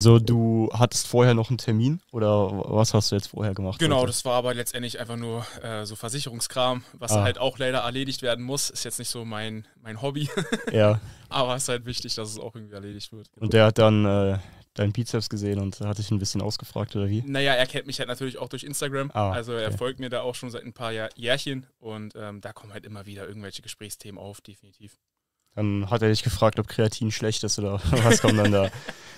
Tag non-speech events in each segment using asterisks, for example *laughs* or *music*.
So, du hattest vorher noch einen Termin oder was hast du jetzt vorher gemacht? Genau, heute? das war aber letztendlich einfach nur äh, so Versicherungskram, was ah. halt auch leider erledigt werden muss. Ist jetzt nicht so mein, mein Hobby. *laughs* Ja. aber es ist halt wichtig, dass es auch irgendwie erledigt wird. Und der hat dann äh, deinen Bizeps gesehen und hat dich ein bisschen ausgefragt oder wie? Naja, er kennt mich halt natürlich auch durch Instagram. Ah, also er okay. folgt mir da auch schon seit ein paar Jahr Jährchen und ähm, da kommen halt immer wieder irgendwelche Gesprächsthemen auf, definitiv. Dann hat er dich gefragt, ob Kreatin schlecht ist oder *laughs* was kommt dann da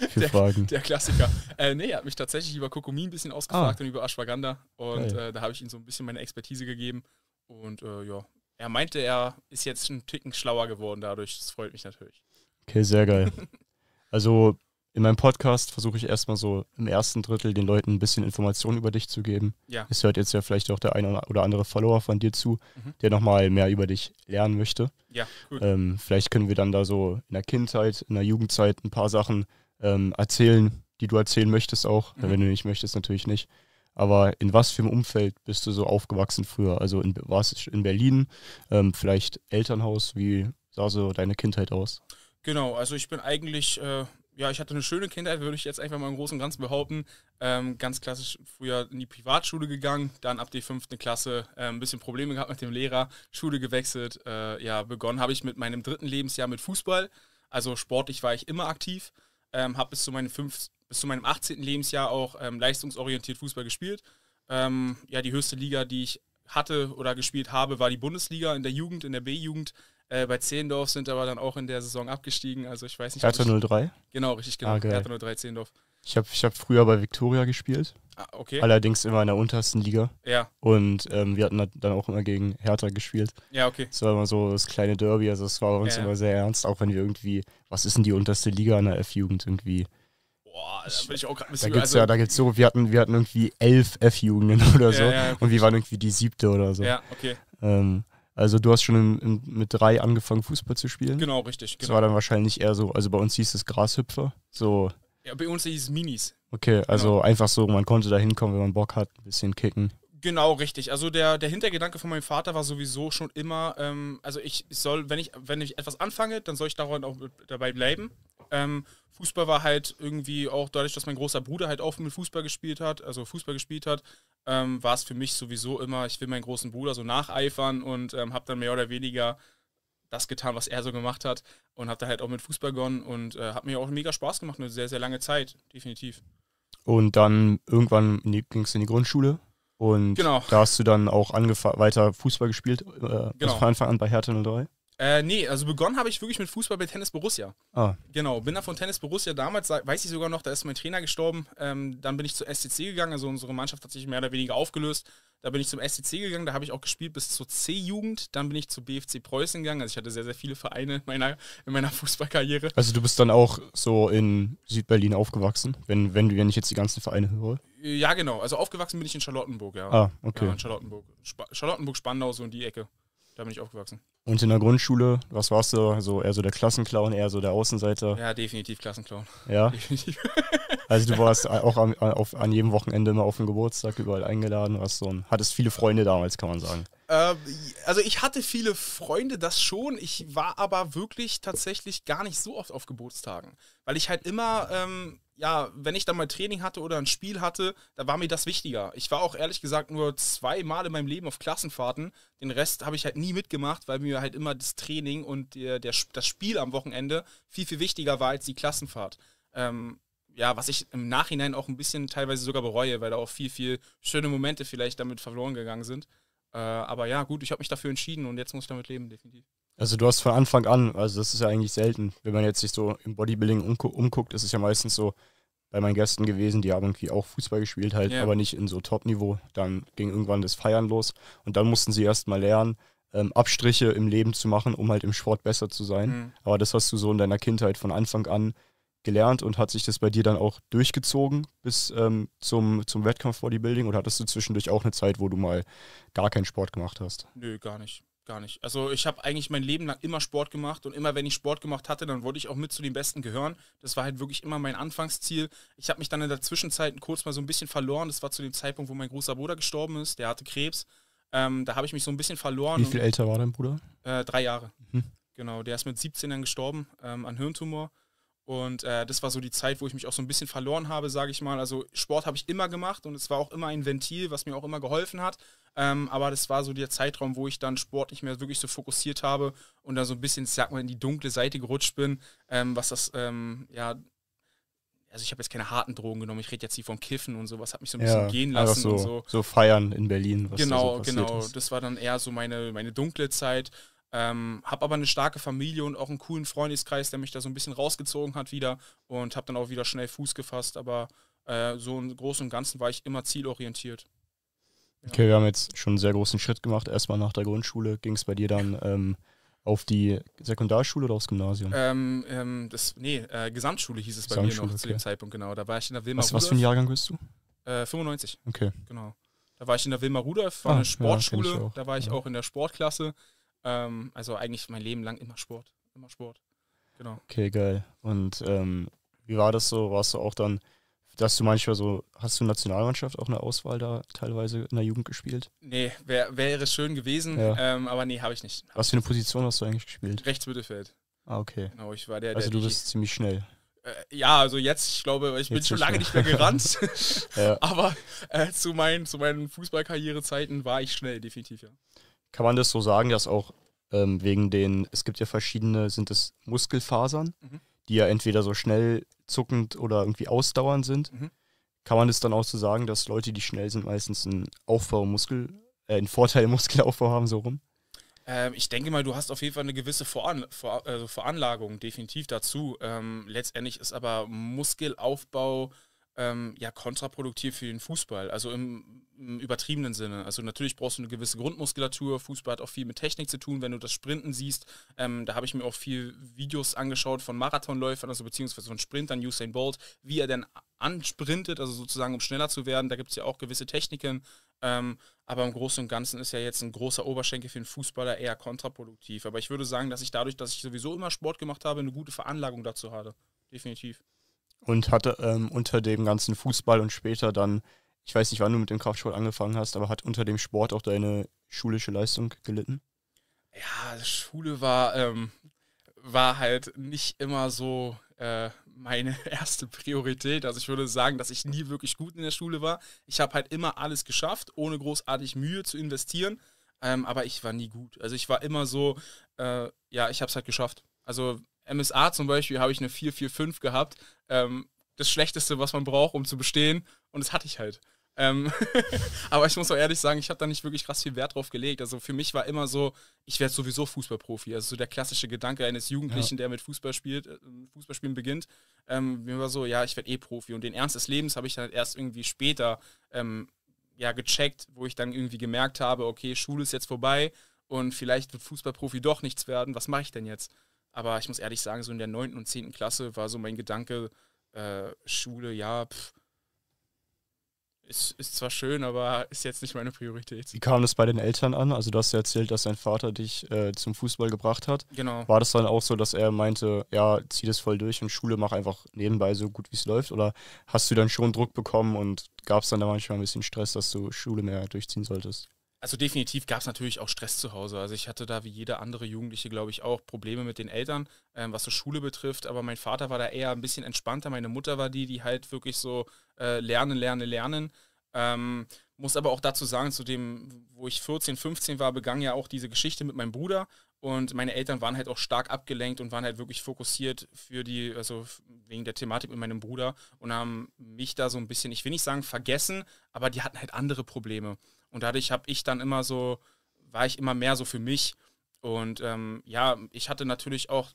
für der, Fragen? Der Klassiker. Äh, nee, er hat mich tatsächlich über Kokumin ein bisschen ausgefragt ah. und über Ashwagandha. Und äh, da habe ich ihm so ein bisschen meine Expertise gegeben. Und äh, ja, er meinte, er ist jetzt ein Ticken schlauer geworden dadurch. Das freut mich natürlich. Okay, sehr geil. *laughs* Also in meinem Podcast versuche ich erstmal so im ersten Drittel den Leuten ein bisschen Informationen über dich zu geben. Ja. Es hört jetzt ja vielleicht auch der eine oder andere Follower von dir zu, mhm. der nochmal mehr über dich lernen möchte. Ja, cool. Ähm, vielleicht können wir dann da so in der Kindheit, in der Jugendzeit ein paar Sachen ähm, erzählen, die du erzählen möchtest auch. Mhm. Wenn du nicht möchtest, natürlich nicht. Aber in was für einem Umfeld bist du so aufgewachsen früher? Also in, war es in Berlin, ähm, vielleicht Elternhaus? Wie sah so deine Kindheit aus? Genau, also ich bin eigentlich äh, ja, ich hatte eine schöne Kindheit, würde ich jetzt einfach mal im Großen und Ganzen behaupten. Ähm, ganz klassisch früher in die Privatschule gegangen, dann ab die fünfte Klasse äh, ein bisschen Probleme gehabt mit dem Lehrer, Schule gewechselt. Äh, ja, begonnen habe ich mit meinem dritten Lebensjahr mit Fußball. Also sportlich war ich immer aktiv, ähm, habe bis zu meinem bis zu meinem 18. Lebensjahr auch ähm, leistungsorientiert Fußball gespielt. Ähm, ja, die höchste Liga, die ich hatte oder gespielt habe, war die Bundesliga in der Jugend, in der B-Jugend. Äh, bei Zehendorf sind aber dann auch in der Saison abgestiegen. Also ich weiß nicht. Hertha 03? Genau, richtig, genau. Ah, Hertha 03 Zehendorf. Ich habe ich hab früher bei Viktoria gespielt. Ah, okay. Allerdings immer in der untersten Liga. Ja. Und ähm, wir hatten dann auch immer gegen Hertha gespielt. Ja, okay. Das war immer so das kleine Derby, also es war bei uns ja. immer sehr ernst, auch wenn wir irgendwie, was ist denn die unterste Liga in der F-Jugend irgendwie? Boah, da bin ich auch gerade ein bisschen. Da gibt's also, ja, so, wir hatten, wir hatten irgendwie elf F-Jugenden *laughs* oder ja, so. Ja, und wir waren irgendwie die siebte oder so. Ja, okay. Ähm, also du hast schon in, in, mit drei angefangen, Fußball zu spielen. Genau, richtig. Genau. Das war dann wahrscheinlich eher so, also bei uns hieß es Grashüpfer. So. Ja, bei uns hieß es Minis. Okay, also genau. einfach so, man konnte da hinkommen, wenn man Bock hat, ein bisschen kicken. Genau, richtig. Also der, der Hintergedanke von meinem Vater war sowieso schon immer, ähm, also ich soll, wenn ich, wenn ich etwas anfange, dann soll ich daran auch dabei bleiben. Ähm, Fußball war halt irgendwie auch dadurch, dass mein großer Bruder halt auch mit Fußball gespielt hat, also Fußball gespielt hat, ähm, war es für mich sowieso immer, ich will meinen großen Bruder so nacheifern und ähm, habe dann mehr oder weniger das getan, was er so gemacht hat und habe da halt auch mit Fußball begonnen und äh, hat mir auch mega Spaß gemacht, eine sehr, sehr lange Zeit, definitiv. Und dann irgendwann ging es in die Grundschule und genau. da hast du dann auch weiter Fußball gespielt, äh, genau. von Anfang an bei Hertha 03? Äh, nee, also begonnen habe ich wirklich mit Fußball bei Tennis Borussia. Ah. Genau, bin da von Tennis Borussia damals, weiß ich sogar noch, da ist mein Trainer gestorben. Ähm, dann bin ich zur SCC gegangen, also unsere Mannschaft hat sich mehr oder weniger aufgelöst. Da bin ich zum SCC gegangen, da habe ich auch gespielt bis zur C-Jugend. Dann bin ich zu BFC Preußen gegangen. Also ich hatte sehr, sehr viele Vereine in meiner, in meiner *laughs* Fußballkarriere. Also du bist dann auch so in Südberlin aufgewachsen, wenn, wenn du ja nicht jetzt die ganzen Vereine höre? Äh, ja, genau. Also aufgewachsen bin ich in Charlottenburg, ja. Ah, okay. Ja, in Charlottenburg. Sp Charlottenburg, Spandau, so in die Ecke. Da bin ich aufgewachsen. Und in der Grundschule, was warst du? Also eher so der Klassenclown, eher so der Außenseiter? Ja, definitiv Klassenclown. Ja. *laughs* Definitiv. Also du warst auch an, auf, an jedem Wochenende immer auf dem Geburtstag überall eingeladen, warst so ein, hattest viele Freunde damals, kann man sagen. Ähm, also ich hatte viele Freunde, das schon. Ich war aber wirklich tatsächlich gar nicht so oft auf Geburtstagen, weil ich halt immer ähm, ja, wenn ich dann mal Training hatte oder ein Spiel hatte, da war mir das wichtiger. Ich war auch ehrlich gesagt nur zweimal in meinem Leben auf Klassenfahrten. Den Rest habe ich halt nie mitgemacht, weil mir halt immer das Training und der, der, das Spiel am Wochenende viel, viel wichtiger war als die Klassenfahrt. Ähm, ja, was ich im Nachhinein auch ein bisschen teilweise sogar bereue, weil da auch viel, viel schöne Momente vielleicht damit verloren gegangen sind. Äh, aber ja, gut, ich habe mich dafür entschieden und jetzt muss ich damit leben, definitiv. Also du hast von Anfang an, also das ist ja eigentlich selten, wenn man jetzt sich so im Bodybuilding umgu umguckt, ist es ja meistens so bei meinen Gästen gewesen, die haben irgendwie auch Fußball gespielt halt, ja. aber nicht in so Top-Niveau. Dann ging irgendwann das Feiern los und dann mussten sie erstmal lernen, ähm, Abstriche im Leben zu machen, um halt im Sport besser zu sein. Mhm. Aber das hast du so in deiner Kindheit von Anfang an gelernt und hat sich das bei dir dann auch durchgezogen bis ähm, zum, zum Wettkampf-Bodybuilding oder hattest du zwischendurch auch eine Zeit, wo du mal gar keinen Sport gemacht hast? Nö, gar nicht gar nicht. Also ich habe eigentlich mein Leben lang immer Sport gemacht und immer wenn ich Sport gemacht hatte, dann wollte ich auch mit zu den Besten gehören. Das war halt wirklich immer mein Anfangsziel. Ich habe mich dann in der Zwischenzeit kurz mal so ein bisschen verloren. Das war zu dem Zeitpunkt, wo mein großer Bruder gestorben ist. Der hatte Krebs. Ähm, da habe ich mich so ein bisschen verloren. Wie viel älter war dein Bruder? Äh, drei Jahre. Mhm. Genau, der ist mit 17 dann gestorben ähm, an Hirntumor. Und äh, das war so die Zeit, wo ich mich auch so ein bisschen verloren habe, sage ich mal. Also Sport habe ich immer gemacht und es war auch immer ein Ventil, was mir auch immer geholfen hat. Ähm, aber das war so der Zeitraum, wo ich dann Sport nicht mehr wirklich so fokussiert habe und da so ein bisschen, sag mal, in die dunkle Seite gerutscht bin, ähm, was das, ähm, ja, also ich habe jetzt keine harten Drogen genommen, ich rede jetzt hier von Kiffen und sowas, hat mich so ein bisschen gehen lassen so, und so. So feiern in Berlin, was Genau, da so genau. Ist. Das war dann eher so meine, meine dunkle Zeit. Ähm, habe aber eine starke Familie und auch einen coolen Freundeskreis, der mich da so ein bisschen rausgezogen hat wieder und habe dann auch wieder schnell Fuß gefasst, aber äh, so im Großen und Ganzen war ich immer zielorientiert. Ja. Okay, wir haben jetzt schon einen sehr großen Schritt gemacht. Erstmal nach der Grundschule ging es bei dir dann ähm, auf die Sekundarschule oder aufs Gymnasium? Ähm, ähm, das, nee, äh, Gesamtschule hieß es bei mir noch okay. zu dem Zeitpunkt, genau. Da war ich in der Wilma was, Rudolf. Was für ein Jahrgang bist du? Äh, 95. Okay. Genau. Da war ich in der Wilma Rudolf, war ah, eine Sportschule. Ja, da war ich ja. auch in der Sportklasse. Ähm, also eigentlich mein Leben lang immer Sport. Immer Sport. Genau. Okay, geil. Und ähm, wie war das so? Warst du auch dann, dass du manchmal so, hast du Nationalmannschaft auch eine Auswahl da teilweise in der Jugend gespielt? Nee, wär, wäre schön gewesen, ja. ähm, aber nee, habe ich nicht. Hab Was für eine Position hast du eigentlich gespielt? Rechtsmittelfeld. Ah, okay. Genau, ich war der, also der also du bist ziemlich schnell äh, ja, also jetzt, ich glaube, ich jetzt bin schon lange nicht mehr gerannt. *laughs* *laughs* ja. Aber äh, zu, meinen, zu meinen Fußballkarrierezeiten war ich schnell, definitiv, ja. Kann man das so sagen, dass auch ähm, wegen den, es gibt ja verschiedene, sind es Muskelfasern, mhm. die ja entweder so schnell zuckend oder irgendwie ausdauernd sind. Mhm. Kann man das dann auch so sagen, dass Leute, die schnell sind, meistens einen Aufbaumuskel, äh, einen Vorteil im Muskelaufbau haben, so rum? Ähm, ich denke mal, du hast auf jeden Fall eine gewisse Voran Vor also Veranlagung definitiv dazu. Ähm, letztendlich ist aber Muskelaufbau ähm, ja kontraproduktiv für den Fußball, also im, im, übertriebenen Sinne. Also natürlich brauchst du eine gewisse Grundmuskulatur, Fußball hat auch viel mit Technik zu tun, wenn du das Sprinten siehst, ähm, da habe ich mir auch viel Videos angeschaut von Marathonläufern, also beziehungsweise von Sprintern, Usain Bolt, wie er denn ansprintet, also sozusagen um schneller zu werden, da gibt es ja auch gewisse Techniken, ähm, aber im Großen und Ganzen ist ja jetzt ein großer Oberschenkel für einen Fußballer eher kontraproduktiv. Aber ich würde sagen, dass ich dadurch, dass ich sowieso immer Sport gemacht habe, eine gute Veranlagung dazu habe. Definitiv und hatte ähm, unter dem ganzen Fußball und später dann, ich weiß nicht, wann du mit dem Kraftsport angefangen hast, aber hat unter dem Sport auch deine schulische Leistung gelitten? Ja, Schule war, ähm, war halt nicht immer so äh, meine *laughs* erste Priorität. Also ich würde sagen, dass ich nie wirklich gut in der Schule war. Ich habe halt immer alles geschafft, ohne großartig Mühe zu investieren. Ähm, aber ich war nie gut. Also ich war immer so, äh, ja, ich habe es halt geschafft. Also MSA zum Beispiel habe ich eine 445 gehabt. Ähm, das Schlechteste, was man braucht, um zu bestehen. Und das hatte ich halt. Ähm *laughs* aber ich muss auch ehrlich sagen, ich habe da nicht wirklich krass viel Wert drauf gelegt. Also für mich war immer so, ich werde sowieso Fußballprofi. Also so der klassische Gedanke eines Jugendlichen, ja. der mit Fußball spielt, äh, Fußballspielen beginnt. Ähm, mir war so, ja, ich werde eh Profi. Und den Ernst des Lebens habe ich dann erst irgendwie später ähm, ja, gecheckt, wo ich dann irgendwie gemerkt habe, okay, Schule ist jetzt vorbei und vielleicht wird Fußballprofi doch nichts werden. Was mache ich denn jetzt? Aber ich muss ehrlich sagen, so in der 9. und 10. Klasse war so mein Gedanke, äh, Schule, ja, pff, ist, ist zwar schön, aber ist jetzt nicht meine Priorität. Wie kam das bei den Eltern an? Also du hast ja erzählt, dass dein Vater dich äh, zum Fußball gebracht hat. Genau. War das dann auch so, dass er meinte, ja, zieh das voll durch und Schule mach einfach nebenbei so gut, wie es läuft? Oder hast du dann schon Druck bekommen und gab es dann da manchmal ein bisschen Stress, dass du Schule mehr durchziehen solltest? Also definitiv gab es natürlich auch Stress zu Hause. Also ich hatte da wie jeder andere Jugendliche, glaube ich, auch Probleme mit den Eltern, ähm, was so Schule betrifft. Aber mein Vater war da eher ein bisschen entspannter. Meine Mutter war die, die halt wirklich so äh, lernen, lernen, lernen. Ähm, muss aber auch dazu sagen, zu dem, wo ich 14, 15 war, begann ja auch diese Geschichte mit meinem Bruder. Und meine Eltern waren halt auch stark abgelenkt und waren halt wirklich fokussiert für die, also wegen der Thematik mit meinem Bruder und haben mich da so ein bisschen, ich will nicht sagen vergessen, aber die hatten halt andere Probleme. Und dadurch habe ich dann immer so, war ich immer mehr so für mich. Und ähm, ja, ich hatte natürlich auch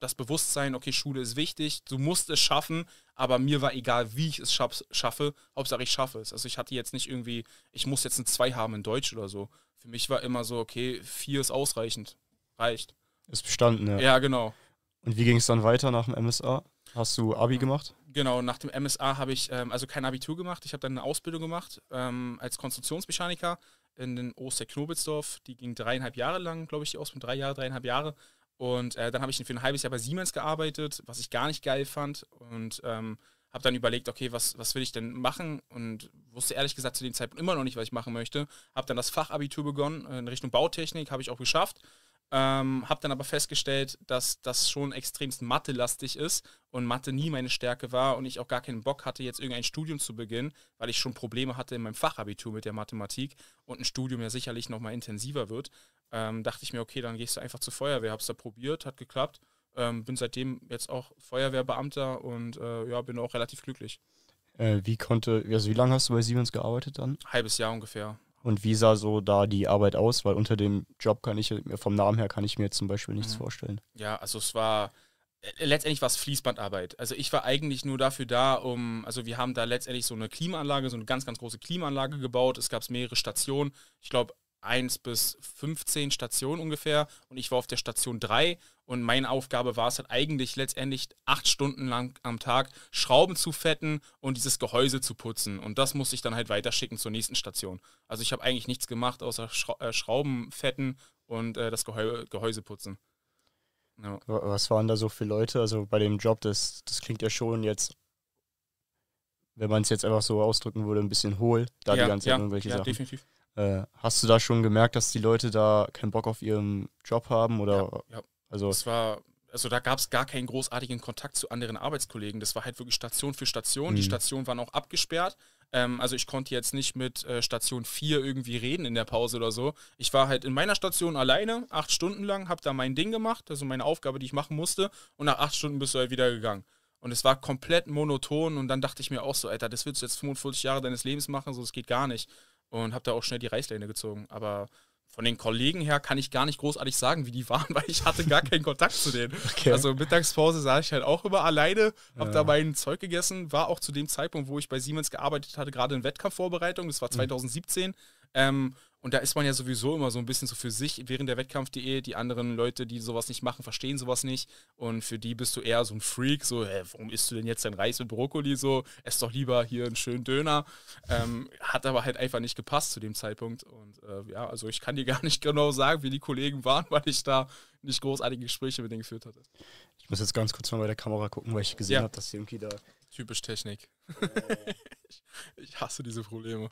das Bewusstsein, okay, Schule ist wichtig, du musst es schaffen, aber mir war egal, wie ich es schaffe, Hauptsache ich schaffe es. Also ich hatte jetzt nicht irgendwie, ich muss jetzt ein 2 haben in Deutsch oder so. Für mich war immer so, okay, 4 ist ausreichend, reicht. Ist bestanden, ja. Ja, genau. Und wie ging es dann weiter nach dem MSA? Hast du Abi mhm. gemacht? Genau, nach dem MSA habe ich ähm, also kein Abitur gemacht. Ich habe dann eine Ausbildung gemacht ähm, als Konstruktionsmechaniker in den Oster-Knobelsdorf. Die ging dreieinhalb Jahre lang, glaube ich, die Ausbildung. Drei Jahre, dreieinhalb Jahre. Und äh, dann habe ich für ein halbes Jahr bei Siemens gearbeitet, was ich gar nicht geil fand. Und ähm, habe dann überlegt, okay, was, was will ich denn machen? Und wusste ehrlich gesagt zu dem Zeitpunkt immer noch nicht, was ich machen möchte. Habe dann das Fachabitur begonnen äh, in Richtung Bautechnik, habe ich auch geschafft. Ähm, habe dann aber festgestellt, dass das schon extremst Mathe-lastig ist und Mathe nie meine Stärke war und ich auch gar keinen Bock hatte, jetzt irgendein Studium zu beginnen, weil ich schon Probleme hatte in meinem Fachabitur mit der Mathematik und ein Studium ja sicherlich nochmal intensiver wird. Ähm, dachte ich mir, okay, dann gehst du einfach zur Feuerwehr, hab's da probiert, hat geklappt. Ähm, bin seitdem jetzt auch Feuerwehrbeamter und äh, ja, bin auch relativ glücklich. Äh, wie konnte, also wie lange hast du bei Siemens gearbeitet dann? Halbes Jahr ungefähr. Und wie sah so da die Arbeit aus? Weil unter dem Job kann ich mir, vom Namen her kann ich mir zum Beispiel nichts mhm. vorstellen. Ja, also es war äh, letztendlich war es Fließbandarbeit. Also ich war eigentlich nur dafür da, um, also wir haben da letztendlich so eine Klimaanlage, so eine ganz, ganz große Klimaanlage gebaut. Es gab mehrere Stationen. Ich glaube, 1 bis 15 Stationen ungefähr und ich war auf der Station 3 und meine Aufgabe war es halt eigentlich letztendlich acht Stunden lang am Tag Schrauben zu fetten und dieses Gehäuse zu putzen und das musste ich dann halt weiterschicken zur nächsten Station. Also ich habe eigentlich nichts gemacht außer äh, Schrauben fetten und äh, das Gehäu Gehäuse putzen. Ja. Was waren da so für Leute? Also bei dem Job, das, das klingt ja schon jetzt wenn man es jetzt einfach so ausdrücken würde, ein bisschen hohl, da ja, die ganze ja, irgendwelche ja, Sachen. Definitiv. Äh, hast du da schon gemerkt, dass die Leute da keinen Bock auf ihren Job haben? Oder? Ja, ja. Also, es war also da gab es gar keinen großartigen Kontakt zu anderen Arbeitskollegen. Das war halt wirklich Station für Station. Mhm. Die Stationen waren auch abgesperrt. Ähm, also ich konnte jetzt nicht mit äh, Station 4 irgendwie reden in der Pause oder so. Ich war halt in meiner Station alleine, acht Stunden lang, habe da mein Ding gemacht, also meine Aufgabe, die ich machen musste. Und nach acht Stunden bist du halt wieder gegangen. Und es war komplett monoton und dann dachte ich mir auch so, Alter, das willst du jetzt 45 Jahre deines Lebens machen, so das geht gar nicht und habe da auch schnell die Reißleine gezogen. Aber von den Kollegen her kann ich gar nicht großartig sagen, wie die *laughs* waren, weil ich hatte gar keinen Kontakt zu denen. Okay. Also Mittagspause saß ich halt auch immer alleine, habe ja. da mein Zeug gegessen, war auch zu dem Zeitpunkt, wo ich bei Siemens gearbeitet hatte, gerade in Wettkampfvorbereitung, das war 2017. Mhm. Ähm, und da ist man ja sowieso immer so ein bisschen so für sich während der Wettkampf.de. Die anderen Leute, die sowas nicht machen, verstehen sowas nicht. Und für die bist du eher so ein Freak, so, hä, warum isst du denn jetzt dein Reis mit Brokkoli so? Ess doch lieber hier einen schönen Döner. Ähm, hat aber halt einfach nicht gepasst zu dem Zeitpunkt. Und äh, ja, also ich kann dir *laughs* gar nicht genau sagen, wie die Kollegen waren, weil ich da nicht großartige Gespräche mit denen geführt hatte. Ich muss jetzt ganz kurz mal bei der Kamera gucken, weil ich gesehen ja. habe, dass sie irgendwie da. Typisch Technik. Äh. ich, *laughs* ich hasse diese Probleme.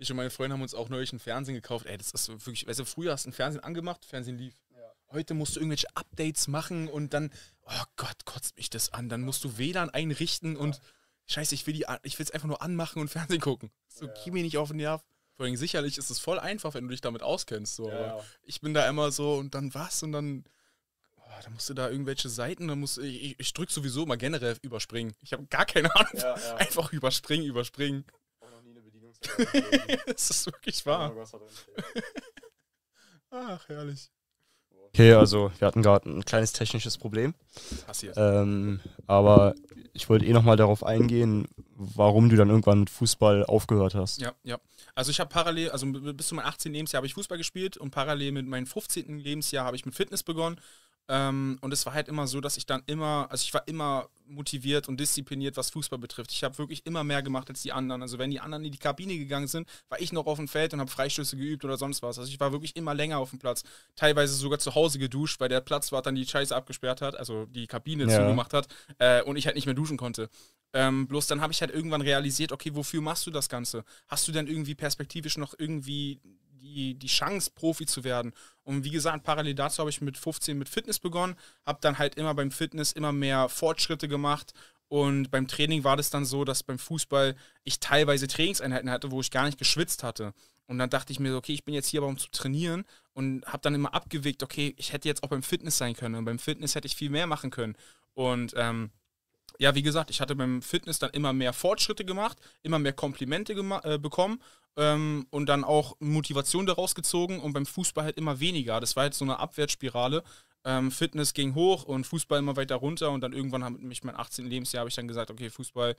Ich und meine Freunde haben uns auch neulich einen Fernsehen gekauft. Ey, das ist wirklich, weißt du, früher hast du einen Fernsehen angemacht, Fernsehen lief. Heute musst du irgendwelche Updates machen und dann, oh Gott, kotzt mich das an. Dann musst du WLAN einrichten ja. und scheiße, ich will die, ich will es einfach nur anmachen und Fernsehen gucken. So, ja. geh mir nicht auf den Nerv. Vor allem sicherlich ist es voll einfach, wenn du dich damit auskennst. So. Ja. ich bin da immer so und dann was und dann oh, da musst du da irgendwelche Seiten, dann musst ich, ich, ich drück sowieso mal generell überspringen. Ich habe gar keine Ahnung. Ja, ja. *laughs* Einfach überspringen, überspringen. Scheiße. *laughs* das ist wirklich wahr. Ach, herrlich. Okay, also wir hatten gerade ein kleines technisches Problem. Passiert. Ähm, aber ich wollte eh nochmal darauf eingehen, warum du dann irgendwann mit Fußball aufgehört hast. Ja, ja. Also ich habe parallel, also bis zu meinem 18. Lebensjahr habe ich Fußball gespielt und parallel mit meinem 15. Lebensjahr habe ich mit Fitness begonnen ähm, und es war halt immer so, dass ich dann immer, also ich war immer motiviert und diszipliniert, was Fußball betrifft. Ich habe wirklich immer mehr gemacht als die anderen. Also wenn die anderen in die Kabine gegangen sind, war ich noch auf dem Feld und habe Freistöße geübt oder sonst was. Also ich war wirklich immer länger auf dem Platz. Teilweise sogar zu Hause geduscht, weil der Platzwart dann die Scheiße abgesperrt hat, also die Kabine ja. zugemacht hat äh, und ich halt nicht mehr duschen konnte. Ähm, bloß dann habe ich halt irgendwann realisiert, okay, wofür machst du das Ganze? Hast du denn irgendwie perspektivisch noch irgendwie die, die Chance, Profi zu werden. Und wie gesagt, parallel dazu habe ich mit 15 mit Fitness begonnen, habe dann halt immer beim Fitness immer mehr Fortschritte gemacht. Und beim Training war das dann so, dass beim Fußball ich teilweise Trainingseinheiten hatte, wo ich gar nicht geschwitzt hatte. Und dann dachte ich mir, okay, ich bin jetzt hier, aber um zu trainieren. Und habe dann immer abgewegt, okay, ich hätte jetzt auch beim Fitness sein können. Und beim Fitness hätte ich viel mehr machen können. Und ähm, ja, wie gesagt, ich hatte beim Fitness dann immer mehr Fortschritte gemacht, immer mehr Komplimente äh, bekommen ähm, und dann auch Motivation daraus gezogen und beim Fußball halt immer weniger. Das war halt so eine Abwärtsspirale. Ähm, Fitness ging hoch und Fußball immer weiter runter und dann irgendwann habe ich mein 18. Lebensjahr habe ich dann gesagt, okay, Fußball,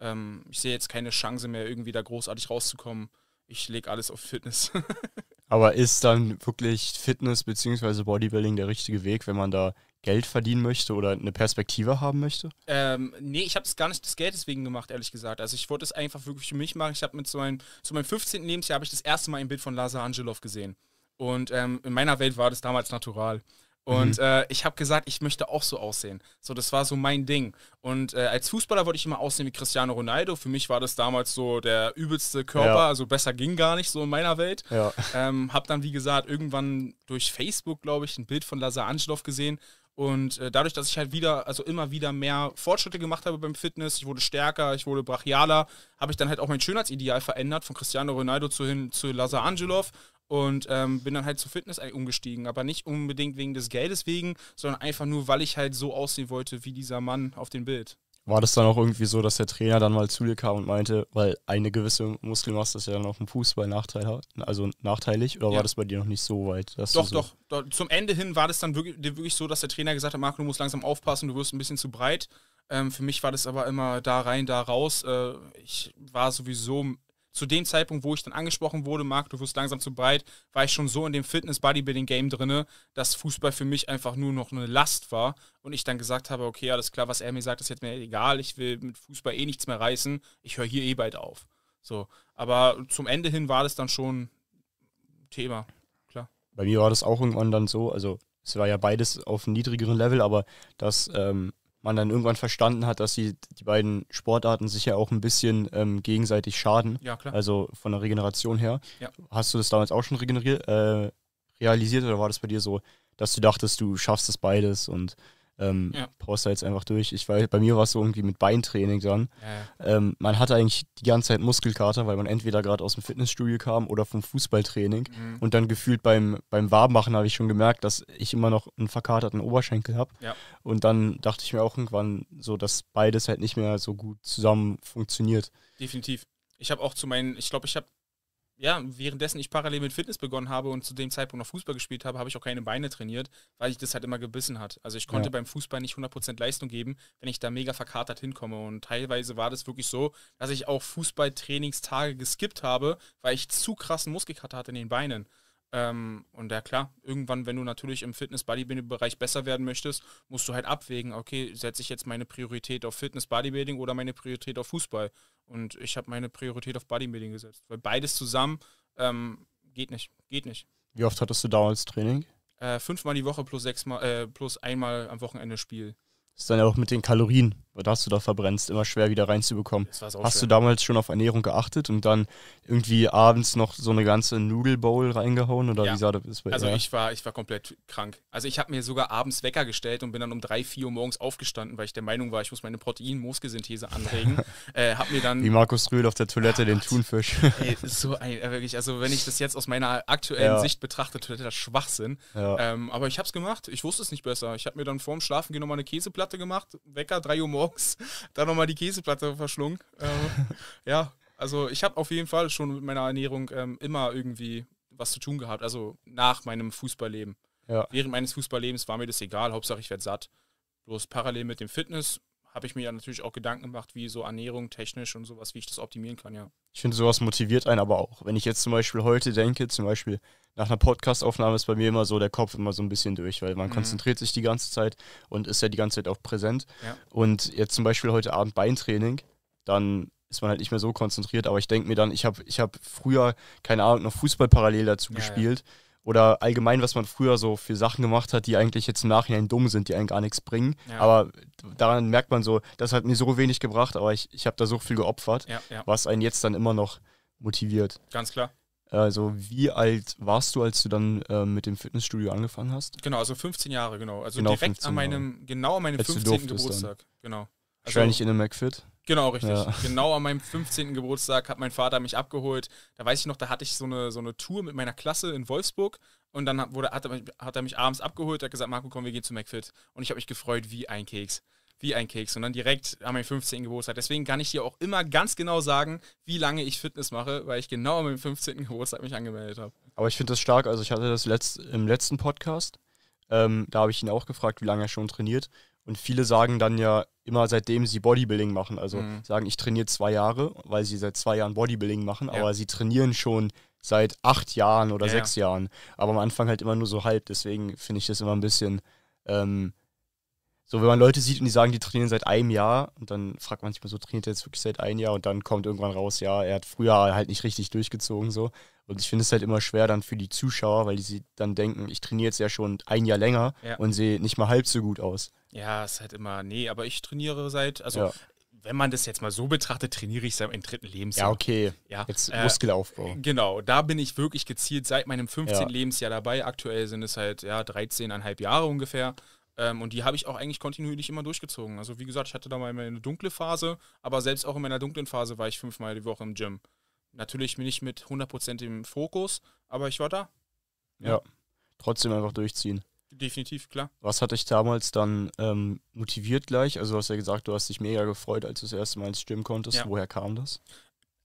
ähm, ich sehe jetzt keine Chance mehr, irgendwie da großartig rauszukommen. Ich lege alles auf Fitness. *laughs* Aber ist dann wirklich Fitness bzw. Bodybuilding der richtige Weg, wenn man da Geld verdienen möchte oder eine Perspektive haben möchte? Ähm, nee, ich habe es gar nicht des Geldes wegen gemacht, ehrlich gesagt. Also ich wollte es einfach wirklich für mich machen. Ich habe mit so meinem, zu meinem 15. Lebensjahr habe ich das erste Mal ein Bild von Lazar Angelov gesehen. Und ähm, in meiner Welt war das damals natural. Und mhm. äh, ich habe gesagt, ich möchte auch so aussehen. So, das war so mein Ding. Und äh, als Fußballer wollte ich immer aussehen wie Cristiano Ronaldo. Für mich war das damals so der übelste Körper. Ja. Also besser ging gar nicht so in meiner Welt. Ja. Ähm, habe dann, wie gesagt, irgendwann durch Facebook, glaube ich, ein Bild von Lazar Angelov gesehen und äh, dadurch, dass ich halt wieder, also immer wieder mehr Fortschritte gemacht habe beim Fitness, ich wurde stärker, ich wurde brachialer, habe ich dann halt auch mein Schönheitsideal verändert, von Cristiano Ronaldo zu hin zu Lazar Angelov und ähm, bin dann halt zu Fitness umgestiegen, aber nicht unbedingt wegen des Geldes wegen, sondern einfach nur, weil ich halt so aussehen wollte wie dieser Mann auf dem Bild war das dann auch irgendwie so, dass der Trainer dann mal zu dir kam und meinte, weil eine gewisse Muskelmasse ist ja dann auch im Fußball Nachteil hat, also nachteilig, oder ja. war das bei dir noch nicht so weit? doch, so doch, doch, Zum Ende hin war das dann wirklich, wirklich, so, dass der Trainer gesagt hat, Marco, du musst langsam aufpassen, du wirst ein bisschen zu breit. Ähm, für mich war das aber immer da rein, da raus. Äh, ich war sowieso zu dem Zeitpunkt, wo ich dann angesprochen wurde, Marc, du wirst langsam zu breit, war ich schon so in dem Fitness-Bodybuilding-Game drinne, dass Fußball für mich einfach nur noch eine Last war und ich dann gesagt habe, okay, alles klar, was er mir sagt, ist jetzt mir egal, ich will mit Fußball eh nichts mehr reißen, ich höre hier eh bald auf. So, aber zum Ende hin war das dann schon Thema, klar. Bei mir war das auch irgendwann dann so, also es war ja beides auf einem niedrigeren Level, aber das, ähm, man dann irgendwann verstanden hat, dass die, die beiden Sportarten sich ja auch ein bisschen ähm, gegenseitig schaden. Ja, klar. Also von der Regeneration her. Ja. Hast du das damals auch schon regeneriert, äh, realisiert oder war das bei dir so, dass du dachtest, du schaffst das beides und ähm, ja. du jetzt einfach durch. Ich war, bei mir war es so irgendwie mit Beintraining dann. Ja. Ähm, man hatte eigentlich die ganze Zeit Muskelkater, weil man entweder gerade aus dem Fitnessstudio kam oder vom Fußballtraining. Mhm. Und dann gefühlt beim, beim Warmmachen habe ich schon gemerkt, dass ich immer noch einen verkaterten Oberschenkel habe. Ja. Und dann dachte ich mir auch irgendwann so, dass beides halt nicht mehr so gut zusammen funktioniert. Definitiv. Ich habe auch zu meinen, ich glaube, ich habe ja, währenddessen ich parallel mit Fitness begonnen habe und zu dem Zeitpunkt noch Fußball gespielt habe, habe ich auch keine Beine trainiert, weil ich das halt immer gebissen hat. Also ich konnte ja. beim Fußball nicht 100% Leistung geben, wenn ich da mega verkatert hinkomme. Und teilweise war das wirklich so, dass ich auch Fußballtrainingstage geskippt habe, weil ich zu krassen Muskelkater hatte in den Beinen. Ähm, und ja klar, irgendwann, wenn du natürlich im Fitness-Bodybuilding-Bereich besser werden möchtest, musst du halt abwägen, okay, setze ich jetzt meine Priorität auf Fitness-Bodybuilding oder meine Priorität auf Fußball? Und ich habe meine Priorität auf Bodybuilding gesetzt, weil beides zusammen ähm, geht nicht, geht nicht. Wie oft hattest du damals Training? Äh, fünfmal die Woche plus sechsmal, äh, plus einmal am Wochenende Spiel. Ist dann ja auch mit den Kalorien was du da verbrennst, immer schwer wieder reinzubekommen. Hast schwer. du damals schon auf Ernährung geachtet und dann irgendwie abends noch so eine ganze Nudelbowl reingehauen oder ja. wie sah das bei Also ich war ich war komplett krank. Also ich habe mir sogar abends Wecker gestellt und bin dann um 3, 4 Uhr morgens aufgestanden, weil ich der Meinung war, ich muss meine Protein-Moosgesynthese anregen. *laughs* äh, hab mir dann wie Markus Rühl auf der Toilette Ach, den Gott. Thunfisch. Ey, *laughs* so ein, äh, wirklich, also wenn ich das jetzt aus meiner aktuellen ja. Sicht betrachte, Toilette das Schwachsinn. Ähm, aber ich habe es gemacht. Ich wusste es nicht besser. Ich habe mir dann vorm Schlafen gehen nochmal eine Käseplatte gemacht, Wecker 3 Uhr morgens morgens dann nochmal die Käseplatte verschlungen. Ähm, *laughs* ja, also ich habe auf jeden Fall schon mit meiner Ernährung ähm, immer irgendwie was zu tun gehabt. Also nach meinem Fußballleben. Ja. Während meines Fußballlebens war mir das egal, Hauptsache ich werde satt. Bloß parallel mit dem Fitness habe ich mir ja natürlich auch Gedanken gemacht, wie so Ernährung technisch und sowas, wie ich das optimieren kann, ja. Ich finde, sowas motiviert einen aber auch. Wenn ich jetzt zum Beispiel heute denke, zum Beispiel nach einer Podcastaufnahme ist bei mir immer so der Kopf immer so ein bisschen durch, weil man mhm. konzentriert sich die ganze Zeit und ist ja die ganze Zeit auch präsent. Ja. Und jetzt zum Beispiel heute Abend Beintraining, dann ist man halt nicht mehr so konzentriert, aber ich denke mir dann, ich habe ich hab früher, keine Ahnung, noch Fußball parallel dazu ja, gespielt. Ja oder allgemein, was man früher so für Sachen gemacht hat, die eigentlich jetzt im Nachhinein dumm sind, die einem gar nichts bringen. Ja. Aber daran merkt man so, das hat mir so wenig gebracht, aber ich, ich habe da so viel geopfert, ja, ja. was einen jetzt dann immer noch motiviert. Ganz klar. Also wie alt warst du, als du dann äh, mit dem Fitnessstudio angefangen hast? Genau, also 15 Jahre, genau. Also genau direkt an meinem, Jahre. genau an meinem als 15. Geburtstag. Dann. Genau. Also Wahrscheinlich in einem McFit. Genau, richtig. Ja. Genau an meinem 15. Geburtstag hat mein Vater mich abgeholt. Da weiß ich noch, da hatte ich so eine, so eine Tour mit meiner Klasse in Wolfsburg und dann wurde, hat, er, hat er mich abends abgeholt, hat gesagt, Marco, komm, wir gehen zu McFit. Und ich habe mich gefreut wie ein Keks. Wie ein Keks. Und dann direkt an meinem 15. Geburtstag. Deswegen kann ich dir auch immer ganz genau sagen, wie lange ich Fitness mache, weil ich genau an meinem 15. Geburtstag mich angemeldet habe. Aber ich finde das stark. Also ich hatte das letzt, im letzten Podcast, ähm, da habe ich ihn auch gefragt, wie lange er schon trainiert. Und viele sagen dann ja immer, seitdem sie Bodybuilding machen, also mhm. sagen, ich trainiere zwei Jahre, weil sie seit zwei Jahren Bodybuilding machen, ja. aber sie trainieren schon seit acht Jahren oder ja, sechs ja. Jahren. Aber am Anfang halt immer nur so halb. Deswegen finde ich das immer ein bisschen ähm, so, wenn man Leute sieht und die sagen, die trainieren seit einem Jahr und dann fragt man sich mal so, trainiert er jetzt wirklich seit einem Jahr und dann kommt irgendwann raus, ja, er hat früher halt nicht richtig durchgezogen so. Und ich finde es halt immer schwer dann für die Zuschauer, weil die dann denken, ich trainiere jetzt ja schon ein Jahr länger ja. und sehe nicht mal halb so gut aus. Ja, ist halt immer, nee, aber ich trainiere seit, also ja. wenn man das jetzt mal so betrachtet, trainiere ich seit meinem dritten Lebensjahr. Ja, okay. Ja, jetzt äh, Muskelaufbau. Genau, da bin ich wirklich gezielt seit meinem 15. Ja. Lebensjahr dabei. Aktuell sind es halt ja 13,5 Jahre ungefähr. Ähm, und die habe ich auch eigentlich kontinuierlich immer durchgezogen. Also wie gesagt, ich hatte da mal eine dunkle Phase, aber selbst auch in meiner dunklen Phase war ich fünfmal die Woche im Gym. Natürlich nicht mit 100% im Fokus, aber ich war da. ja. ja trotzdem einfach durchziehen. Definitiv, klar. Was hat dich damals dann ähm, motiviert gleich? Also du hast ja gesagt, du hast dich mega gefreut, als du das erste Mal ins Gym konntest. Ja. Woher kam das?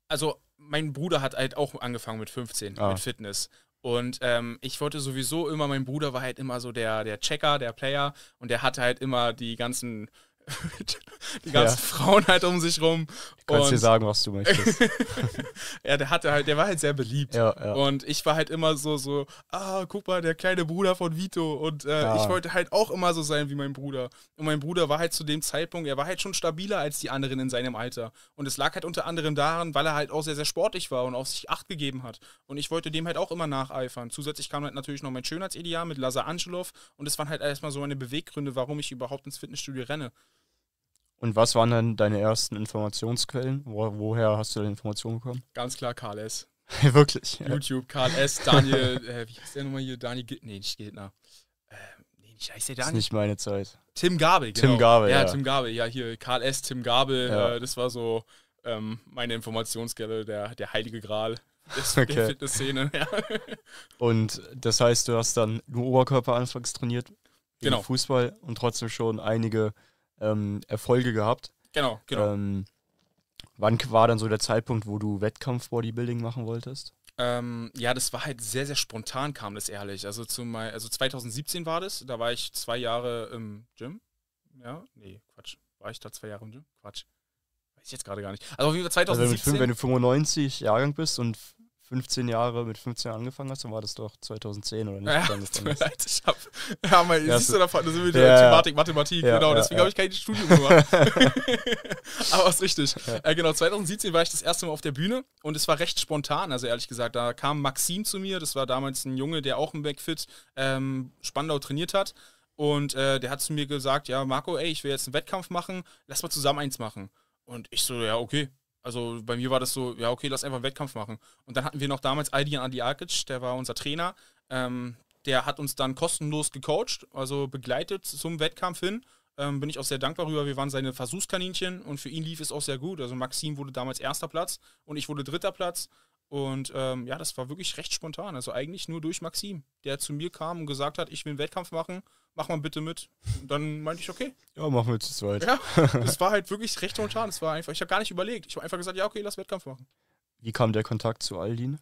Also mein Bruder hat halt auch angefangen mit 15, ah. mit Fitness. Und ähm, ich wollte sowieso immer, mein Bruder war halt immer so der, der Checker, der Player und der hatte halt immer die ganzen *laughs* die ganzen ja. Frauen halt um sich rum. Du kannst dir sagen, was du möchtest. *laughs* ja, der hatte halt, der war halt sehr beliebt. Ja, ja. Und ich war halt immer so, so, ah, guck mal, der kleine Bruder von Vito. Und äh, ja. ich wollte halt auch immer so sein wie mein Bruder. Und mein Bruder war halt zu dem Zeitpunkt, er war halt schon stabiler als die anderen in seinem Alter. Und es lag halt unter anderem daran, weil er halt auch sehr, sehr sportlich war und auf sich Acht gegeben hat. Und ich wollte dem halt auch immer nacheifern. Zusätzlich kam halt natürlich noch mein Schönheitsideal mit Lazar Angelov. Und das waren halt erstmal so meine Beweggründe, warum ich überhaupt ins Fitnessstudio renne. Und was waren dann deine ersten Informationsquellen? Wo, woher hast du deine Informationen bekommen? *laughs* Ganz klar Karl S. Wirklich? YouTube, Karl S. Daniel, äh, wie heißt der nochmal hier? Daniel, G nee, nicht Gildner. Äh, nee, nicht, heißt der Daniel. Das ist nicht meine Zeit. Tim Gabel, genau. Tim Gabel, ja. Ja, Tim Gabel, ja, hier Karl S., Tim Gabel, ja. äh, das war so ähm, meine Informationsquelle, der, der heilige Gral des, *laughs* okay. der Fitnessszene. Ja. Und das heißt, du hast dann nur Oberkörper anfangs trainiert, genau. Fußball und trotzdem schon einige ähm, Erfolge gehabt. Genau, genau. Ähm, wann war dann so der Zeitpunkt, wo du Wettkampf-Bodybuilding machen wolltest? Ähm, ja, das war halt sehr, sehr spontan, kam das ehrlich. Also, zu mein, also 2017 war das, da war ich zwei Jahre im Gym. Ja, nee, Quatsch. War ich da zwei Jahre im Gym? Quatsch. Weiß ich jetzt gerade gar nicht. Also, wie 2017. Also wenn, wenn du 95 Jahrgang bist und 15 Jahre, mit 15 angefangen hast, dann war das doch 2010 oder nicht? Ja, dann ist dann ich hab, ja, mein, ja, siehst du, da sind wir die ja, Thematik Mathematik, ja, genau, ja, deswegen habe ich kein Studium gemacht. *laughs* Aber ist richtig. Äh, genau, 2017 war ich das erste Mal auf der Bühne und es war recht spontan, also ehrlich gesagt, da kam Maxim zu mir, das war damals ein Junge, der auch im Backfit ähm, Spandau trainiert hat und äh, der hat zu mir gesagt, ja, Marco, ey, ich will jetzt einen Wettkampf machen, lass mal zusammen eins machen. Und ich so, ja, okay, also bei mir war das so, ja, okay, lass einfach einen Wettkampf machen. Und dann hatten wir noch damals Aidian Adiakic, der war unser Trainer. Ähm, der hat uns dann kostenlos gecoacht, also begleitet zum Wettkampf hin. Ähm, bin ich auch sehr dankbar darüber. Wir waren seine Versuchskaninchen und für ihn lief es auch sehr gut. Also Maxim wurde damals erster Platz und ich wurde dritter Platz. Und ähm, ja, das war wirklich recht spontan. Also eigentlich nur durch Maxim, der zu mir kam und gesagt hat, ich will einen Wettkampf machen mach mal bitte mit. Und dann meinte ich, okay. Ja, machen wir zu zweit. Ja, *laughs* das war halt wirklich recht spontan. Es war einfach, ich habe gar nicht überlegt. Ich habe einfach gesagt, ja, okay, lass Wettkampf machen. Wie kam der Kontakt zu Aldin?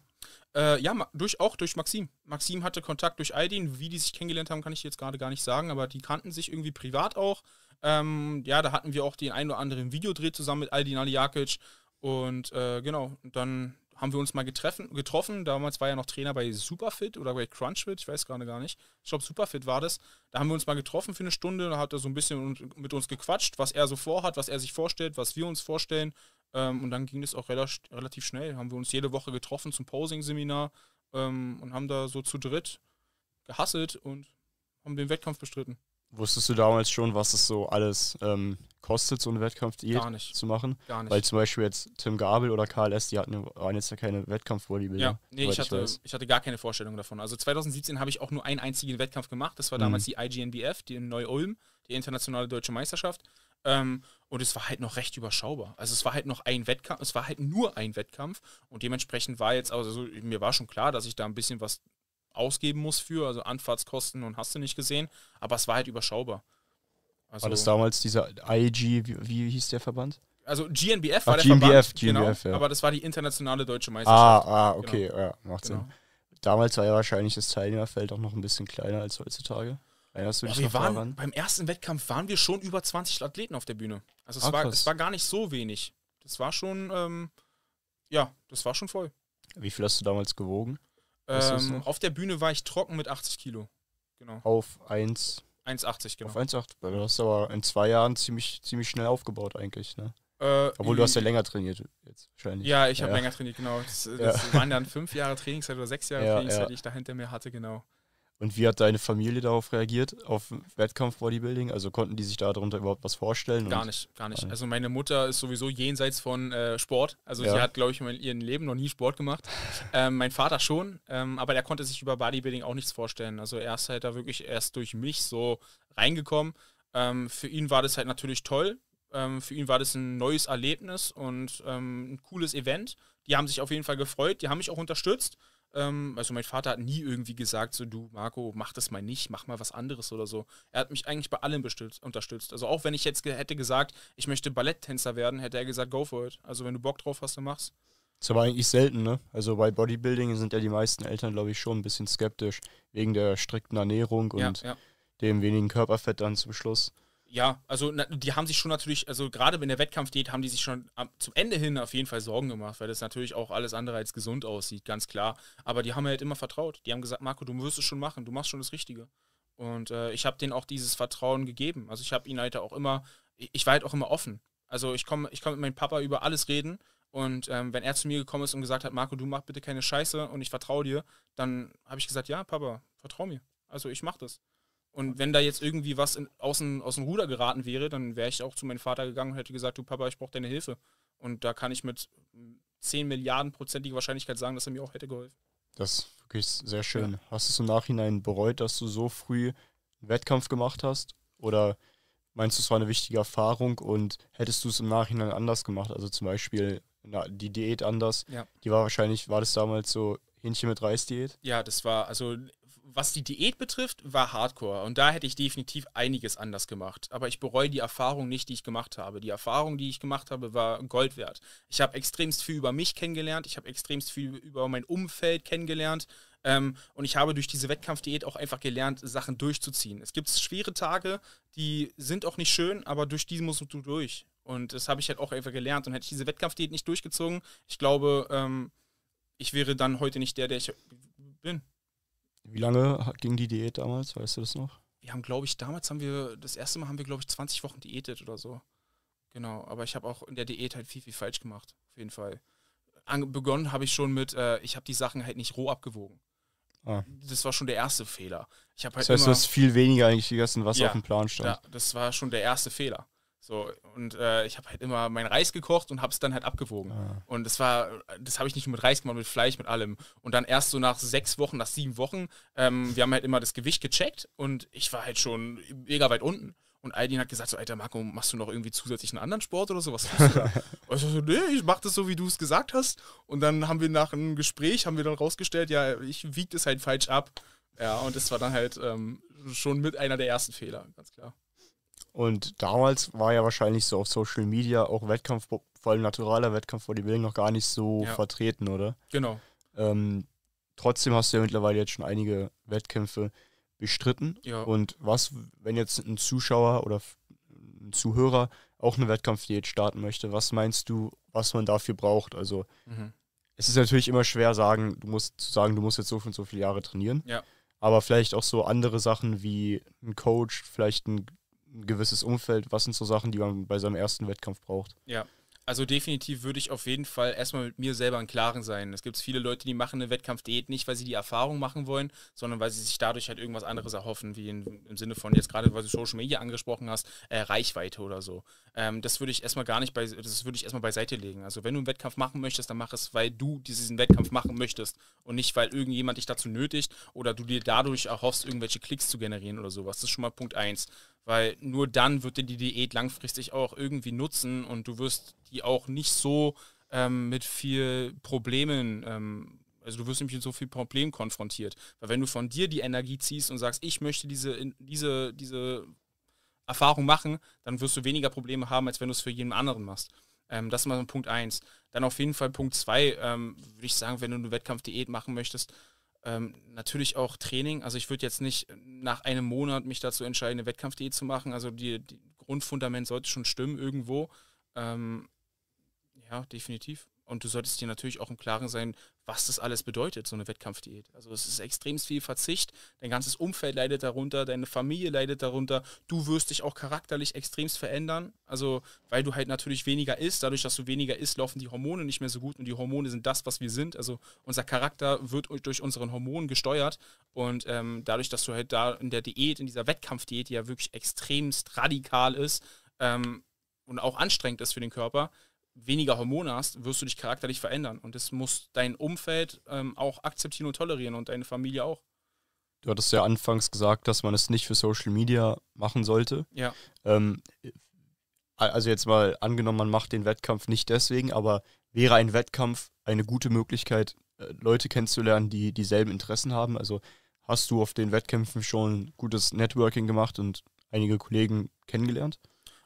Äh, ja, durch, auch durch Maxim. Maxim hatte Kontakt durch Aldin. Wie die sich kennengelernt haben, kann ich jetzt gerade gar nicht sagen, aber die kannten sich irgendwie privat auch. Ähm, ja, da hatten wir auch den ein oder anderen Videodreh zusammen mit Aldin Alijakic. Und äh, genau, dann haben wir uns mal getreffen, getroffen. Damals war er noch Trainer bei Superfit oder bei Crunchfit, ich weiß gerade gar nicht. Ich glaube, Superfit war das. Da haben wir uns mal getroffen für eine Stunde. Da hat er so ein bisschen mit uns gequatscht, was er so vorhat, was er sich vorstellt, was wir uns vorstellen. Ähm, und dann ging das auch relativ schnell. Haben wir uns jede Woche getroffen zum Posing-Seminar ähm, und haben da so zu dritt gehasselt und haben den Wettkampf bestritten. Wusstest du damals schon, was es so alles ähm, kostet, so einen wettkampf Gar nicht. zu machen? Gar nicht. Weil zum Beispiel jetzt Tim Gabel oder KLS, die hatten, waren jetzt ja keine Wettkampf-Bodybuilder. Ja, nee, ich hatte, ich, ich, hatte gar keine Vorstellung davon. Also 2017 habe ich auch nur einen einzigen Wettkampf gemacht. Das war mhm. damals mhm. die IGNBF, die in Neu-Ulm, die internationale deutsche Meisterschaft. Ähm, und es war halt noch recht überschaubar. Also es war halt noch ein Wettkampf, es war halt nur ein Wettkampf. Und dementsprechend war jetzt, also mir war schon klar, dass ich da ein bisschen was ausgeben muss für, also Anfahrtskosten und hast du nicht gesehen, aber es war halt überschaubar. Also war das also damals dieser IG, wie, wie hieß der Verband? Also GNBF Ach, war der GNBF, Verband, GNBF, genau, ja. aber das war die internationale deutsche ah, Meisterschaft. Ah, ah okay, genau. ja, macht genau. Sinn. Damals war ja wahrscheinlich das Teilnehmerfeld auch noch ein bisschen kleiner als heutzutage. Erinnerst du dich Boah, waren, daran? Beim ersten Wettkampf waren wir schon über 20 Athleten auf der Bühne. Also es, ah, war, es war gar nicht so wenig. Das war schon, ähm, ja, das war schon voll. Wie viel hast du damals gewogen? Ähm, auf der Bühne war ich trocken mit 80 Kilo. Genau. Auf 1. 1,80, genau. Auf 1,80. Du hast aber in zwei Jahren ziemlich, ziemlich schnell aufgebaut eigentlich, ne? Äh, Obwohl du hast ja länger trainiert jetzt wahrscheinlich. Ja, ich habe ja. länger trainiert, genau. Das, das ja. waren dann fünf Jahre Trainingszeit oder sechs Jahre ja, Trainingszeit, die ich da hinter mir hatte, genau. Und wie hat deine Familie darauf reagiert, auf Wettkampf-Bodybuilding? Also konnten die sich darunter überhaupt was vorstellen? Gar nicht, gar nicht. Ah, also meine Mutter ist sowieso jenseits von äh, Sport. Also ja. sie hat, glaube ich, in ihrem Leben noch nie Sport gemacht. *laughs* ähm, mein Vater schon, ähm, aber der konnte sich über Bodybuilding auch nichts vorstellen. Also er ist halt da wirklich erst durch mich so reingekommen. Ähm, für ihn war das halt natürlich toll. Ähm, für ihn war das ein neues Erlebnis und ähm, ein cooles Event. Die haben sich auf jeden Fall gefreut, die haben mich auch unterstützt. Ähm, also mein Vater hat nie irgendwie gesagt, so du Marco, mach das mal nicht, mach mal was anderes oder so. Er hat mich eigentlich bei allem unterstützt. Also auch wenn ich jetzt ge hätte gesagt, ich möchte Balletttänzer werden, hätte er gesagt, go for it. Also wenn du Bock drauf hast, dann mach's. Das ist aber eigentlich selten, ne? Also bei Bodybuilding sind ja die meisten Eltern, glaube ich, schon ein bisschen skeptisch, wegen der strikten Ernährung und ja, ja. dem wenigen Körperfett dann zum Schluss. Ja, also die haben sich schon natürlich, also gerade wenn der Wettkampf geht, haben die sich schon am, zum Ende hin auf jeden Fall Sorgen gemacht, weil das natürlich auch alles andere als gesund aussieht, ganz klar. Aber die haben halt immer vertraut. Die haben gesagt, Marco, du wirst es schon machen, du machst schon das Richtige. Und äh, ich habe denen auch dieses Vertrauen gegeben. Also ich habe ihnen halt auch immer, ich war halt auch immer offen. Also ich komme ich komm mit meinem Papa über alles reden. Und ähm, wenn er zu mir gekommen ist und gesagt hat, Marco, du mach bitte keine Scheiße und ich vertraue dir, dann habe ich gesagt, ja, Papa, vertrau mir. Also ich mache das. Und wenn da jetzt irgendwie was in, aus, dem, aus dem Ruder geraten wäre, dann wäre ich auch zu meinem Vater gegangen und hätte gesagt, du Papa, ich brauche deine Hilfe. Und da kann ich mit 10 Milliarden prozentiger Wahrscheinlichkeit sagen, dass er mir auch hätte geholfen. Das ist wirklich sehr schön. Ja. Hast du es im Nachhinein bereut, dass du so früh einen Wettkampf gemacht hast? Oder meinst du, es war eine wichtige Erfahrung und hättest du es im Nachhinein anders gemacht? Also zum Beispiel na, die Diät anders. Ja. Die war wahrscheinlich, war das damals so Hähnchen mit Reis-Diät? Ja, das war, also was die Diät betrifft, war Hardcore und da hätte ich definitiv einiges anders gemacht. Aber ich bereue die Erfahrung nicht, die ich gemacht habe. Die Erfahrung, die ich gemacht habe, war Gold wert. Ich habe extremst viel über mich kennengelernt, ich habe extremst viel über mein Umfeld kennengelernt. Ähm, und ich habe durch diese Wettkampfdiät auch einfach gelernt, Sachen durchzuziehen. Es gibt schwere Tage, die sind auch nicht schön, aber durch die musst du durch. Und das habe ich halt auch einfach gelernt. Und hätte ich diese Wettkampfdiät nicht durchgezogen, ich glaube, ähm, ich wäre dann heute nicht der, der ich bin. Wie lange ging die Diät damals? Weißt du das noch? Wir haben, glaube ich, damals haben wir, das erste Mal haben wir, glaube ich, 20 Wochen diätet oder so. Genau, aber ich habe auch in der Diät halt viel, viel falsch gemacht, auf jeden Fall. An, begonnen habe ich schon mit, äh, ich habe die Sachen halt nicht roh abgewogen. Ah. Das war schon der erste Fehler. Ich halt das heißt, du hast viel weniger eigentlich gegessen, was ja, auf dem Plan stand. Ja, das war schon der erste Fehler. So, und äh, ich habe halt immer meinen Reis gekocht und habe es dann halt abgewogen. Ah. Und das war, das habe ich nicht nur mit Reis gemacht, mit Fleisch, mit allem. Und dann erst so nach sechs Wochen, nach sieben Wochen, ähm, wir haben halt immer das Gewicht gecheckt und ich war halt schon mega weit unten. Und Aidin hat gesagt: So, Alter, Marco, machst du noch irgendwie zusätzlich einen anderen Sport oder sowas? ich so, nee, ich mach das so, wie du es gesagt hast. Und dann haben wir nach einem Gespräch, haben wir dann rausgestellt: Ja, ich wiege das halt falsch ab. Ja, und das war dann halt ähm, schon mit einer der ersten Fehler, ganz klar. Und damals war ja wahrscheinlich so auf Social Media auch Wettkampf, vor allem naturaler Wettkampf vor Willen noch gar nicht so ja. vertreten, oder? Genau. Ähm, trotzdem hast du ja mittlerweile jetzt schon einige Wettkämpfe bestritten. Ja. Und was, wenn jetzt ein Zuschauer oder ein Zuhörer auch eine Wettkampfdiät starten möchte, was meinst du, was man dafür braucht? Also mhm. es ist natürlich immer schwer sagen, du musst zu sagen, du musst jetzt so und so viele Jahre trainieren. Ja. Aber vielleicht auch so andere Sachen wie ein Coach, vielleicht ein ein gewisses Umfeld. Was sind so Sachen, die man bei seinem ersten Wettkampf braucht? Ja. Also definitiv würde ich auf jeden Fall erstmal mit mir selber im Klaren sein. Es gibt viele Leute, die machen eine Wettkampfdiät nicht, weil sie die Erfahrung machen wollen, sondern weil sie sich dadurch halt irgendwas anderes erhoffen, wie in, im Sinne von jetzt gerade, weil du Social Media angesprochen hast, äh, Reichweite oder so. Ähm, das würde ich erstmal gar nicht bei, das würde ich erstmal beiseite legen. Also wenn du einen Wettkampf machen möchtest, dann mach es, weil du diesen Wettkampf machen möchtest und nicht, weil irgendjemand dich dazu nötigt oder du dir dadurch erhoffst, irgendwelche Klicks zu generieren oder sowas. Das ist schon mal Punkt 1. Weil nur dann wird dir die Diät langfristig auch irgendwie nutzen und du wirst die auch nicht so ähm, mit viel Problemen, ähm, also du wirst nämlich mit so viel Problemen konfrontiert. Weil wenn du von dir die Energie ziehst und sagst, ich möchte diese, diese, diese Erfahrung machen, dann wirst du weniger Probleme haben, als wenn du es für jeden anderen machst. Ähm, das ist mal Punkt 1. Dann auf jeden Fall Punkt 2, ähm, würde ich sagen, wenn du eine Wettkampfdiät machen möchtest, ähm, natürlich auch Training. Also ich würde jetzt nicht nach einem Monat mich dazu entscheiden, eine Wettkampf.de zu machen. Also die, die, Grundfundament sollte schon stimmen irgendwo. Ähm, ja, definitiv. Und du solltest dir natürlich auch im Klaren sein, was das alles bedeutet, so eine Wettkampfdiät. Also es ist extrem viel Verzicht, dein ganzes Umfeld leidet darunter, deine Familie leidet darunter, du wirst dich auch charakterlich extremst verändern, also weil du halt natürlich weniger isst, dadurch, dass du weniger isst, laufen die Hormone nicht mehr so gut und die Hormone sind das, was wir sind, also unser Charakter wird durch unseren Hormonen gesteuert und ähm, dadurch, dass du halt da in der Diät, in dieser Wettkampfdiät, die ja wirklich extremst radikal ist ähm, und auch anstrengend ist für den Körper, weniger Hormone hast, wirst du dich charakterlich verändern. Und das muss dein Umfeld ähm, auch akzeptieren und tolerieren und deine Familie auch. Du hattest ja anfangs gesagt, dass man es nicht für Social Media machen sollte. Ja. Ähm, also jetzt mal angenommen, man macht den Wettkampf nicht deswegen, aber wäre ein Wettkampf eine gute Möglichkeit, äh, Leute kennenzulernen, die dieselben Interessen haben? Also hast du auf den Wettkämpfen schon gutes Networking gemacht und einige Kollegen kennengelernt?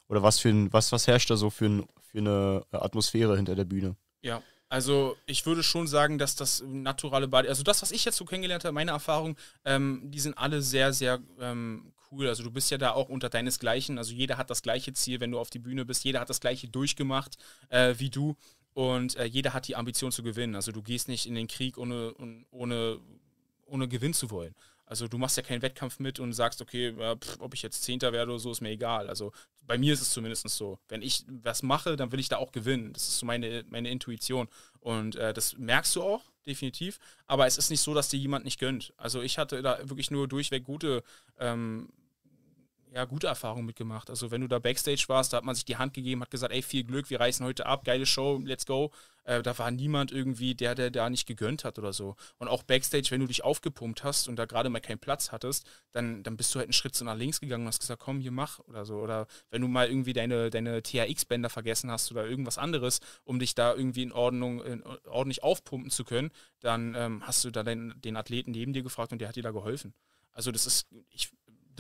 Oder was für ein, was, was herrscht da so für ein für eine äh, Atmosphäre hinter der Bühne. Ja, also ich würde schon sagen, dass das naturale Body, also das, was ich jetzt so kennengelernt habe, meine Erfahrung, ähm, die sind alle sehr, sehr ähm, cool. Also du bist ja da auch unter deinesgleichen. Also jeder hat das gleiche Ziel, wenn du auf die Bühne bist. Jeder hat das gleiche durchgemacht äh, wie du. Und äh, jeder hat die Ambition zu gewinnen. Also du gehst nicht in den Krieg ohne, ohne, ohne gewinnen zu wollen. Also du machst ja keinen Wettkampf mit und sagst, okay, pff, ob ich jetzt Zehnter werde oder so, ist mir egal. Also bei mir ist es zumindest so. Wenn ich was mache, dann will ich da auch gewinnen. Das ist so meine, meine Intuition. Und äh, das merkst du auch, definitiv. Aber es ist nicht so, dass dir jemand nicht gönnt. Also ich hatte da wirklich nur durchweg gute ähm, ja, gute Erfahrungen mitgemacht. Also wenn du da Backstage warst, da hat man sich die Hand gegeben, hat gesagt, ey, viel Glück, wir reißen heute ab, geile Show, let's go. Äh, da war niemand irgendwie, der, der da nicht gegönnt hat oder so. Und auch Backstage, wenn du dich aufgepumpt hast und da gerade mal keinen Platz hattest, dann, dann bist du halt einen Schritt so nach links gegangen und hast gesagt, komm, hier mach oder so. Oder wenn du mal irgendwie deine, deine THX-Bänder vergessen hast oder irgendwas anderes, um dich da irgendwie in Ordnung, in, äh, ordentlich aufpumpen zu können, dann ähm, hast du da den, den Athleten neben dir gefragt und der hat dir da geholfen. Also das ist, ich,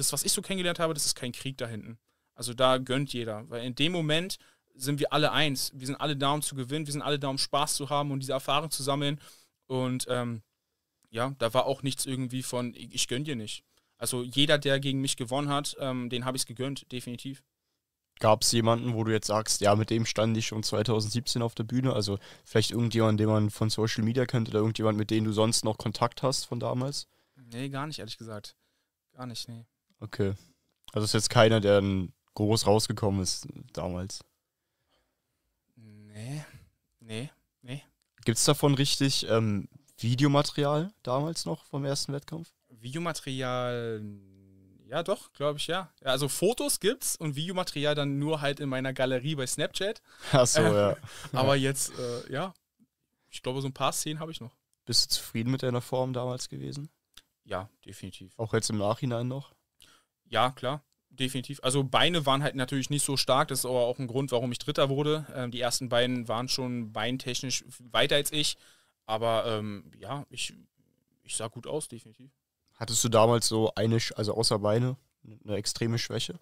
das, was ich so kennengelernt habe, das ist kein Krieg da hinten. Also da gönnt jeder, weil in dem Moment sind wir alle eins. Wir sind alle da, um zu gewinnen, wir sind alle da, um Spaß zu haben und diese Erfahrung zu sammeln. Und ähm, ja, da war auch nichts irgendwie von, ich, ich gönn dir nicht. Also jeder, der gegen mich gewonnen hat, ähm, den habe ich es gegönnt, definitiv. Gab es jemanden, wo du jetzt sagst, ja, mit dem stand ich schon 2017 auf der Bühne? Also vielleicht irgendjemand, den man von Social Media kennt oder irgendjemand, mit dem du sonst noch Kontakt hast von damals? Nee, gar nicht, ehrlich gesagt. Gar nicht, nee. Okay. Also ist jetzt keiner, der groß rausgekommen ist damals. Nee, nee, nee. Gibt es davon richtig ähm, Videomaterial damals noch vom ersten Wettkampf? Videomaterial, ja doch, glaube ich, ja. Also Fotos gibt's und Videomaterial dann nur halt in meiner Galerie bei Snapchat. Ach so, äh, ja. *laughs* Aber jetzt, äh, ja, ich glaube, so ein paar Szenen habe ich noch. Bist du zufrieden mit deiner Form damals gewesen? Ja, definitiv. Auch jetzt im Nachhinein noch? Ja, klar, definitiv. Also Beine waren halt natürlich nicht so stark. Das ist aber auch ein Grund, warum ich Dritter wurde. Ähm, die ersten beiden waren schon beintechnisch weiter als ich. Aber ähm, ja, ich, ich sah gut aus, definitiv. Hattest du damals so eine, also außer Beine, eine extreme Schwäche?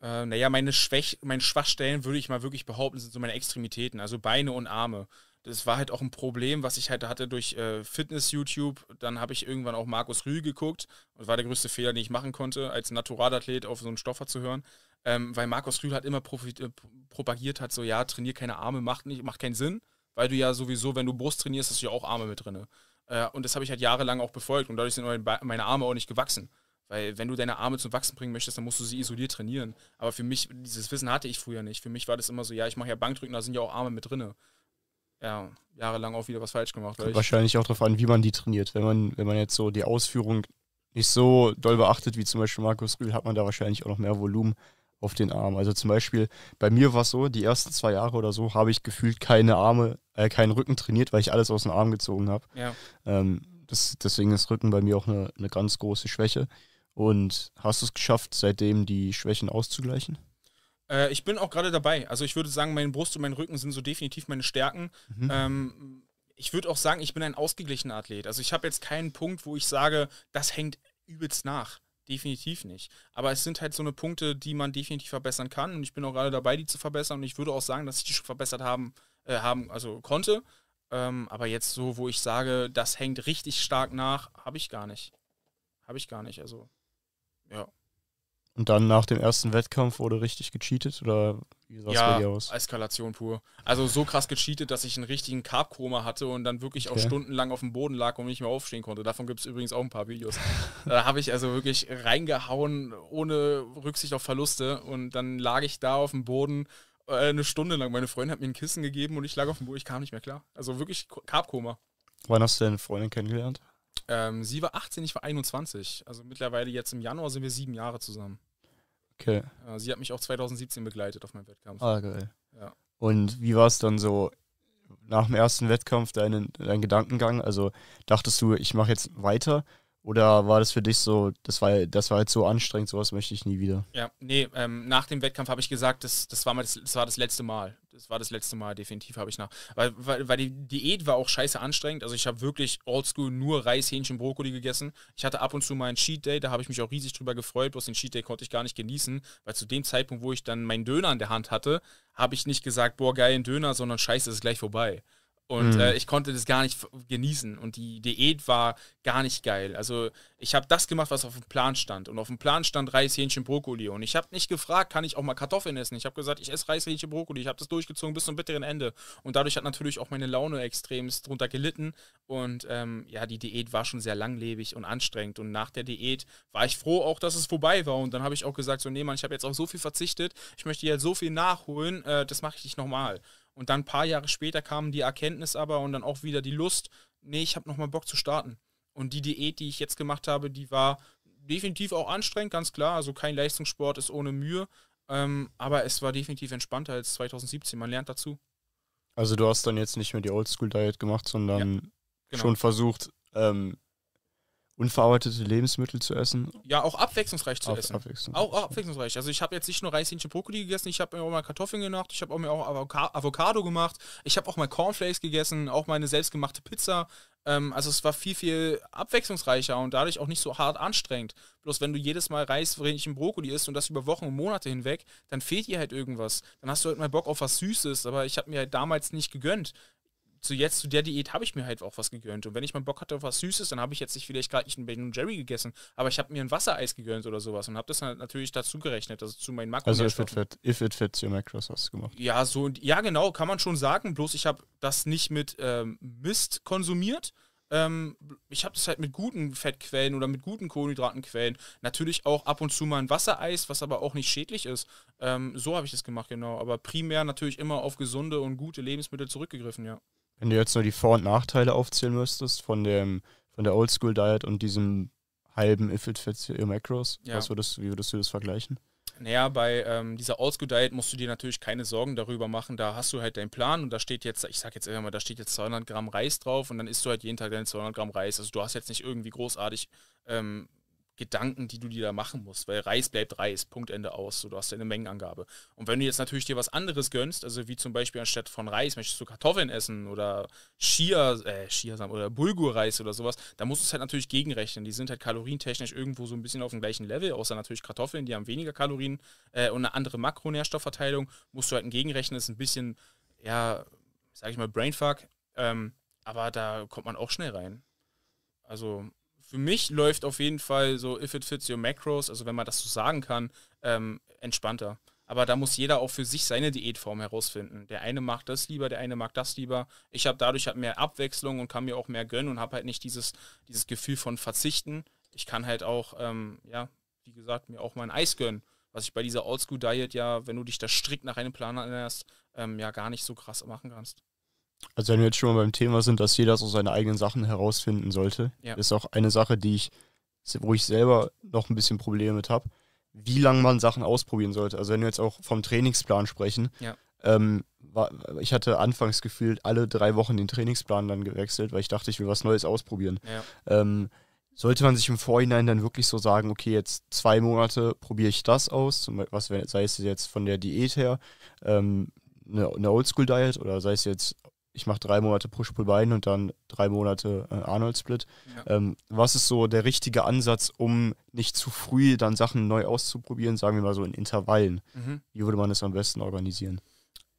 Äh, naja, meine, Schwäch, meine Schwachstellen würde ich mal wirklich behaupten, sind so meine Extremitäten, also Beine und Arme das war halt auch ein Problem, was ich halt hatte durch äh, Fitness-YouTube. Dann habe ich irgendwann auch Markus Rühl geguckt. Das war der größte Fehler, den ich machen konnte, als Naturalathlet auf so einen Stoffer zu hören. Ähm, weil Markus Rühl hat immer äh, propagiert hat, so ja, trainier keine Arme, macht nicht, macht keinen Sinn, weil du ja sowieso, wenn du Brust trainierst, hast du ja auch Arme mit drin. Äh, und das habe ich halt jahrelang auch befolgt und dadurch sind meine Arme auch nicht gewachsen. Weil wenn du deine Arme zum Wachsen bringen möchtest, dann musst du sie isoliert trainieren. Aber für mich, dieses Wissen hatte ich früher nicht. Für mich war das immer so, ja, ich mache ja Bankdrücken, da sind ja auch Arme mit drin ja, jahrelang auch wieder was falsch gemacht. wahrscheinlich auch darauf an, wie man die trainiert. Wenn man, wenn man jetzt so die Ausführung nicht so doll beachtet wie zum Beispiel Markus Rühl, hat man da wahrscheinlich auch noch mehr Volumen auf den Arm. Also zum Beispiel, bei mir war es so, die ersten zwei Jahre oder so habe ich gefühlt keine Arme, äh, keinen Rücken trainiert, weil ich alles aus dem Arm gezogen habe. Ja. Ähm, das, deswegen ist Rücken bei mir auch eine, eine ganz große Schwäche. Und hast du es geschafft, seitdem die Schwächen auszugleichen? Äh, ich bin auch gerade dabei. Also ich würde sagen, meine Brust und mein Rücken sind so definitiv meine Stärken. Mhm. Ähm, ich würde auch sagen, ich bin ein ausgeglichener Athlet. Also ich habe jetzt keinen Punkt, wo ich sage, das hängt übelst nach. Definitiv nicht. Aber es sind halt so eine Punkte, die man definitiv verbessern kann. Und ich bin auch gerade dabei, die zu verbessern. Und ich würde auch sagen, dass ich die schon verbessert haben, äh, haben also konnte. Ähm, aber jetzt so, wo ich sage, das hängt richtig stark nach, habe ich gar nicht. Habe ich gar nicht. Also, ja. Und dann nach dem ersten Wettkampf wurde richtig gecheatet oder wie sah es ja, bei dir aus? Eskalation pur. Also so krass gecheatet, dass ich einen richtigen Carb-Koma hatte und dann wirklich okay. auch stundenlang auf dem Boden lag und nicht mehr aufstehen konnte. Davon gibt es übrigens auch ein paar Videos. *laughs* da habe ich also wirklich reingehauen ohne Rücksicht auf Verluste und dann lag ich da auf dem Boden äh, eine Stunde lang. Meine Freundin hat mir ein Kissen gegeben und ich lag auf dem Boden, ich kam nicht mehr klar. Also wirklich Carb-Koma. Wann hast du deine Freundin kennengelernt? Ähm, sie war 18, ich war 21. Also mittlerweile jetzt im Januar sind wir sieben Jahre zusammen. Okay. Äh, sie hat mich auch 2017 begleitet auf meinem Wettkampf. Ah, geil. Ja. Und wie war es dann so nach dem ersten Wettkampf, deinen, dein Gedankengang? Also dachtest du, ich mache jetzt weiter? Oder war das für dich so, das war, das war halt so anstrengend, sowas möchte ich nie wieder? Ja, nee, ähm, nach dem Wettkampf habe ich gesagt, das, das, war mal das, das war das letzte Mal das war das letzte Mal, definitiv habe ich nach. Weil, weil, weil, die Diät war auch scheiße anstrengend. Also ich habe wirklich oldschool nur Reis, Hähnchen, Brokkoli gegessen. Ich hatte ab und zu mal einen Cheat Day, da habe ich mich auch riesig drüber gefreut, bloß den Cheat Day konnte ich gar nicht genießen, weil zu dem Zeitpunkt, wo ich dann meinen Döner in der Hand hatte, habe ich nicht gesagt, boah, geil, ein Döner, sondern scheiße, ist gleich vorbei. Und mhm. äh, ich konnte das gar nicht genießen. Und die Diät war gar nicht geil. Also ich habe das gemacht, was auf dem Plan stand. Und auf dem Plan stand Reis, Hähnchen, Brokkoli. Und ich habe nicht gefragt, kann ich auch mal Kartoffeln essen. Ich habe gesagt, ich esse Reis, Hähnchen, Brokkoli. Ich habe das durchgezogen bis zum bitteren Ende. Und dadurch hat natürlich auch meine Laune extremst drunter gelitten. Und ähm, ja, die Diät war schon sehr langlebig und anstrengend. Und nach der Diät war ich froh auch, dass es vorbei war. Und dann habe ich auch gesagt, so nee, Mann, ich habe jetzt auch so viel verzichtet. Ich möchte jetzt so viel nachholen. Äh, das mache ich nicht nochmal. Und dann ein paar Jahre später kam die Erkenntnis aber und dann auch wieder die Lust, nee, ich habe nochmal Bock zu starten. Und die Diät, die ich jetzt gemacht habe, die war definitiv auch anstrengend, ganz klar. Also kein Leistungssport ist ohne Mühe. Ähm, aber es war definitiv entspannter als 2017. Man lernt dazu. Also du hast dann jetzt nicht mehr die Oldschool-Diet gemacht, sondern ja, genau. schon versucht, ähm, unverarbeitete Lebensmittel zu essen. Ja, auch abwechslungsreich zu Ab essen. Abwechslungsreich. Auch, auch, abwechslungsreich. Also ich habe jetzt nicht nur Reis, Hähnchen, Brokkoli gegessen, ich habe mir auch mal Kartoffeln gemacht, ich habe mir auch Avoca Avocado gemacht, ich habe auch mal Cornflakes gegessen, auch meine selbstgemachte Pizza. Ähm, also es war viel, viel abwechslungsreicher und dadurch auch nicht so hart anstrengend. Bloß wenn du jedes Mal Reis, Hähnchen, Brokkoli isst und das über Wochen und Monate hinweg, dann fehlt dir halt irgendwas. Dann hast du halt mal Bock auf was Süßes, aber ich habe mir halt damals nicht gegönnt zu jetzt, zu der Diät habe ich mir halt auch was gegönnt. Und wenn ich mal Bock hatte auf was Süßes, dann habe ich jetzt nicht vielleicht gerade nicht einen Ben Jerry gegessen, aber ich habe mir ein Wassereis gegönnt oder sowas und habe das dann natürlich dazu gerechnet, also zu meinen Makros. Also if it, fit, if it fits your macros hast du gemacht. Ja, so und ja genau, kann man schon sagen, bloß ich habe das nicht mit ähm, Mist konsumiert, ähm, ich habe das halt mit guten Fettquellen oder mit guten Kohlenhydratenquellen. Natürlich auch ab und zu mal ein Wassereis, was aber auch nicht schädlich ist. Ähm, so habe ich das gemacht, genau. Aber primär natürlich immer auf gesunde und gute Lebensmittel zurückgegriffen, ja. Wenn du jetzt nur die Vor- und Nachteile aufzählen müsstest von dem von der Oldschool Diet und diesem halben If It Fits Your Macros, ja. was würdest, wie würdest du das vergleichen? Naja, bei ähm, dieser Oldschool-Diet musst du dir natürlich keine Sorgen darüber machen. Da hast du halt deinen Plan und da steht jetzt, ich sag jetzt einfach mal, da steht jetzt 200 Gramm Reis drauf und dann isst du halt jeden Tag deine 200 Gramm Reis. Also du hast jetzt nicht irgendwie großartig ähm, Gedanken, die du dir da machen musst, weil Reis bleibt Reis, Punkt Ende aus. So, du hast ja eine Mengenangabe. Und wenn du jetzt natürlich dir was anderes gönnst, also wie zum Beispiel anstatt von Reis möchtest du Kartoffeln essen oder Chia, äh, Chiasam oder Bulgurreis oder sowas, dann musst du es halt natürlich gegenrechnen. Die sind halt kalorientechnisch irgendwo so ein bisschen auf dem gleichen Level, außer natürlich Kartoffeln, die haben weniger Kalorien äh, und eine andere Makronährstoffverteilung. Musst du halt gegenrechnen, ist ein bisschen, ja, sag ich mal, Brainfuck. Ähm, aber da kommt man auch schnell rein. Also für mich läuft auf jeden Fall so If It Fits Your Macros, also wenn man das so sagen kann, ähm, entspannter. Aber da muss jeder auch für sich seine Diätform herausfinden. Der eine mag das lieber, der eine mag das lieber. Ich habe dadurch halt mehr Abwechslung und kann mir auch mehr gönnen und habe halt nicht dieses, dieses Gefühl von Verzichten. Ich kann halt auch, ähm, ja, wie gesagt, mir auch mal ein Eis gönnen. Was ich bei dieser Oldschool-Diet ja, wenn du dich da strikt nach einem Plan erinnerst, ähm, ja gar nicht so krass machen kannst. Also wenn wir jetzt schon mal beim Thema sind, dass jeder so seine eigenen Sachen herausfinden sollte, ja. ist auch eine Sache, die ich, wo ich selber noch ein bisschen Probleme mit habe, wie lange man Sachen ausprobieren sollte. Also wenn wir jetzt auch vom Trainingsplan sprechen, ja. ähm, war, ich hatte anfangs gefühlt alle drei Wochen den Trainingsplan dann gewechselt, weil ich dachte, ich will was Neues ausprobieren. Ja. Ähm, sollte man sich im Vorhinein dann wirklich so sagen, okay, jetzt zwei Monate probiere ich das aus, zum Beispiel, was sei es jetzt von der Diät her, ähm, eine, eine Oldschool-Diet oder sei es jetzt ich mache drei Monate Push-Pull-Bein und dann drei Monate äh, Arnold-Split. Ja. Ähm, was ist so der richtige Ansatz, um nicht zu früh dann Sachen neu auszuprobieren, sagen wir mal so in Intervallen? Mhm. Wie würde man das am besten organisieren?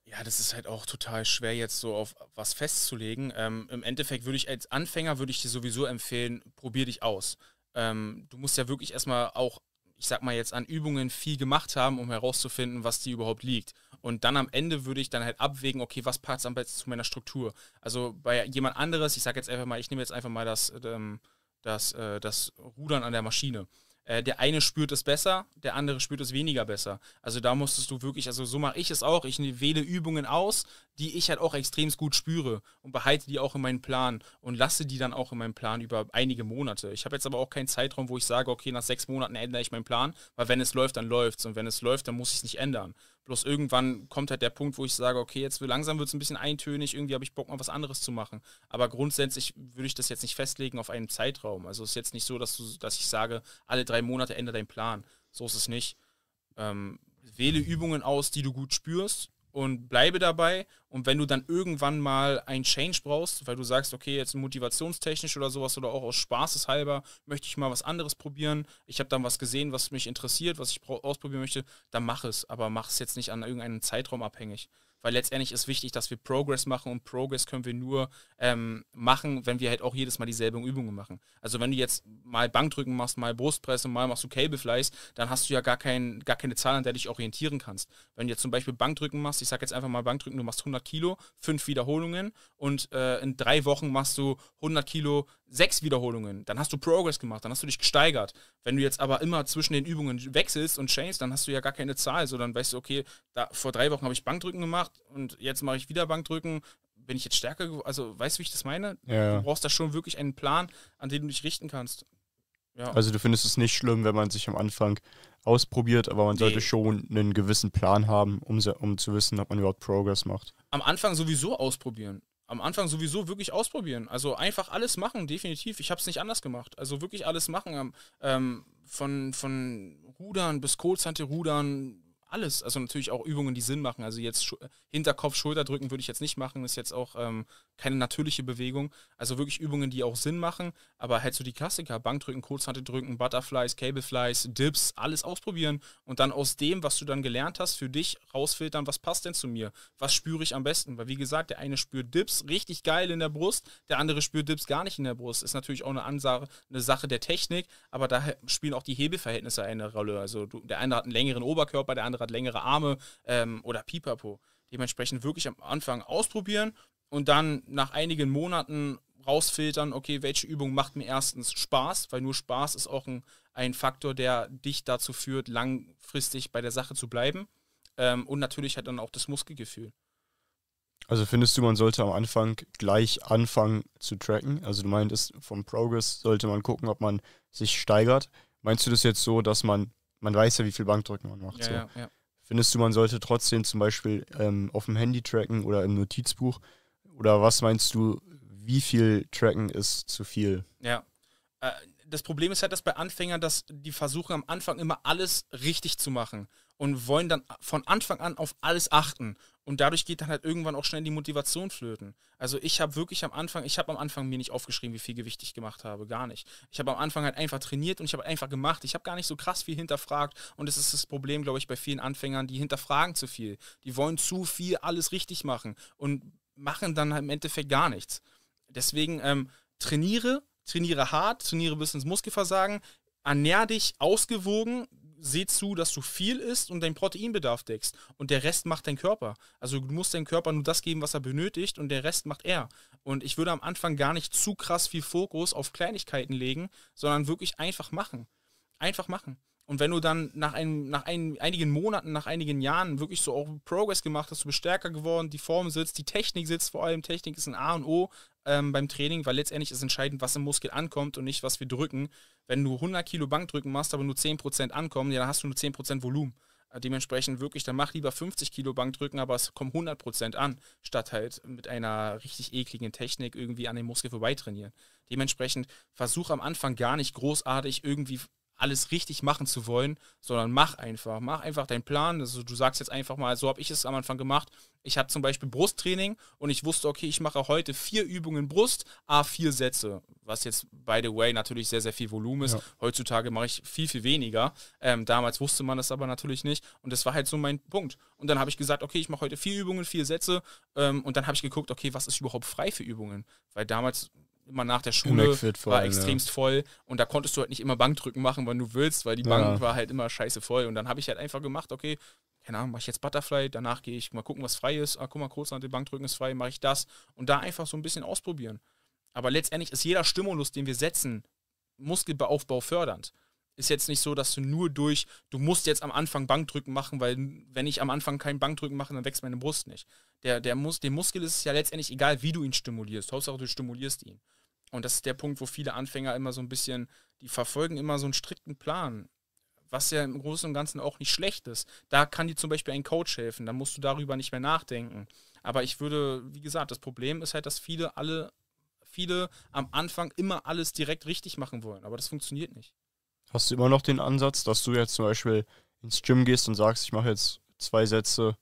Ja, das ist halt auch total schwer, jetzt so auf was festzulegen. Ähm, Im Endeffekt würde ich als Anfänger, würde ich dir sowieso empfehlen, probier dich aus. Ähm, du musst ja wirklich erstmal auch, ich sag mal jetzt, an Übungen viel gemacht haben, um herauszufinden, was dir überhaupt liegt. Und dann am Ende würde ich dann halt abwägen, okay, was passt am besten zu meiner Struktur. Also bei jemand anderes, ich sage jetzt einfach mal, ich nehme jetzt einfach mal das, ähm, das, äh, das Rudern an der Maschine äh, der eine spürt es besser, der andere spürt es weniger besser. Also da musstest du wirklich, also so mache ich es auch, ich ne-, wähle Übungen aus, die ich halt auch extrem gut spüre und behalte die auch in meinen Plan und lasse die dann auch in meinen Plan über einige Monate. Ich habe jetzt aber auch keinen Zeitraum, wo ich sage, okay, nach sechs Monaten ändere ich meinen Plan, weil wenn es läuft, dann läuft es und wenn es läuft, dann muss ich es nicht ändern. Bloß irgendwann kommt halt der Punkt, wo ich sage, okay, jetzt langsam wird es ein bisschen eintönig, irgendwie habe ich Bock, mal was anderes zu machen. Aber grundsätzlich würde ich das jetzt nicht festlegen auf einen Zeitraum. Also es ist jetzt nicht so, dass, du, dass ich sage, alle drei Monate ändere deinen Plan. So ist es nicht. Ähm, wähle Übungen aus, die du gut spürst und bleibe dabei. Und wenn du dann irgendwann mal ein Change brauchst, weil du sagst, okay, jetzt motivationstechnisch oder sowas oder auch aus Spaßes halber möchte ich mal was anderes probieren. Ich habe dann was gesehen, was mich interessiert, was ich ausprobieren möchte, dann mach es. Aber mach es jetzt nicht an irgendeinem Zeitraum abhängig weil letztendlich ist wichtig, dass wir Progress machen und Progress können wir nur ähm, machen, wenn wir halt auch jedes Mal dieselbe Übungen machen. Also wenn du jetzt mal Bankdrücken machst, mal Brustpresse, mal machst du Cableflies, dann hast du ja gar, kein, gar keine Zahl, an der dich orientieren kannst. Wenn du jetzt zum Beispiel Bankdrücken machst, ich sag jetzt einfach mal Bankdrücken, du machst 100 Kilo, fünf Wiederholungen und äh, in drei Wochen machst du 100 Kilo, sechs Wiederholungen, dann hast du Progress gemacht, dann hast du dich gesteigert. Wenn du jetzt aber immer zwischen den Übungen wechselst und changest, dann hast du ja gar keine Zahl. So, dann weißt du, okay, da, vor drei Wochen habe ich Bankdrücken gemacht und jetzt mache ich wieder Bankdrücken. Bin ich jetzt stärker geworden? Also, weißt du, wie ich das meine? Ja. Du brauchst da schon wirklich einen Plan, an den du dich richten kannst. Ja. Also, du findest es nicht schlimm, wenn man sich am Anfang ausprobiert, aber man nee. sollte schon einen gewissen Plan haben, um, um zu wissen, ob man überhaupt Progress macht. Am Anfang sowieso ausprobieren am Anfang sowieso wirklich ausprobieren. Also einfach alles machen, definitiv. Ich habe es nicht anders gemacht. Also wirklich alles machen. Ähm, ähm von, von Rudern bis Kurzhante Rudern, alles. Also natürlich auch Übungen, die Sinn machen. Also jetzt Schu Hinterkopf, drücken würde ich jetzt nicht machen. Ist jetzt auch ähm, keine natürliche Bewegung. Also wirklich Übungen, die auch Sinn machen. Aber halt so die Klassiker. Bankdrücken, Kurzhantel drücken, Butterflies, Cableflies, Dips, alles ausprobieren. Und dann aus dem, was du dann gelernt hast, für dich rausfiltern, was passt denn zu mir? Was spüre ich am besten? Weil wie gesagt, der eine spürt Dips richtig geil in der Brust, der andere spürt Dips gar nicht in der Brust. Ist natürlich auch eine, Ansage, eine Sache der Technik, aber da spielen auch die Hebelverhältnisse eine Rolle. Also du, der eine hat einen längeren Oberkörper, der andere hat längere Arme ähm, oder Pipapo. Dementsprechend wirklich am Anfang ausprobieren und dann nach einigen Monaten rausfiltern, okay, welche Übung macht mir erstens Spaß, weil nur Spaß ist auch ein, ein Faktor, der dich dazu führt, langfristig bei der Sache zu bleiben. Ähm, und natürlich hat dann auch das Muskelgefühl. Also findest du, man sollte am Anfang gleich anfangen zu tracken? Also du meintest, vom Progress sollte man gucken, ob man sich steigert. Meinst du das jetzt so, dass man man weiß ja, wie viel Bankdrücken man macht. Ja, so. ja, ja. Findest du, man sollte trotzdem zum Beispiel ähm, auf dem Handy tracken oder im Notizbuch? Oder was meinst du, wie viel tracken ist zu viel? Ja. Äh, das Problem ist halt, dass bei Anfängern, dass die versuchen am Anfang immer alles richtig zu machen und wollen dann von Anfang an auf alles achten. Und dadurch geht dann halt irgendwann auch schnell die Motivation flöten. Also ich habe wirklich am Anfang, ich habe am Anfang mir nicht aufgeschrieben, wie viel Gewicht ich gemacht habe, gar nicht. Ich habe am Anfang halt einfach trainiert und ich habe einfach gemacht. Ich habe gar nicht so krass viel hinterfragt und das ist das Problem, glaube ich, bei vielen Anfängern, die hinterfragen zu viel. Die wollen zu viel alles richtig machen und machen dann halt im Endeffekt gar nichts. Deswegen ähm, trainiere, trainiere hart, trainiere bis ins Muskelversagen, ernähr dich ausgewogen, seh zu, dass du viel isst und deinen Proteinbedarf deckst. Und der Rest macht dein Körper. Also du musst deinem Körper nur das geben, was er benötigt und der Rest macht er. Und ich würde am Anfang gar nicht zu krass viel Fokus auf Kleinigkeiten legen, sondern wirklich einfach machen. Einfach machen. Und wenn du dann nach, einem, nach ein, einigen Monaten, nach einigen Jahren wirklich so auch Progress gemacht hast, du bist stärker geworden, die Form sitzt, die Technik sitzt vor allem, Technik ist ein A und O, ähm, beim Training, weil letztendlich ist entscheidend, was im Muskel ankommt und nicht, was wir drücken. Wenn du 100 Kilo Bankdrücken machst, aber nur 10% ankommen, ja, dann hast du nur 10% Volumen. Äh, dementsprechend wirklich, dann mach lieber 50 Kilo Bankdrücken, aber es kommen 100% an, statt halt mit einer richtig ekligen Technik irgendwie an dem Muskel vorbeitrainieren. Dementsprechend versuch am Anfang gar nicht großartig irgendwie alles richtig machen zu wollen, sondern mach einfach. Mach einfach deinen Plan. Also du sagst jetzt einfach mal, so habe ich es am Anfang gemacht. Ich habe zum Beispiel Brusttraining und ich wusste, okay, ich mache heute vier Übungen Brust, a vier Sätze, was jetzt, by the way, natürlich sehr, sehr viel Volumen ist. Ja. Heutzutage mache ich viel, viel weniger. Ähm, damals wusste man das aber natürlich nicht und das war halt so mein Punkt. Und dann habe ich gesagt, okay, ich mache heute vier Übungen, vier Sätze ähm, und dann habe ich geguckt, okay, was ist überhaupt frei für Übungen? Weil damals immer nach der Schule war allem, extremst ja. voll und da konntest du halt nicht immer Bankdrücken machen, wann du willst, weil die Bank ja. war halt immer scheiße voll und dann habe ich halt einfach gemacht, okay, keine Ahnung, mache ich jetzt Butterfly, danach gehe ich mal gucken, was frei ist, ah, guck mal, kurz nach dem Bankdrücken ist frei, mache ich das und da einfach so ein bisschen ausprobieren. Aber letztendlich ist jeder Stimulus, den wir setzen, Muskelaufbau fördernd ist jetzt nicht so, dass du nur durch, du musst jetzt am Anfang Bankdrücken machen, weil wenn ich am Anfang kein Bankdrücken mache, dann wächst meine Brust nicht. Der, der Mus dem Muskel ist es ja letztendlich egal, wie du ihn stimulierst. Hauptsache, du stimulierst ihn. Und das ist der Punkt, wo viele Anfänger immer so ein bisschen, die verfolgen immer so einen strikten Plan, was ja im Großen und Ganzen auch nicht schlecht ist. Da kann dir zum Beispiel ein Coach helfen, dann musst du darüber nicht mehr nachdenken. Aber ich würde, wie gesagt, das Problem ist halt, dass viele alle, viele am Anfang immer alles direkt richtig machen wollen. Aber das funktioniert nicht. Hast du immer noch den Ansatz, dass du jetzt zum Beispiel ins Gym gehst und sagst, ich mache jetzt zwei Sätze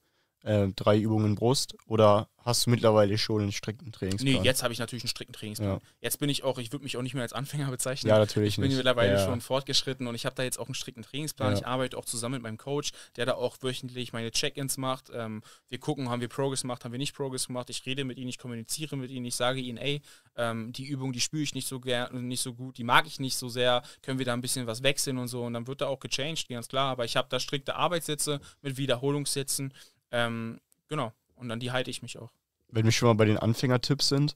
äh, drei Übungen Brust oder hast du mittlerweile schon einen strikten Trainingsplan? Nee, jetzt habe ich natürlich einen strikten Trainingsplan. Ja. Jetzt bin ich auch, ich würde mich auch nicht mehr als Anfänger bezeichnen. Ja, natürlich. Ich bin nicht. mittlerweile ja. schon fortgeschritten und ich habe da jetzt auch einen strikten Trainingsplan. Ja. Ich arbeite auch zusammen mit meinem Coach, der da auch wöchentlich meine Check-ins macht. Ähm, wir gucken, haben wir Progress gemacht, haben wir nicht Progress gemacht. Ich rede mit ihnen, ich kommuniziere mit ihnen, ich sage ihnen, ey, ähm, die Übung, die spüre ich nicht so gern, nicht so gut, die mag ich nicht so sehr, können wir da ein bisschen was wechseln und so. Und dann wird da auch gechanged, ganz klar. Aber ich habe da strikte Arbeitssätze mit Wiederholungssätzen ähm, genau, und an die halte ich mich auch. Wenn wir schon mal bei den Anfängertipps sind,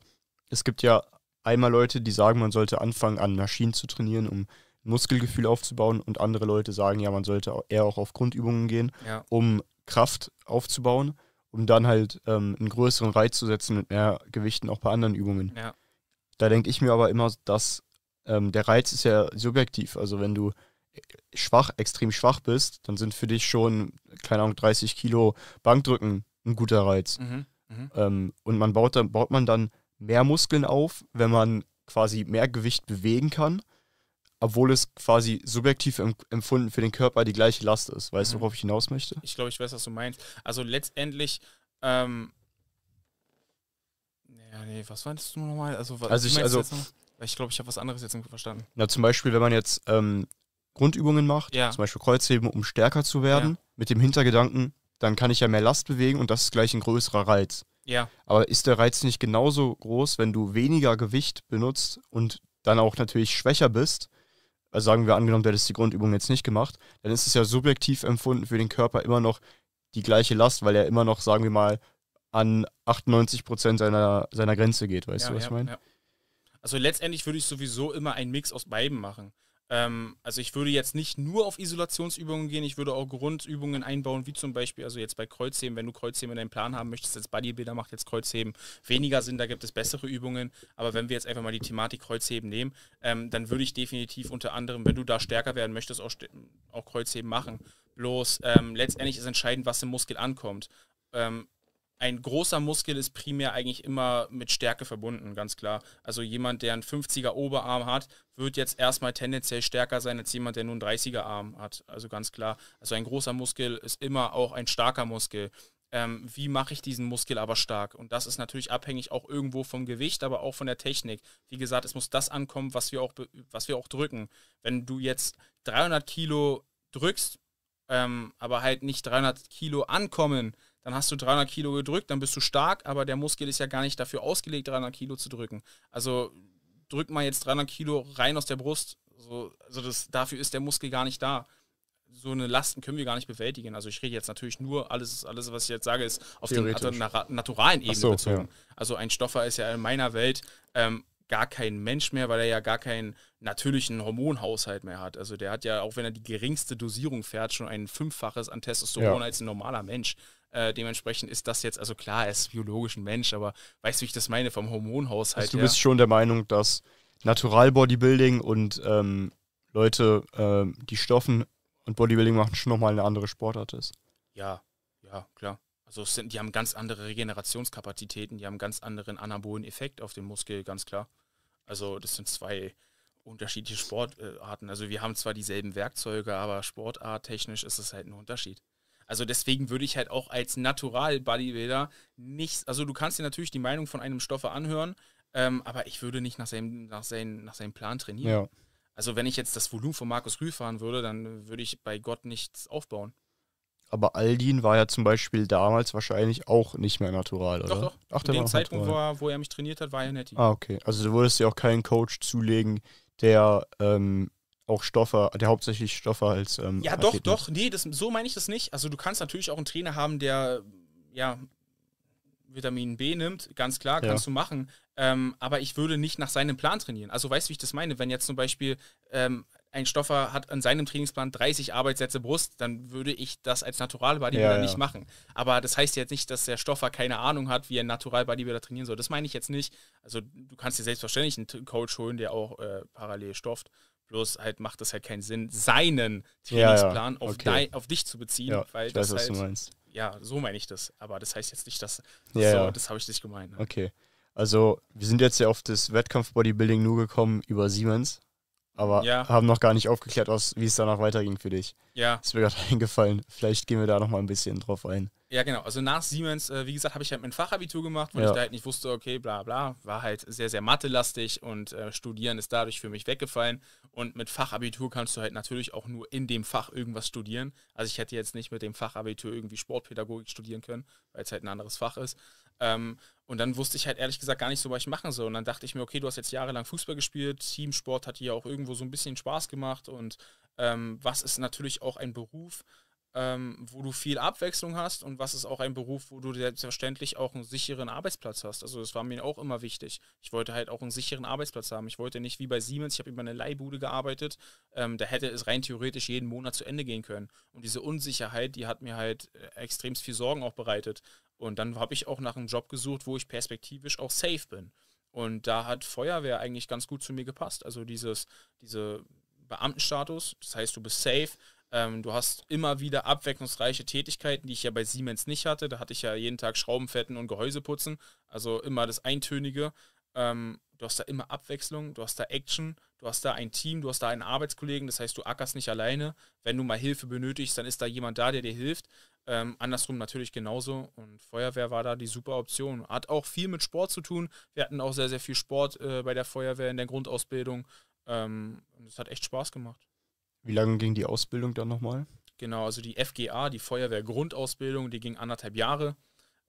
es gibt ja einmal Leute, die sagen, man sollte anfangen, an Maschinen zu trainieren, um Muskelgefühl aufzubauen, und andere Leute sagen, ja, man sollte eher auch auf Grundübungen gehen, ja. um Kraft aufzubauen, um dann halt ähm, einen größeren Reiz zu setzen mit mehr Gewichten auch bei anderen Übungen. Ja. Da denke ich mir aber immer, dass ähm, der Reiz ist ja subjektiv. Also wenn du schwach, extrem schwach bist, dann sind für dich schon, keine Ahnung, 30 Kilo Bankdrücken ein guter Reiz. Mhm, mh. ähm, und man baut, dann, baut man dann mehr Muskeln auf, wenn man quasi mehr Gewicht bewegen kann, obwohl es quasi subjektiv empfunden für den Körper die gleiche Last ist. Weißt mhm. du, worauf ich hinaus möchte? Ich glaube, ich weiß, was du meinst. Also letztendlich, ähm, ja, nee, was meinst du nochmal? Also, was also ich, also, ich glaube, ich habe was anderes jetzt verstanden. Na, zum Beispiel, wenn man jetzt ähm, Grundübungen macht, ja. zum Beispiel Kreuzheben, um stärker zu werden, ja. mit dem Hintergedanken, dann kann ich ja mehr Last bewegen und das ist gleich ein größerer Reiz. Ja. Aber ist der Reiz nicht genauso groß, wenn du weniger Gewicht benutzt und dann auch natürlich schwächer bist? Also sagen wir angenommen, du hättest die Grundübung jetzt nicht gemacht, dann ist es ja subjektiv empfunden für den Körper immer noch die gleiche Last, weil er immer noch, sagen wir mal, an 98 Prozent seiner, seiner Grenze geht. Weißt ja, du, was ja, ich meine? Ja. Also letztendlich würde ich sowieso immer einen Mix aus beiden machen. Ähm, also ich würde jetzt nicht nur auf Isolationsübungen gehen, ich würde auch Grundübungen einbauen, wie zum Beispiel, also jetzt bei Kreuzheben, wenn du Kreuzheben in deinem Plan haben möchtest, als Bodybuilder macht jetzt Kreuzheben weniger Sinn, da gibt es bessere Übungen, aber wenn wir jetzt einfach mal die Thematik Kreuzheben nehmen, ähm, dann würde ich definitiv unter anderem, wenn du da stärker werden möchtest, auch, auch Kreuzheben machen. Bloß ähm, letztendlich ist entscheidend, was im Muskel ankommt. Ähm, ein großer Muskel ist primär eigentlich immer mit Stärke verbunden, ganz klar. Also jemand, der einen 50er Oberarm hat, wird jetzt erstmal tendenziell stärker sein als jemand, der nur einen 30er Arm hat. Also ganz klar. Also ein großer Muskel ist immer auch ein starker Muskel. Ähm, wie mache ich diesen Muskel aber stark? Und das ist natürlich abhängig auch irgendwo vom Gewicht, aber auch von der Technik. Wie gesagt, es muss das ankommen, was wir auch, was wir auch drücken. Wenn du jetzt 300 Kilo drückst, ähm, aber halt nicht 300 Kilo ankommen, dann hast du 300 Kilo gedrückt, dann bist du stark, aber der Muskel ist ja gar nicht dafür ausgelegt, 300 Kilo zu drücken. Also drück mal jetzt 300 Kilo rein aus der Brust. So, also das, dafür ist der Muskel gar nicht da. So eine Lasten können wir gar nicht bewältigen. Also ich rede jetzt natürlich nur, alles, alles was ich jetzt sage, ist auf den nat naturalen Ebene so, bezogen. Ja. Also ein Stoffer ist ja in meiner Welt ähm, gar kein Mensch mehr, weil er ja gar keinen natürlichen Hormonhaushalt mehr hat. Also der hat ja, auch wenn er die geringste Dosierung fährt, schon ein Fünffaches an Testosteron ja. als ein normaler Mensch. Äh, dementsprechend ist das jetzt, also klar, er ist biologisch ein Mensch, aber weißt du, wie ich das meine vom Hormonhaushalt? Also du bist her? schon der Meinung, dass Natural Bodybuilding und ähm, Leute, ähm, die stoffen und Bodybuilding machen, schon nochmal eine andere Sportart ist. Ja, ja, klar. Also sind, die haben ganz andere Regenerationskapazitäten, die haben ganz anderen anabolen Effekt auf den Muskel, ganz klar. Also das sind zwei unterschiedliche Sportarten. Also wir haben zwar dieselben Werkzeuge, aber sportarttechnisch ist es halt ein Unterschied. Also deswegen würde ich halt auch als Natural Bodybuilder nichts, also du kannst dir natürlich die Meinung von einem Stoffe anhören, ähm, aber ich würde nicht nach seinem, nach seinem, nach seinem Plan trainieren. Ja. Also wenn ich jetzt das Volumen von Markus Rühl fahren würde, dann würde ich bei Gott nichts aufbauen. Aber Aldin war ja zum Beispiel damals wahrscheinlich auch nicht mehr natural, oder? Doch, doch. Ach, Zu dem Zeitpunkt, wo er, wo er, mich trainiert hat, war er netty. Ah, okay. Also du würdest dir auch keinen Coach zulegen, der ähm, auch Stoffe, der hauptsächlich Stoffe als. Ähm, ja, doch, Athleten. doch. Nee, das, so meine ich das nicht. Also, du kannst natürlich auch einen Trainer haben, der, ja, Vitamin B nimmt, ganz klar, kannst ja. du machen. Ähm, aber ich würde nicht nach seinem Plan trainieren. Also, weißt du, wie ich das meine? Wenn jetzt zum Beispiel ähm, ein Stoffer hat an seinem Trainingsplan 30 Arbeitssätze Brust, dann würde ich das als Natural Bodybuilder ja, nicht machen. Aber das heißt jetzt nicht, dass der Stoffer keine Ahnung hat, wie er Natural Bodybuilder trainieren soll. Das meine ich jetzt nicht. Also, du kannst dir selbstverständlich einen Coach holen, der auch äh, parallel stofft. Bloß halt macht das halt keinen Sinn, seinen Trainingsplan ja, ja. Auf, okay. dein, auf, dich zu beziehen, ja, weil ich das weiß, halt, was du halt meinst. Ja, so meine ich das. Aber das heißt jetzt nicht, dass so, das habe ich nicht gemeint. Ne? Okay. Also, wir sind jetzt ja auf das Wettkampf-Bodybuilding nur gekommen über Siemens, aber haben noch gar nicht aufgeklärt, was, wie es danach weiterging für dich. Ja. Ist mir gerade *laughs* eingefallen. Vielleicht gehen wir da nochmal ein bisschen drauf ein. Ja, genau. Also nach Siemens, äh, wie gesagt, habe ich halt mein Fachabitur gemacht, weil ja. ich da halt nicht wusste, okay, bla bla, war halt sehr, sehr mathelastig und äh, Studieren ist dadurch für mich weggefallen. Und mit Fachabitur kannst du halt natürlich auch nur in dem Fach irgendwas studieren. Also ich hätte jetzt nicht mit dem Fachabitur irgendwie Sportpädagogik studieren können, weil es halt ein anderes Fach ist. Ähm, und dann wusste ich halt ehrlich gesagt gar nicht so, was ich machen soll. Und dann dachte ich mir, okay, du hast jetzt jahrelang Fußball gespielt, Teamsport hat dir ja auch irgendwo so ein bisschen Spaß gemacht und ähm, was ist natürlich auch ein Beruf, ähm, wo du viel Abwechslung hast und was ist auch ein Beruf, wo du selbstverständlich auch einen sicheren Arbeitsplatz hast. Also das war mir auch immer wichtig. Ich wollte halt auch einen sicheren Arbeitsplatz haben. Ich wollte nicht wie bei Siemens, ich habe über eine Leihbude gearbeitet, ähm, da hätte es rein theoretisch jeden Monat zu Ende gehen können. Und diese Unsicherheit, die hat mir halt äh, extrem viel Sorgen auch bereitet. Und dann habe ich auch nach einem Job gesucht, wo ich perspektivisch auch safe bin. Und da hat Feuerwehr eigentlich ganz gut zu mir gepasst. Also dieses, diese Beamtenstatus, das heißt, du bist safe, ähm, du hast immer wieder abwechslungsreiche Tätigkeiten, die ich ja bei Siemens nicht hatte. Da hatte ich ja jeden Tag Schraubenfetten und Gehäuseputzen, also immer das Eintönige. Ähm, du hast da immer Abwechslung, du hast da Action, du hast da ein Team, du hast da einen Arbeitskollegen, das heißt, du ackerst nicht alleine. Wenn du mal Hilfe benötigst, dann ist da jemand da, der dir hilft. Ähm, andersrum natürlich genauso. Und Feuerwehr war da die super Option. Hat auch viel mit Sport zu tun. Wir hatten auch sehr, sehr viel Sport äh, bei der Feuerwehr in der Grundausbildung. Ähm, und es hat echt Spaß gemacht. Wie lange ging die Ausbildung dann nochmal? Genau, also die FGA, die Feuerwehrgrundausbildung, die ging anderthalb Jahre.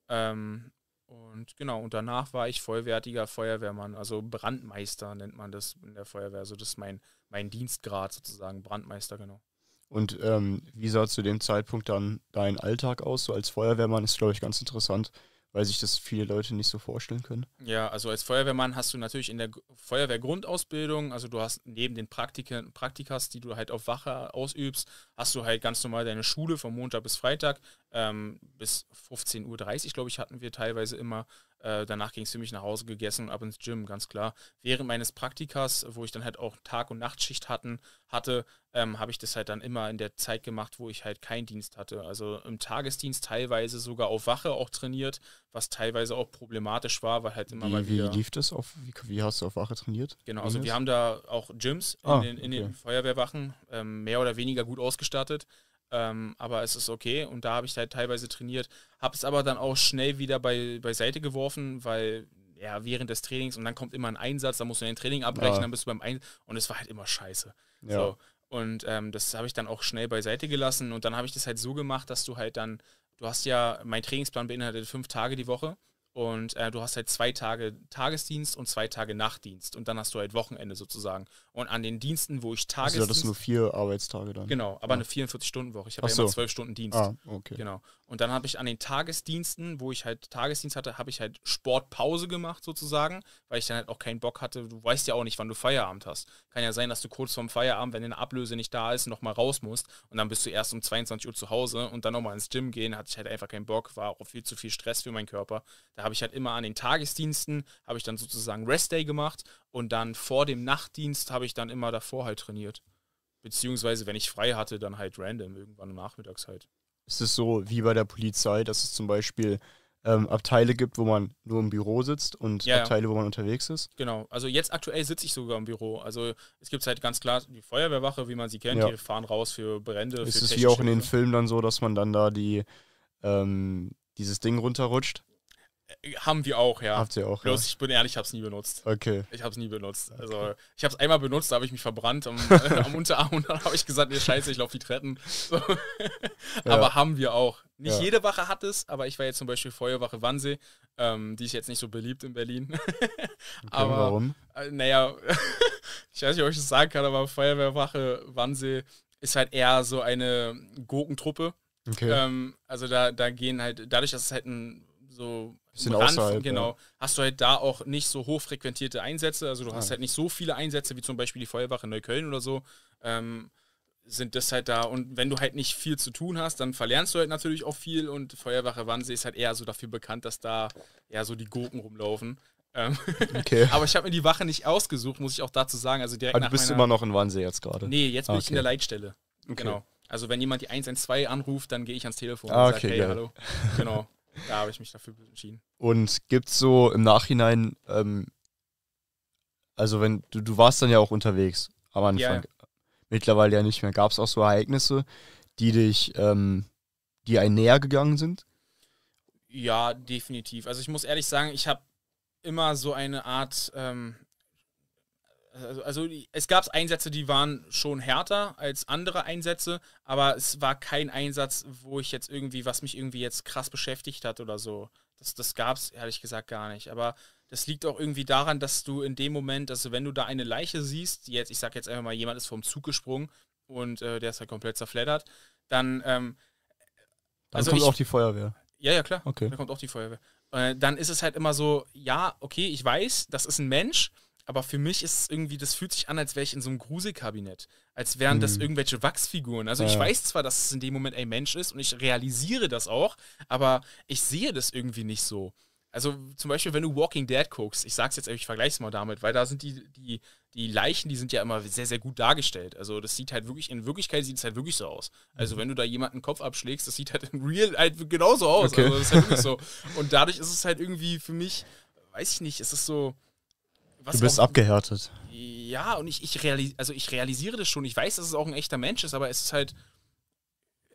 Ähm, und genau, und danach war ich vollwertiger Feuerwehrmann, also Brandmeister nennt man das in der Feuerwehr. Also das ist mein, mein Dienstgrad sozusagen, Brandmeister, genau. Und ähm, wie sah zu dem Zeitpunkt dann dein Alltag aus, so als Feuerwehrmann? Ist, glaube ich, ganz interessant, weil sich das viele Leute nicht so vorstellen können. Ja, also als Feuerwehrmann hast du natürlich in der Feuerwehrgrundausbildung, also du hast neben den Praktiken, Praktikas, die du halt auf Wache ausübst, hast du halt ganz normal deine Schule von Montag bis Freitag ähm, bis 15.30 Uhr, glaube ich, hatten wir teilweise immer. Äh, danach ging es für mich nach Hause gegessen ab ins Gym, ganz klar. Während meines Praktikas, wo ich dann halt auch Tag- und Nachtschicht hatten, hatte, ähm, habe ich das halt dann immer in der Zeit gemacht, wo ich halt keinen Dienst hatte. Also im Tagesdienst teilweise sogar auf Wache auch trainiert, was teilweise auch problematisch war, weil halt immer wie, mal wieder. Wie lief das auf, wie, wie, hast du auf Wache trainiert? Genau, also wir haben da auch Gyms in, ah, den, in okay. den, Feuerwehrwachen, ähm, mehr oder weniger gut ausgestattet. Ähm, aber es ist okay und da habe ich halt teilweise trainiert, habe es aber dann auch schnell wieder bei, beiseite geworfen, weil ja, während des Trainings und dann kommt immer ein Einsatz, dann musst du dein Training abbrechen, ja. dann bist du beim Einsatz und es war halt immer scheiße. Ja. So. Und ähm, das habe ich dann auch schnell beiseite gelassen und dann habe ich das halt so gemacht, dass du halt dann, du hast ja, mein Trainingsplan beinhaltet fünf Tage die Woche und äh, du hast halt zwei Tage Tagesdienst und zwei Tage Nachtdienst. Und dann hast du halt Wochenende sozusagen. Und an den Diensten, wo ich Tagesdienst... Also das sind nur vier Arbeitstage dann. Genau, aber ja. eine 44-Stunden-Woche. Ich habe ja so. immer zwölf Stunden Dienst. Ah, okay. Genau. Und dann habe ich an den Tagesdiensten, wo ich halt Tagesdienst hatte, habe ich halt Sportpause gemacht sozusagen, weil ich dann halt auch keinen Bock hatte. Du weißt ja auch nicht, wann du Feierabend hast. Kann ja sein, dass du kurz vorm Feierabend, wenn deine Ablöse nicht da ist, nochmal raus musst. Und dann bist du erst um 22 Uhr zu Hause und dann nochmal ins Gym gehen. Hatte ich halt einfach keinen Bock, war auch viel zu viel Stress für meinen Körper. Da habe ich halt immer an den Tagesdiensten, habe ich dann sozusagen Restday gemacht und dann vor dem Nachtdienst habe ich dann immer davor halt trainiert. Beziehungsweise, wenn ich frei hatte, dann halt random irgendwann nachmittags halt ist es so wie bei der Polizei, dass es zum Beispiel ähm, Abteile gibt, wo man nur im Büro sitzt und ja, Abteile, wo man unterwegs ist. Genau, also jetzt aktuell sitze ich sogar im Büro. Also es gibt halt ganz klar die Feuerwehrwache, wie man sie kennt, ja. die fahren raus für Brände. Ist für es wie auch in den Filmen dann so, dass man dann da die ähm, dieses Ding runterrutscht? Haben wir auch, ja. Habt ihr auch, Bloß, ja. ich bin ehrlich, ich habe es nie benutzt. Okay. Ich habe es nie benutzt. Also, ich habe es einmal benutzt, da habe ich mich verbrannt am, *laughs* am Unterarm und dann habe ich gesagt, nee, scheiße, ich laufe die Treppen. So. *laughs* ja. Aber haben wir auch. Nicht ja. jede Wache hat es, aber ich war jetzt zum Beispiel Feuerwache Wannsee. Ähm, die ist jetzt nicht so beliebt in Berlin. *laughs* okay, aber, warum? Äh, naja, ich weiß nicht, ob ich das sagen kann, aber Feuerwehrwache Wannsee ist halt eher so eine Gurkentruppe. Okay. Ähm, also da, da gehen halt, dadurch, dass es halt ein so bisschen Rand, außerhalb, genau, ja. hast du halt da auch nicht so hochfrequentierte Einsätze. Also du ah. hast halt nicht so viele Einsätze wie zum Beispiel die Feuerwache in Neukölln oder so. Ähm, sind das halt da und wenn du halt nicht viel zu tun hast, dann verlernst du halt natürlich auch viel und Feuerwache Wannsee ist halt eher so dafür bekannt, dass da eher so die Gurken rumlaufen. Ähm, *laughs* okay. aber ich habe mir die Wache nicht ausgesucht, muss ich auch dazu sagen. Also direkt aber ah, du bist meiner... immer noch in Wannsee jetzt gerade? Nee, jetzt bin okay. ich ah, in der Leitstelle. Okay. Genau. Also wenn jemand die 112 anruft, dann gehe ich ans Telefon ah, und sage, okay, hey, geil. hallo. *laughs* Genau. Da habe ich mich dafür entschieden. Und gibt es so im Nachhinein, ähm, also wenn du, du warst dann ja auch unterwegs am Anfang, ja, ja. mittlerweile ja nicht mehr, gab es auch so Ereignisse, die dich, ähm, die einen näher gegangen sind? Ja, definitiv. Also ich muss ehrlich sagen, ich habe immer so eine Art ähm, also, also es gab Einsätze, die waren schon härter als andere Einsätze, aber es war kein Einsatz, wo ich jetzt irgendwie, was mich irgendwie jetzt krass beschäftigt hat oder so. Das, das gab es ehrlich gesagt gar nicht. Aber das liegt auch irgendwie daran, dass du in dem Moment, also wenn du da eine Leiche siehst, jetzt, ich sag jetzt einfach mal, jemand ist vom Zug gesprungen und äh, der ist halt komplett zerfleddert, dann. Ähm, dann also kommt ich, auch die Feuerwehr. Ja, ja, klar. Okay. Dann kommt auch die Feuerwehr. Äh, dann ist es halt immer so, ja, okay, ich weiß, das ist ein Mensch, aber für mich ist es irgendwie, das fühlt sich an, als wäre ich in so einem Gruselkabinett. Als wären mhm. das irgendwelche Wachsfiguren. Also ja. ich weiß zwar, dass es in dem Moment ein Mensch ist und ich realisiere das auch, aber ich sehe das irgendwie nicht so. Also zum Beispiel, wenn du Walking Dead guckst, ich sag's jetzt, ich vergleiche es mal damit, weil da sind die, die, die Leichen, die sind ja immer sehr, sehr gut dargestellt. Also das sieht halt wirklich, in Wirklichkeit sieht es halt wirklich so aus. Also mhm. wenn du da jemanden Kopf abschlägst, das sieht halt in Real halt genauso aus. Okay. Also das ist halt wirklich so. Und dadurch ist es halt irgendwie für mich, weiß ich nicht, es ist so, du bist auch, abgehärtet. Ja, und ich, ich, realis also ich realisiere das schon. Ich weiß, dass es auch ein echter Mensch ist, aber es ist halt.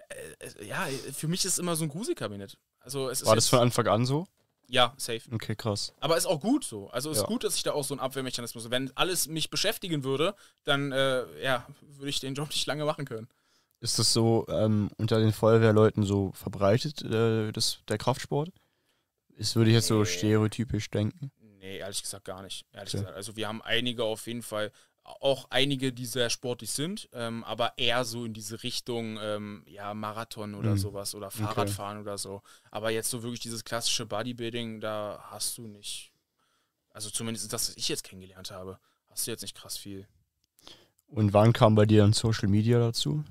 Äh, ja, für mich ist es immer so ein Gruselkabinett. Also War das von Anfang an so? Ja, safe. Okay, krass. Aber ist auch gut so. Also es ist ja. gut, dass ich da auch so einen Abwehrmechanismus. Wenn alles mich beschäftigen würde, dann äh, ja, würde ich den Job nicht lange machen können. Ist das so ähm, unter den Feuerwehrleuten so verbreitet, äh, das, der Kraftsport? Das würde ich jetzt so äh. stereotypisch denken. Nee, ehrlich gesagt gar nicht. Ehrlich ja. gesagt. Also wir haben einige auf jeden Fall, auch einige, die sehr sportlich sind, ähm, aber eher so in diese Richtung, ähm, ja, Marathon oder mhm. sowas oder Fahrradfahren okay. oder so. Aber jetzt so wirklich dieses klassische Bodybuilding, da hast du nicht, also zumindest das, was ich jetzt kennengelernt habe, hast du jetzt nicht krass viel. Und wann kam bei dir dann Social Media dazu?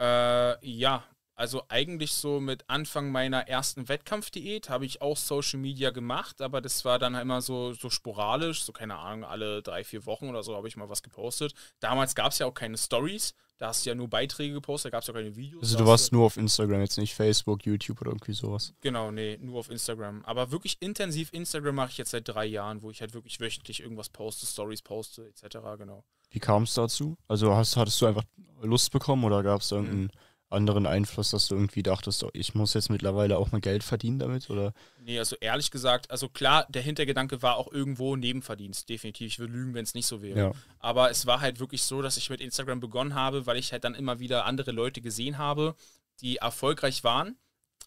Äh, ja, also eigentlich so mit Anfang meiner ersten Wettkampfdiät habe ich auch Social Media gemacht, aber das war dann immer so, so sporadisch, so keine Ahnung, alle drei, vier Wochen oder so habe ich mal was gepostet. Damals gab es ja auch keine Stories, da hast du ja nur Beiträge gepostet, da gab es ja keine Videos. Also du warst nur auf Instagram, jetzt nicht Facebook, YouTube oder irgendwie sowas. Genau, nee, nur auf Instagram. Aber wirklich intensiv Instagram mache ich jetzt seit drei Jahren, wo ich halt wirklich wöchentlich irgendwas poste, Stories poste, etc., genau. Wie kam es dazu? Also hast, hattest du einfach Lust bekommen oder gab es irgendeinen... Mhm anderen Einfluss, dass du irgendwie dachtest, oh, ich muss jetzt mittlerweile auch mal Geld verdienen damit? Oder? Nee, also ehrlich gesagt, also klar, der Hintergedanke war auch irgendwo Nebenverdienst, definitiv. Ich würde lügen, wenn es nicht so wäre. Ja. Aber es war halt wirklich so, dass ich mit Instagram begonnen habe, weil ich halt dann immer wieder andere Leute gesehen habe, die erfolgreich waren,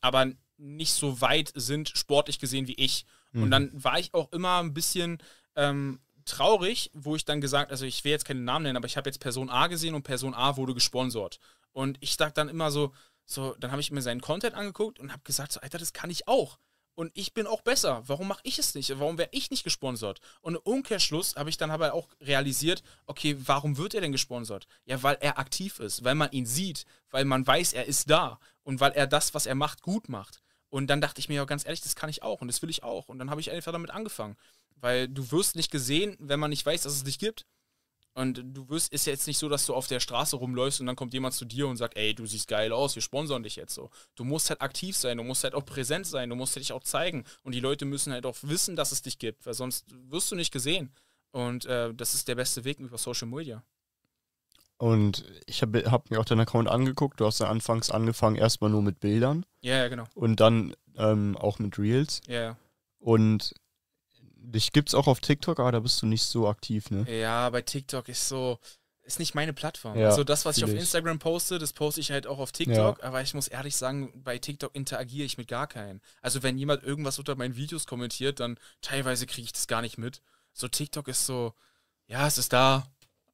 aber nicht so weit sind, sportlich gesehen wie ich. Mhm. Und dann war ich auch immer ein bisschen ähm, traurig, wo ich dann gesagt, also ich will jetzt keinen Namen nennen, aber ich habe jetzt Person A gesehen und Person A wurde gesponsert. Und ich sag dann immer so, so, dann habe ich mir seinen Content angeguckt und habe gesagt, so, Alter, das kann ich auch. Und ich bin auch besser. Warum mache ich es nicht? Warum wäre ich nicht gesponsert? Und im Umkehrschluss habe ich dann aber auch realisiert, okay, warum wird er denn gesponsert? Ja, weil er aktiv ist, weil man ihn sieht, weil man weiß, er ist da und weil er das, was er macht, gut macht. Und dann dachte ich mir, ja, ganz ehrlich, das kann ich auch und das will ich auch. Und dann habe ich einfach damit angefangen. Weil du wirst nicht gesehen, wenn man nicht weiß, dass es dich gibt. Und du wirst, ist jetzt nicht so, dass du auf der Straße rumläufst und dann kommt jemand zu dir und sagt, ey, du siehst geil aus, wir sponsern dich jetzt so. Du musst halt aktiv sein, du musst halt auch präsent sein, du musst halt dich auch zeigen. Und die Leute müssen halt auch wissen, dass es dich gibt, weil sonst wirst du nicht gesehen. Und äh, das ist der beste Weg über Social Media. Und ich habe hab mir auch deinen Account angeguckt. Du hast ja anfangs angefangen erstmal nur mit Bildern. Ja, yeah, genau. Und dann ähm, auch mit Reels. Ja. Yeah. Und Dich gibt es auch auf TikTok, aber da bist du nicht so aktiv, ne? Ja, bei TikTok ist so, ist nicht meine Plattform. Ja, also das, was ich auf Instagram poste, das poste ich halt auch auf TikTok. Ja. Aber ich muss ehrlich sagen, bei TikTok interagiere ich mit gar keinen. Also wenn jemand irgendwas unter meinen Videos kommentiert, dann teilweise kriege ich das gar nicht mit. So TikTok ist so, ja, es ist da,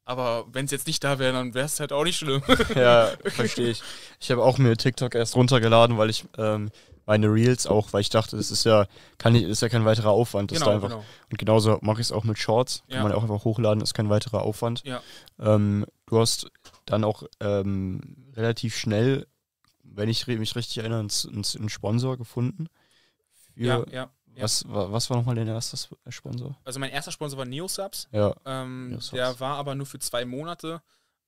aber wenn es jetzt nicht da wäre, dann wäre es halt auch nicht schlimm. *laughs* ja, verstehe ich. Ich habe auch mir TikTok erst runtergeladen, weil ich ähm, meine Reels auch, weil ich dachte, das ist ja, kann ich, ist ja kein weiterer Aufwand. Das genau, da einfach, genau. Und genauso mache ich es auch mit Shorts. Kann ja. man auch einfach hochladen, ist kein weiterer Aufwand. Ja. Ähm, du hast dann auch ähm, relativ schnell, wenn ich mich richtig erinnere, einen, einen Sponsor gefunden. Für, ja, ja. Ja. Was, was war nochmal dein erster äh, Sponsor? Also mein erster Sponsor war Neosubs. Ja. Ähm, Neosubs. Der war aber nur für zwei Monate.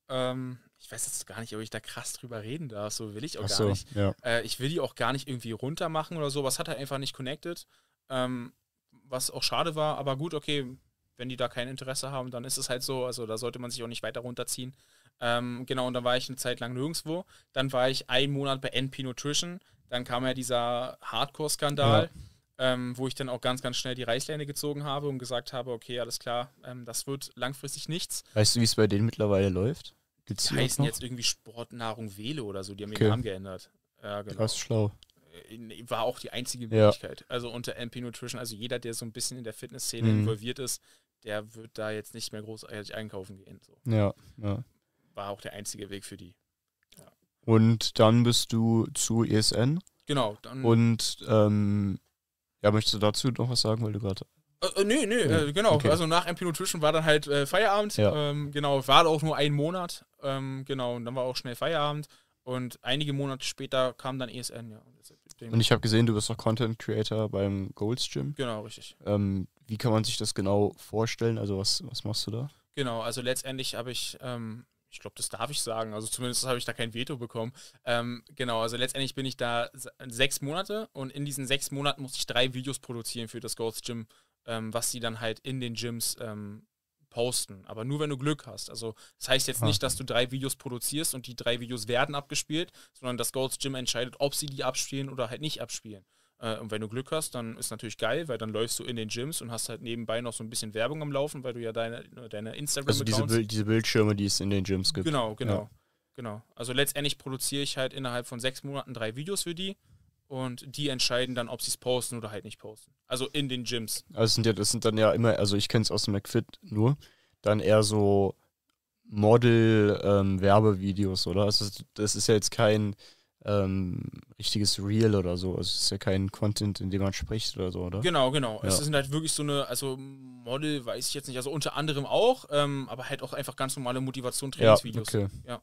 Ähm, ich weiß jetzt gar nicht, ob ich da krass drüber reden darf. So will ich auch Ach gar so, nicht. Ja. Äh, ich will die auch gar nicht irgendwie runter machen oder so. Was hat er halt einfach nicht connected. Ähm, was auch schade war, aber gut, okay, wenn die da kein Interesse haben, dann ist es halt so. Also da sollte man sich auch nicht weiter runterziehen. Ähm, genau, und dann war ich eine Zeit lang nirgendwo. Dann war ich einen Monat bei NP Nutrition. Dann kam ja dieser Hardcore-Skandal. Ja ähm, wo ich dann auch ganz, ganz schnell die Reißleine gezogen habe und gesagt habe, okay, alles klar, ähm, das wird langfristig nichts. Weißt du, wie es bei denen mittlerweile läuft? Gibt's die heißen jetzt irgendwie Sportnahrung Wele oder so, die haben okay. den Namen geändert. Ja, genau. Krass schlau. Äh, war auch die einzige Möglichkeit. Ja. Also unter MP Nutrition, also jeder, der so ein bisschen in der Fitnessszene mhm. involviert ist, der wird da jetzt nicht mehr großartig einkaufen gehen. So. Ja, ja. War auch der einzige Weg für die. Ja. Und dann bist du zu ESN? Genau. Dann und ähm, ja, möchtest du dazu noch was sagen, weil du gerade äh, äh nee, nee, äh, genau. Okay. Also nach MP Nutrition war dann halt äh, Feierabend. Ja. Ähm, genau, war auch nur ein Monat. Ähm, genau, und dann war auch schnell Feierabend. Und einige Monate später kam dann ESN, ja. Und ich habe gesehen, du bist auch Content Creator beim Golds Gym. Genau, richtig. Ähm, wie kann man sich das genau vorstellen? Also was, was machst du da? Genau, also letztendlich habe ich ähm, ich glaube, das darf ich sagen. Also zumindest habe ich da kein Veto bekommen. Ähm, genau, also letztendlich bin ich da sechs Monate und in diesen sechs Monaten musste ich drei Videos produzieren für das Gold's Gym, ähm, was sie dann halt in den Gyms ähm, posten. Aber nur wenn du Glück hast. Also das heißt jetzt nicht, ah. dass du drei Videos produzierst und die drei Videos werden abgespielt, sondern das Gold's Gym entscheidet, ob sie die abspielen oder halt nicht abspielen. Äh, und wenn du Glück hast, dann ist natürlich geil, weil dann läufst du in den Gyms und hast halt nebenbei noch so ein bisschen Werbung am Laufen, weil du ja deine, deine instagram Also diese, Bild, diese Bildschirme, die es in den Gyms gibt. Genau, genau. Ja. Genau. Also letztendlich produziere ich halt innerhalb von sechs Monaten drei Videos für die und die entscheiden dann, ob sie es posten oder halt nicht posten. Also in den Gyms. Also sind ja, das sind dann ja immer, also ich kenne es aus dem McFit nur, dann eher so Model-Werbevideos, ähm, oder? Also das ist ja jetzt kein ähm, richtiges Real oder so. es ist ja kein Content, in dem man spricht oder so, oder? Genau, genau. Ja. Es sind halt wirklich so eine, also Model weiß ich jetzt nicht, also unter anderem auch, ähm, aber halt auch einfach ganz normale Motivation-Trainingsvideos. Ja, okay. ja.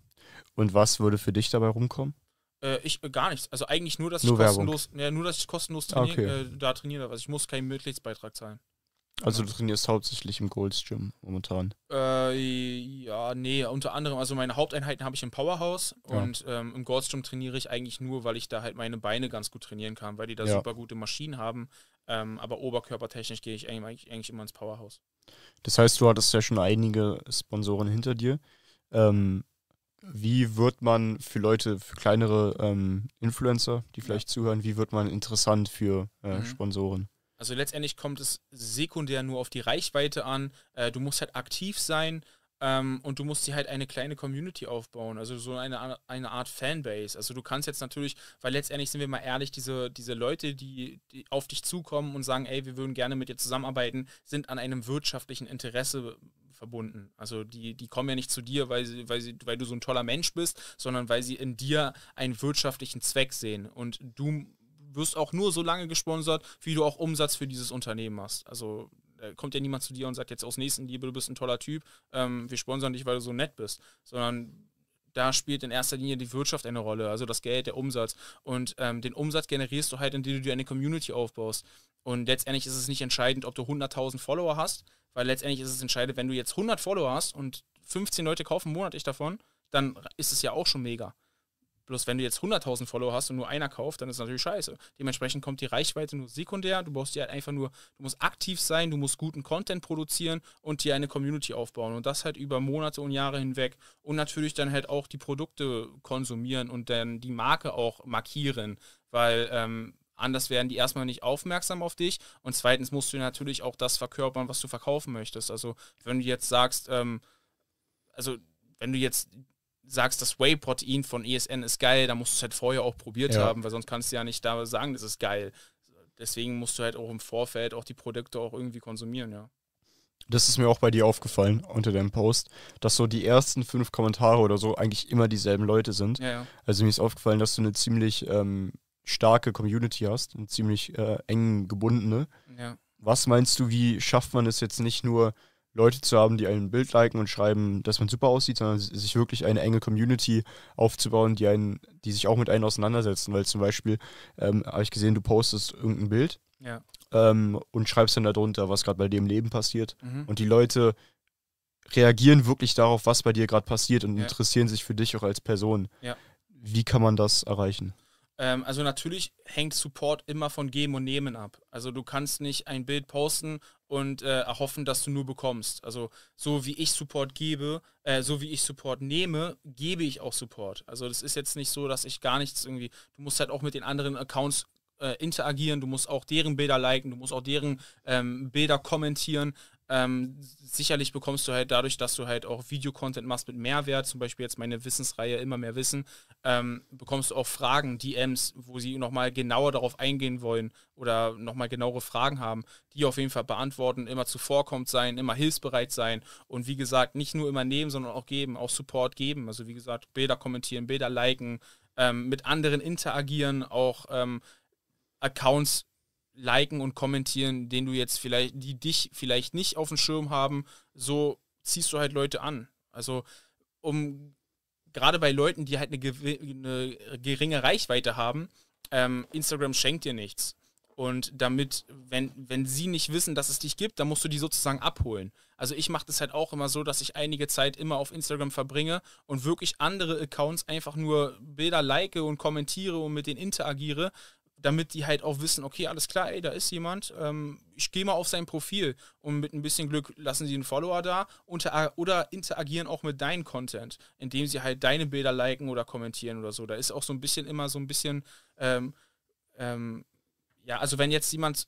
Und was würde für dich dabei rumkommen? Äh, ich äh, gar nichts. Also eigentlich nur, dass nur ich kostenlos, ja, nur dass ich kostenlos ah, trainier, okay. äh, da trainiere. Also ich muss keinen Mitgliedsbeitrag zahlen. Also du trainierst hauptsächlich im Golds Gym momentan? Äh, ja, nee, unter anderem, also meine Haupteinheiten habe ich im Powerhouse ja. und ähm, im Golds Gym trainiere ich eigentlich nur, weil ich da halt meine Beine ganz gut trainieren kann, weil die da ja. super gute Maschinen haben. Ähm, aber oberkörpertechnisch gehe ich eigentlich, eigentlich immer ins Powerhouse. Das heißt, du hattest ja schon einige Sponsoren hinter dir. Ähm, wie wird man für Leute, für kleinere ähm, Influencer, die vielleicht ja. zuhören, wie wird man interessant für äh, mhm. Sponsoren? Also letztendlich kommt es sekundär nur auf die Reichweite an. Äh, du musst halt aktiv sein ähm, und du musst dir halt eine kleine Community aufbauen, also so eine, eine Art Fanbase. Also du kannst jetzt natürlich, weil letztendlich sind wir mal ehrlich, diese, diese Leute, die, die auf dich zukommen und sagen, ey, wir würden gerne mit dir zusammenarbeiten, sind an einem wirtschaftlichen Interesse verbunden. Also die, die kommen ja nicht zu dir, weil, sie, weil, sie, weil du so ein toller Mensch bist, sondern weil sie in dir einen wirtschaftlichen Zweck sehen. Und du wirst auch nur so lange gesponsert, wie du auch Umsatz für dieses Unternehmen hast. Also kommt ja niemand zu dir und sagt jetzt aus Nächstenliebe, du bist ein toller Typ, ähm, wir sponsern dich, weil du so nett bist, sondern da spielt in erster Linie die Wirtschaft eine Rolle, also das Geld, der Umsatz. Und ähm, den Umsatz generierst du halt, indem du dir eine Community aufbaust. Und letztendlich ist es nicht entscheidend, ob du 100.000 Follower hast, weil letztendlich ist es entscheidend, wenn du jetzt 100 Follower hast und 15 Leute kaufen monatlich davon, dann ist es ja auch schon mega. Bloß wenn du jetzt 100.000 Follower hast und nur einer kauft, dann ist das natürlich scheiße. Dementsprechend kommt die Reichweite nur sekundär. Du brauchst dir halt einfach nur, du musst aktiv sein, du musst guten Content produzieren und dir eine Community aufbauen. Und das halt über Monate und Jahre hinweg. Und natürlich dann halt auch die Produkte konsumieren und dann die Marke auch markieren. Weil ähm, Anders werden die erstmal nicht aufmerksam auf dich und zweitens musst du natürlich auch das verkörpern, was du verkaufen möchtest. Also wenn du jetzt sagst, ähm, also wenn du jetzt sagst, das Whey-Protein von ESN ist geil, dann musst du es halt vorher auch probiert ja. haben, weil sonst kannst du ja nicht da sagen, das ist geil. Deswegen musst du halt auch im Vorfeld auch die Produkte auch irgendwie konsumieren, ja. Das ist mir auch bei dir aufgefallen unter deinem Post, dass so die ersten fünf Kommentare oder so eigentlich immer dieselben Leute sind. Ja, ja. Also mir ist aufgefallen, dass du eine ziemlich ähm, starke Community hast, eine ziemlich äh, eng gebundene. Was meinst du, wie schafft man es jetzt nicht nur, Leute zu haben, die ein Bild liken und schreiben, dass man super aussieht, sondern sich wirklich eine enge Community aufzubauen, die einen, die sich auch mit einem auseinandersetzen. Weil zum Beispiel ähm, habe ich gesehen, du postest irgendein Bild ja. ähm, und schreibst dann darunter, was gerade bei dir im Leben passiert. Mhm. Und die Leute reagieren wirklich darauf, was bei dir gerade passiert und ja. interessieren sich für dich auch als Person. Ja. Wie kann man das erreichen? Ähm, also natürlich hängt Support immer von Geben und Nehmen ab. Also du kannst nicht ein Bild posten und äh, erhoffen, dass du nur bekommst. Also so wie ich Support gebe, äh, so wie ich Support nehme, gebe ich auch Support. Also das ist jetzt nicht so, dass ich gar nichts irgendwie. Du musst halt auch mit den anderen Accounts äh, interagieren, du musst auch deren Bilder liken, du musst auch deren ähm, Bilder kommentieren. Ähm, sicherlich bekommst du halt dadurch, dass du halt auch Videocontent machst mit Mehrwert, zum Beispiel jetzt meine Wissensreihe immer mehr Wissen, ähm, bekommst du auch Fragen, DMs, wo sie nochmal genauer darauf eingehen wollen oder nochmal genauere Fragen haben, die auf jeden Fall beantworten, immer zuvorkommt sein, immer hilfsbereit sein und wie gesagt, nicht nur immer nehmen, sondern auch geben, auch Support geben. Also wie gesagt, Bilder kommentieren, Bilder liken, ähm, mit anderen interagieren, auch ähm, Accounts liken und kommentieren, den du jetzt vielleicht, die dich vielleicht nicht auf dem Schirm haben, so ziehst du halt Leute an. Also um gerade bei Leuten, die halt eine, eine geringe Reichweite haben, ähm, Instagram schenkt dir nichts. Und damit, wenn, wenn sie nicht wissen, dass es dich gibt, dann musst du die sozusagen abholen. Also ich mache das halt auch immer so, dass ich einige Zeit immer auf Instagram verbringe und wirklich andere Accounts einfach nur Bilder like und kommentiere und mit denen interagiere, damit die halt auch wissen, okay, alles klar, ey, da ist jemand, ähm, ich gehe mal auf sein Profil und mit ein bisschen Glück lassen sie einen Follower da unter, oder interagieren auch mit deinem Content, indem sie halt deine Bilder liken oder kommentieren oder so. Da ist auch so ein bisschen immer so ein bisschen, ähm, ähm, ja, also wenn jetzt jemand,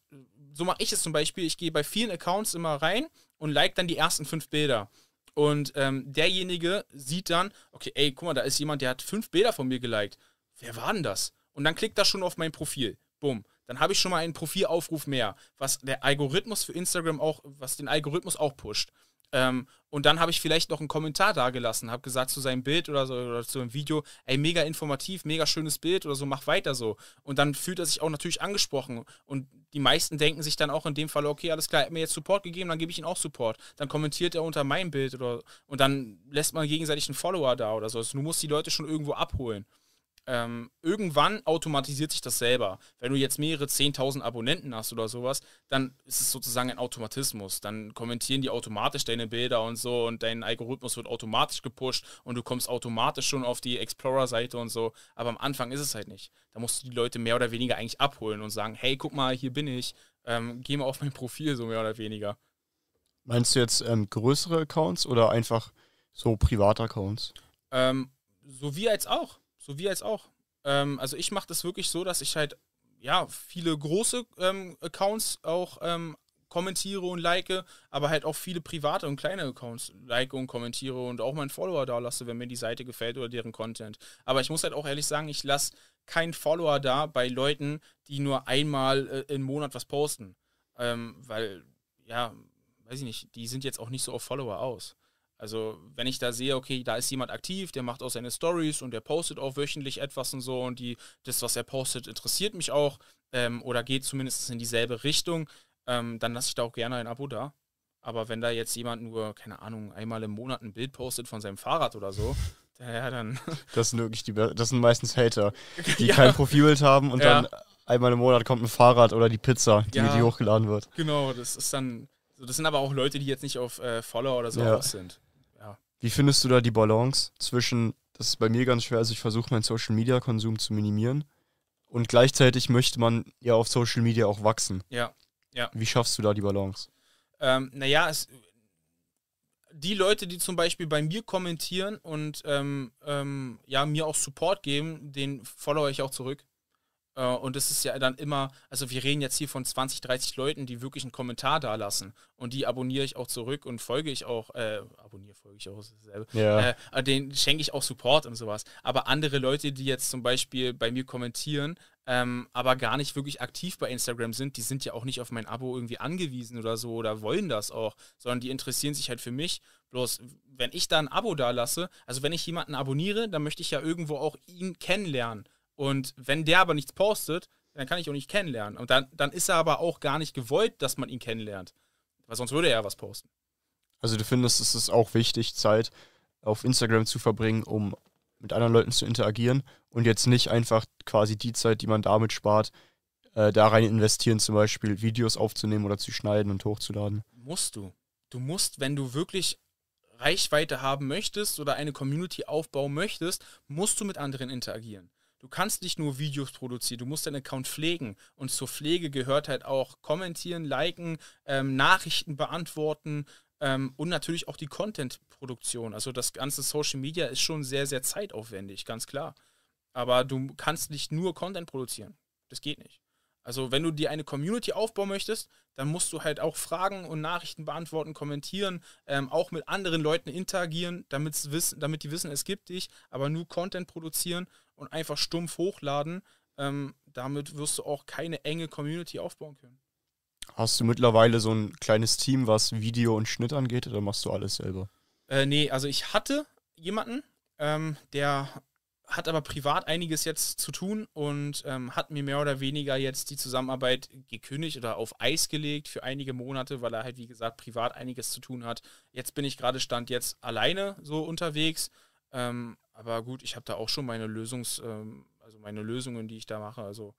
so mache ich es zum Beispiel, ich gehe bei vielen Accounts immer rein und like dann die ersten fünf Bilder. Und ähm, derjenige sieht dann, okay, ey, guck mal, da ist jemand, der hat fünf Bilder von mir geliked. Wer war denn das? Und dann klickt er schon auf mein Profil. Bumm. Dann habe ich schon mal einen Profilaufruf mehr, was der Algorithmus für Instagram auch, was den Algorithmus auch pusht. Ähm, und dann habe ich vielleicht noch einen Kommentar dagelassen, habe gesagt zu seinem Bild oder, so, oder zu einem Video, ey, mega informativ, mega schönes Bild oder so, mach weiter so. Und dann fühlt er sich auch natürlich angesprochen. Und die meisten denken sich dann auch in dem Fall, okay, alles klar, er hat mir jetzt Support gegeben, dann gebe ich ihm auch Support. Dann kommentiert er unter meinem Bild oder und dann lässt man gegenseitig einen Follower da oder so. Also, du musst die Leute schon irgendwo abholen ähm, irgendwann automatisiert sich das selber. Wenn du jetzt mehrere 10.000 Abonnenten hast oder sowas, dann ist es sozusagen ein Automatismus. Dann kommentieren die automatisch deine Bilder und so und dein Algorithmus wird automatisch gepusht und du kommst automatisch schon auf die Explorer-Seite und so. Aber am Anfang ist es halt nicht. Da musst du die Leute mehr oder weniger eigentlich abholen und sagen, hey, guck mal, hier bin ich, ähm, geh mal auf mein Profil, so mehr oder weniger. Meinst du jetzt ähm, größere Accounts oder einfach so private Accounts? Ähm, so wie als auch. So wie jetzt auch. Ähm, also ich mache das wirklich so, dass ich halt ja viele große ähm, Accounts auch ähm, kommentiere und like, aber halt auch viele private und kleine Accounts like und kommentiere und auch meinen Follower da lasse, wenn mir die Seite gefällt oder deren Content. Aber ich muss halt auch ehrlich sagen, ich lasse keinen Follower da bei Leuten, die nur einmal äh, im Monat was posten. Ähm, weil, ja, weiß ich nicht, die sind jetzt auch nicht so auf Follower aus. Also, wenn ich da sehe, okay, da ist jemand aktiv, der macht auch seine Stories und der postet auch wöchentlich etwas und so und die, das, was er postet, interessiert mich auch ähm, oder geht zumindest in dieselbe Richtung, ähm, dann lasse ich da auch gerne ein Abo da. Aber wenn da jetzt jemand nur, keine Ahnung, einmal im Monat ein Bild postet von seinem Fahrrad oder so, *laughs* ja, dann. *laughs* Das sind wirklich die Das sind meistens Hater, die *laughs* ja. kein Profilbild haben und ja. dann einmal im Monat kommt ein Fahrrad oder die Pizza, die, ja. die hochgeladen wird. Genau, das ist dann. So, das sind aber auch Leute, die jetzt nicht auf äh, Follower oder so ja. aus sind. Ja. Wie findest du da die Balance zwischen, das ist bei mir ganz schwer, also ich versuche meinen Social Media Konsum zu minimieren und gleichzeitig möchte man ja auf Social Media auch wachsen. Ja. ja. Wie schaffst du da die Balance? Ähm, naja, es, die Leute, die zum Beispiel bei mir kommentieren und ähm, ähm, ja, mir auch Support geben, den follower ich auch zurück. Äh, und es ist ja dann immer, also wir reden jetzt hier von 20, 30 Leuten, die wirklich einen Kommentar da lassen. Und die abonniere ich auch zurück und folge ich auch, äh, abonniere, folge ich auch, ist dasselbe. Ja. Äh, äh, den schenke ich auch Support und sowas. Aber andere Leute, die jetzt zum Beispiel bei mir kommentieren, ähm, aber gar nicht wirklich aktiv bei Instagram sind, die sind ja auch nicht auf mein Abo irgendwie angewiesen oder so oder wollen das auch, sondern die interessieren sich halt für mich. Bloß, wenn ich da ein Abo da lasse, also wenn ich jemanden abonniere, dann möchte ich ja irgendwo auch ihn kennenlernen. Und wenn der aber nichts postet, dann kann ich auch nicht kennenlernen. Und dann, dann ist er aber auch gar nicht gewollt, dass man ihn kennenlernt. Weil sonst würde er ja was posten. Also du findest, es ist auch wichtig, Zeit auf Instagram zu verbringen, um mit anderen Leuten zu interagieren und jetzt nicht einfach quasi die Zeit, die man damit spart, äh, da rein investieren, zum Beispiel Videos aufzunehmen oder zu schneiden und hochzuladen. Musst du. Du musst, wenn du wirklich Reichweite haben möchtest oder eine Community aufbauen möchtest, musst du mit anderen interagieren. Du kannst nicht nur Videos produzieren, du musst deinen Account pflegen. Und zur Pflege gehört halt auch kommentieren, liken, ähm, Nachrichten beantworten ähm, und natürlich auch die Content-Produktion. Also das ganze Social Media ist schon sehr, sehr zeitaufwendig, ganz klar. Aber du kannst nicht nur Content produzieren. Das geht nicht. Also wenn du dir eine Community aufbauen möchtest, dann musst du halt auch Fragen und Nachrichten beantworten, kommentieren, ähm, auch mit anderen Leuten interagieren, wissen, damit die wissen, es gibt dich, aber nur Content produzieren und einfach stumpf hochladen. Ähm, damit wirst du auch keine enge Community aufbauen können. Hast du mittlerweile so ein kleines Team, was Video und Schnitt angeht, oder machst du alles selber? Äh, nee, also ich hatte jemanden, ähm, der hat aber privat einiges jetzt zu tun und ähm, hat mir mehr oder weniger jetzt die Zusammenarbeit gekündigt oder auf Eis gelegt für einige Monate, weil er halt, wie gesagt, privat einiges zu tun hat. Jetzt bin ich gerade Stand jetzt alleine so unterwegs ähm, aber gut, ich habe da auch schon meine Lösungs, ähm, also meine Lösungen, die ich da mache. Also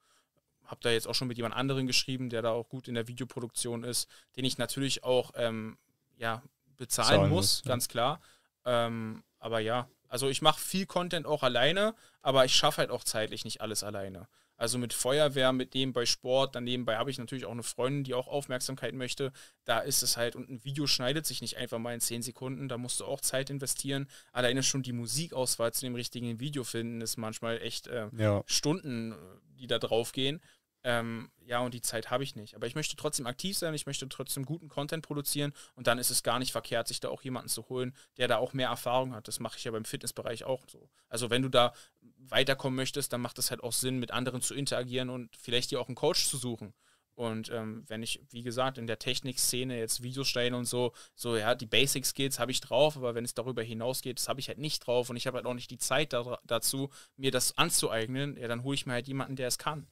habe da jetzt auch schon mit jemand anderen geschrieben, der da auch gut in der Videoproduktion ist, den ich natürlich auch ähm, ja, bezahlen Zahlen muss, ist, ganz klar. Ähm, aber ja, also ich mache viel Content auch alleine, aber ich schaffe halt auch zeitlich nicht alles alleine. Also mit Feuerwehr, mit dem bei Sport, dann nebenbei habe ich natürlich auch eine Freundin, die auch Aufmerksamkeit möchte. Da ist es halt, und ein Video schneidet sich nicht einfach mal in 10 Sekunden, da musst du auch Zeit investieren. Alleine schon die Musikauswahl zu dem richtigen Video finden, ist manchmal echt äh, ja. Stunden, äh, die da drauf gehen ähm, ja, und die Zeit habe ich nicht. Aber ich möchte trotzdem aktiv sein, ich möchte trotzdem guten Content produzieren und dann ist es gar nicht verkehrt, sich da auch jemanden zu holen, der da auch mehr Erfahrung hat. Das mache ich ja beim Fitnessbereich auch so. Also wenn du da weiterkommen möchtest, dann macht es halt auch Sinn, mit anderen zu interagieren und vielleicht dir auch einen Coach zu suchen. Und ähm, wenn ich, wie gesagt, in der Technikszene jetzt Videos stellen und so, so ja, die Basic Skills habe ich drauf, aber wenn es darüber hinausgeht, das habe ich halt nicht drauf und ich habe halt auch nicht die Zeit da, dazu, mir das anzueignen, ja, dann hole ich mir halt jemanden, der es kann.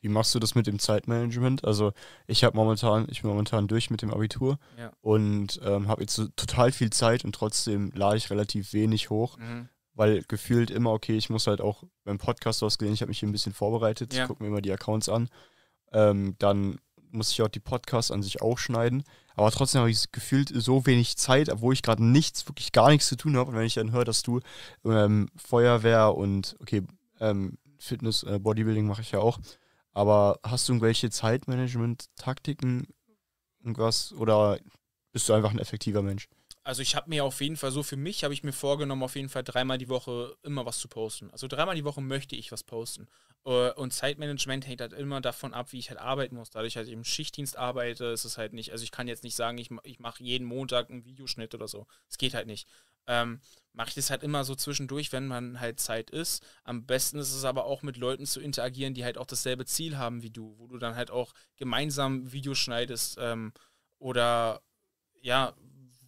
Wie machst du das mit dem Zeitmanagement? Also ich habe momentan, ich bin momentan durch mit dem Abitur ja. und ähm, habe jetzt so total viel Zeit und trotzdem lade ich relativ wenig hoch, mhm. weil gefühlt immer, okay, ich muss halt auch beim Podcast was gesehen, ich habe mich hier ein bisschen vorbereitet, ja. gucke mir immer die Accounts an. Ähm, dann muss ich auch die Podcasts an sich auch schneiden. Aber trotzdem habe ich gefühlt so wenig Zeit, obwohl ich gerade nichts, wirklich gar nichts zu tun habe. Und wenn ich dann höre, dass du ähm, Feuerwehr und okay, ähm, Fitness, äh, Bodybuilding mache ich ja auch. Aber hast du irgendwelche Zeitmanagement-Taktiken, irgendwas? Oder bist du einfach ein effektiver Mensch? Also ich habe mir auf jeden Fall so für mich habe ich mir vorgenommen auf jeden Fall dreimal die Woche immer was zu posten. Also dreimal die Woche möchte ich was posten. Äh, und Zeitmanagement hängt halt immer davon ab, wie ich halt arbeiten muss. Dadurch dass ich im Schichtdienst arbeite, ist es halt nicht. Also ich kann jetzt nicht sagen, ich, ich mache jeden Montag einen Videoschnitt oder so. Es geht halt nicht ähm, mache ich das halt immer so zwischendurch, wenn man halt Zeit ist. Am besten ist es aber auch mit Leuten zu interagieren, die halt auch dasselbe Ziel haben wie du, wo du dann halt auch gemeinsam Videos schneidest ähm, oder ja,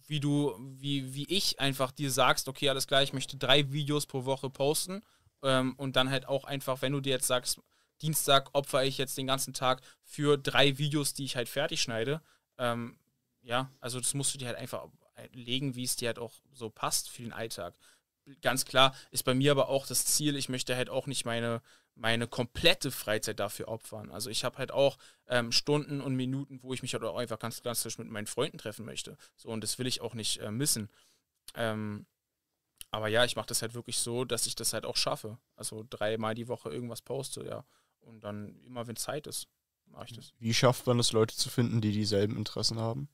wie du, wie, wie ich einfach dir sagst, okay, alles klar, ich möchte drei Videos pro Woche posten ähm, und dann halt auch einfach, wenn du dir jetzt sagst, Dienstag opfer ich jetzt den ganzen Tag für drei Videos, die ich halt fertig schneide. Ähm, ja, also das musst du dir halt einfach legen, wie es dir halt auch so passt für den Alltag. Ganz klar ist bei mir aber auch das Ziel, ich möchte halt auch nicht meine, meine komplette Freizeit dafür opfern. Also ich habe halt auch ähm, Stunden und Minuten, wo ich mich halt auch einfach ganz klassisch mit meinen Freunden treffen möchte. So, und das will ich auch nicht äh, missen. Ähm, aber ja, ich mache das halt wirklich so, dass ich das halt auch schaffe. Also dreimal die Woche irgendwas poste, ja. Und dann immer, wenn Zeit ist, mache ich das. Wie schafft man es, Leute zu finden, die dieselben Interessen haben?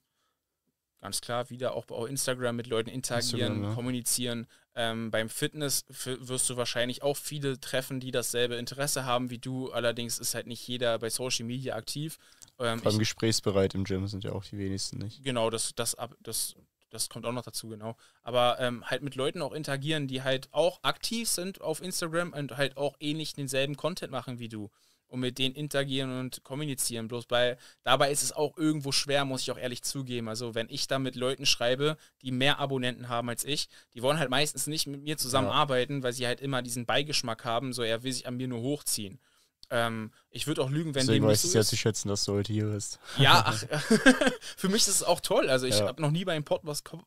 ganz klar wieder auch bei Instagram mit Leuten interagieren, Instagram, ja. kommunizieren. Ähm, beim Fitness wirst du wahrscheinlich auch viele treffen, die dasselbe Interesse haben wie du. Allerdings ist halt nicht jeder bei Social Media aktiv. Ähm, Vor allem ich, gesprächsbereit im Gym sind ja auch die wenigsten nicht. Genau, das, das, das, das kommt auch noch dazu, genau. Aber ähm, halt mit Leuten auch interagieren, die halt auch aktiv sind auf Instagram und halt auch ähnlich denselben Content machen wie du und mit denen interagieren und kommunizieren. Bloß bei, dabei ist es auch irgendwo schwer, muss ich auch ehrlich zugeben. Also wenn ich da mit Leuten schreibe, die mehr Abonnenten haben als ich, die wollen halt meistens nicht mit mir zusammenarbeiten, ja. weil sie halt immer diesen Beigeschmack haben, so er will sich an mir nur hochziehen. Ähm, ich würde auch lügen, wenn Deswegen dem nicht so ist. ja zu schätzen, dass du heute hier bist. Ja, *laughs* ach, *laughs* für mich ist es auch toll. Also ich ja. habe noch nie bei einem Pod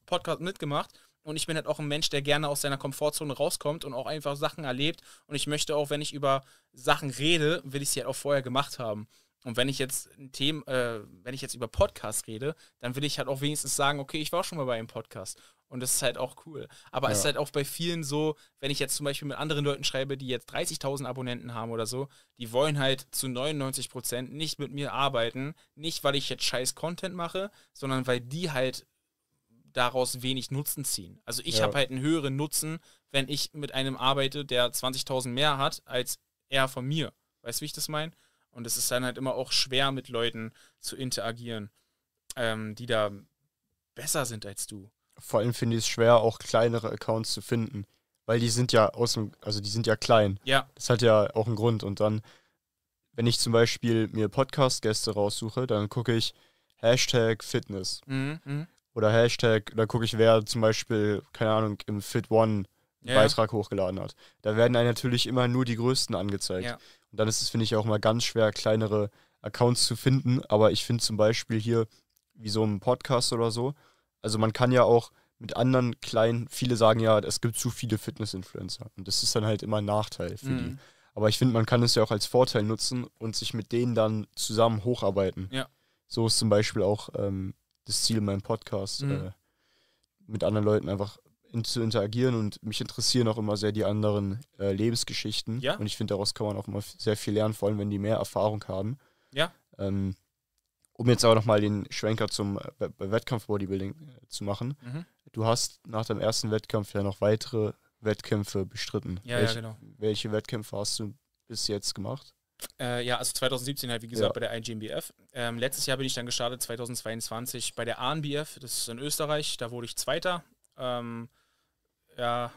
Podcast mitgemacht und ich bin halt auch ein Mensch, der gerne aus seiner Komfortzone rauskommt und auch einfach Sachen erlebt. Und ich möchte auch, wenn ich über Sachen rede, will ich sie halt auch vorher gemacht haben. Und wenn ich jetzt Themen, äh, wenn ich jetzt über Podcasts rede, dann will ich halt auch wenigstens sagen, okay, ich war schon mal bei einem Podcast. Und das ist halt auch cool. Aber ja. es ist halt auch bei vielen so, wenn ich jetzt zum Beispiel mit anderen Leuten schreibe, die jetzt 30.000 Abonnenten haben oder so, die wollen halt zu 99 Prozent nicht mit mir arbeiten. Nicht, weil ich jetzt scheiß Content mache, sondern weil die halt daraus wenig Nutzen ziehen. Also ich ja. habe halt einen höheren Nutzen, wenn ich mit einem arbeite, der 20.000 mehr hat, als er von mir. Weißt du, wie ich das meine? Und es ist dann halt immer auch schwer, mit Leuten zu interagieren, ähm, die da besser sind als du. Vor allem finde ich es schwer, auch kleinere Accounts zu finden, weil die sind ja aus dem, also die sind ja klein. Ja. Das hat ja auch einen Grund. Und dann, wenn ich zum Beispiel mir Podcast-Gäste raussuche, dann gucke ich Hashtag Fitness. Mhm, mhm oder Hashtag, da gucke ich, wer zum Beispiel, keine Ahnung, im Fit One yeah. Beitrag hochgeladen hat. Da werden einem natürlich immer nur die größten angezeigt. Yeah. Und dann ist es, finde ich, auch mal ganz schwer, kleinere Accounts zu finden. Aber ich finde zum Beispiel hier, wie so ein Podcast oder so, also man kann ja auch mit anderen kleinen, viele sagen ja, es gibt zu viele Fitness-Influencer. Und das ist dann halt immer ein Nachteil für mm. die. Mhm. Aber ich finde, man kann es ja auch als Vorteil nutzen und sich mit denen dann zusammen hocharbeiten. Ja. So ist zum Beispiel auch ähm, das Ziel in meinem Podcast, mhm. äh, mit anderen Leuten einfach in, zu interagieren und mich interessieren auch immer sehr die anderen äh, Lebensgeschichten. Ja. Und ich finde, daraus kann man auch immer sehr viel lernen, vor allem wenn die mehr Erfahrung haben. Ja. Ähm, um jetzt aber nochmal den Schwenker zum äh, Wettkampf-Bodybuilding äh, zu machen. Mhm. Du hast nach deinem ersten Wettkampf ja noch weitere Wettkämpfe bestritten. Ja, Welch, ja genau. Welche Wettkämpfe hast du bis jetzt gemacht? Äh, ja, also 2017 halt, wie gesagt, ja. bei der IGMBF. Ähm, letztes Jahr bin ich dann gestartet, 2022, bei der ANBF, das ist in Österreich, da wurde ich Zweiter. Ähm, ja,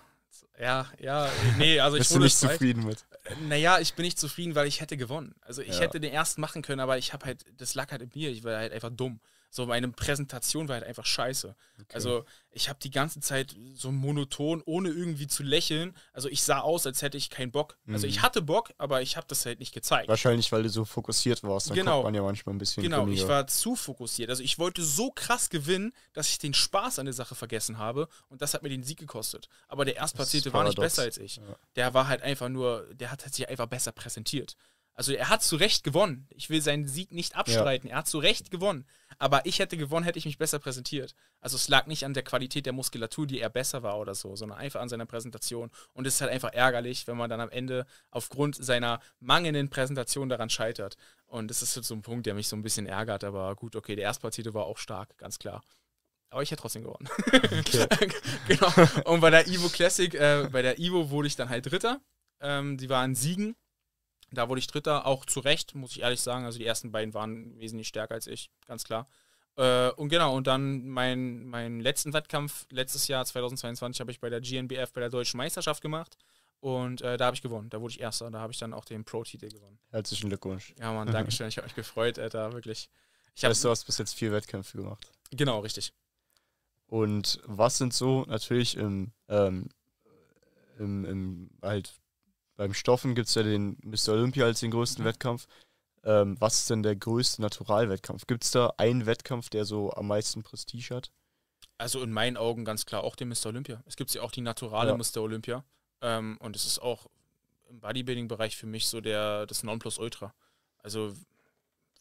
ja, ja, nee, also ich Bist du nicht Zweit zufrieden mit? Naja, ich bin nicht zufrieden, weil ich hätte gewonnen. Also ich ja. hätte den ersten machen können, aber ich habe halt, das lag halt in mir, ich war halt einfach dumm. So, meine Präsentation war halt einfach scheiße. Okay. Also, ich habe die ganze Zeit so monoton, ohne irgendwie zu lächeln. Also, ich sah aus, als hätte ich keinen Bock. Mhm. Also, ich mhm. hatte Bock, aber ich habe das halt nicht gezeigt. Wahrscheinlich, weil du so fokussiert warst. Dann genau. man ja manchmal ein bisschen. Genau, weniger. ich war zu fokussiert. Also, ich wollte so krass gewinnen, dass ich den Spaß an der Sache vergessen habe. Und das hat mir den Sieg gekostet. Aber der Erstplatzierte war nicht besser als ich. Ja. Der war halt einfach nur, der hat sich einfach besser präsentiert. Also er hat zu Recht gewonnen. Ich will seinen Sieg nicht abstreiten. Ja. Er hat zu Recht gewonnen. Aber ich hätte gewonnen, hätte ich mich besser präsentiert. Also es lag nicht an der Qualität der Muskulatur, die er besser war oder so, sondern einfach an seiner Präsentation. Und es ist halt einfach ärgerlich, wenn man dann am Ende aufgrund seiner mangelnden Präsentation daran scheitert. Und das ist halt so ein Punkt, der mich so ein bisschen ärgert. Aber gut, okay, der Erstplatzierte war auch stark, ganz klar. Aber ich hätte trotzdem gewonnen. Okay. *laughs* genau. Und bei der Ivo Classic, äh, bei der Ivo wurde ich dann halt Dritter. Ähm, die waren Siegen da wurde ich Dritter, auch zu Recht, muss ich ehrlich sagen. Also die ersten beiden waren wesentlich stärker als ich, ganz klar. Äh, und genau, und dann mein, meinen letzten Wettkampf letztes Jahr, 2022, habe ich bei der GNBF, bei der Deutschen Meisterschaft gemacht. Und äh, da habe ich gewonnen. Da wurde ich Erster. Da habe ich dann auch den Pro-Titel gewonnen. Herzlichen Glückwunsch. Ja, Mann, *laughs* Dankeschön. ich habe mich gefreut, Alter, wirklich. Ich hab, weißt du, hast bis jetzt vier Wettkämpfe gemacht. Genau, richtig. Und was sind so natürlich im, ähm, im, im halt beim Stoffen gibt es ja den Mr. Olympia als den größten mhm. Wettkampf. Ähm, was ist denn der größte Naturalwettkampf? Gibt es da einen Wettkampf, der so am meisten Prestige hat? Also in meinen Augen ganz klar auch den Mr. Olympia. Es gibt ja auch die naturale ja. Mr. Olympia. Ähm, und es ist auch im Bodybuilding-Bereich für mich so der, das Nonplusultra. Also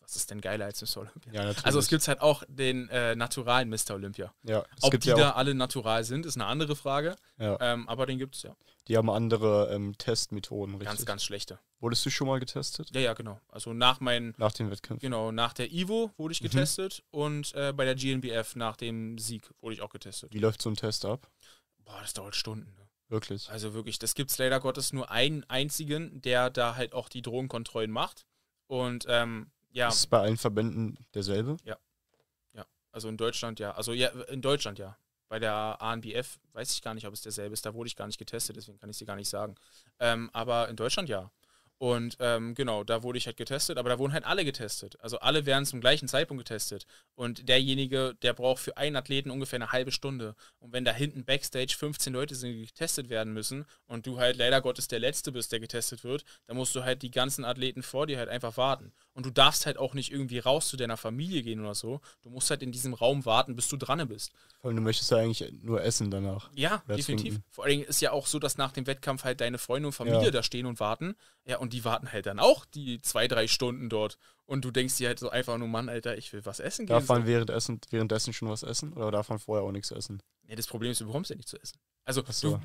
was ist denn geiler als Mr. Olympia? Ja, natürlich. Also es gibt halt auch den äh, naturalen Mr. Olympia. Ja, Ob die ja da alle natural sind, ist eine andere Frage. Ja. Ähm, aber den gibt es ja. Die haben andere ähm, Testmethoden, richtig? Ganz, ganz schlechte. Wurdest du schon mal getestet? Ja, ja, genau. Also nach meinen... Nach dem Wettkampf. Genau, nach der Ivo wurde ich mhm. getestet mhm. und äh, bei der GNBF nach dem Sieg wurde ich auch getestet. Wie läuft so ein Test ab? Boah, das dauert Stunden. Ne? Wirklich? Also wirklich, das gibt es leider Gottes nur einen einzigen, der da halt auch die Drogenkontrollen macht. Und ähm, ja. Ist bei allen Verbänden derselbe? Ja. Ja. Also in Deutschland ja. Also ja, in Deutschland ja. Bei der ANBF weiß ich gar nicht, ob es derselbe ist. Da wurde ich gar nicht getestet, deswegen kann ich sie gar nicht sagen. Ähm, aber in Deutschland ja. Und ähm, genau, da wurde ich halt getestet, aber da wurden halt alle getestet. Also alle werden zum gleichen Zeitpunkt getestet. Und derjenige, der braucht für einen Athleten ungefähr eine halbe Stunde. Und wenn da hinten Backstage 15 Leute sind, die getestet werden müssen und du halt leider Gottes der Letzte bist, der getestet wird, dann musst du halt die ganzen Athleten vor dir halt einfach warten. Und du darfst halt auch nicht irgendwie raus zu deiner Familie gehen oder so. Du musst halt in diesem Raum warten, bis du dran bist. Vor allem, du möchtest ja eigentlich nur essen danach. Ja, definitiv. Trinken. Vor allem ist ja auch so, dass nach dem Wettkampf halt deine Freunde und Familie ja. da stehen und warten. Ja, und die warten halt dann auch die zwei, drei Stunden dort. Und du denkst dir halt so einfach nur, Mann, Alter, ich will was essen gehen. Darf man währenddessen, währenddessen schon was essen oder darf man vorher auch nichts essen? Ja, das Problem ist, du bekommst ja nichts zu essen. Also, so.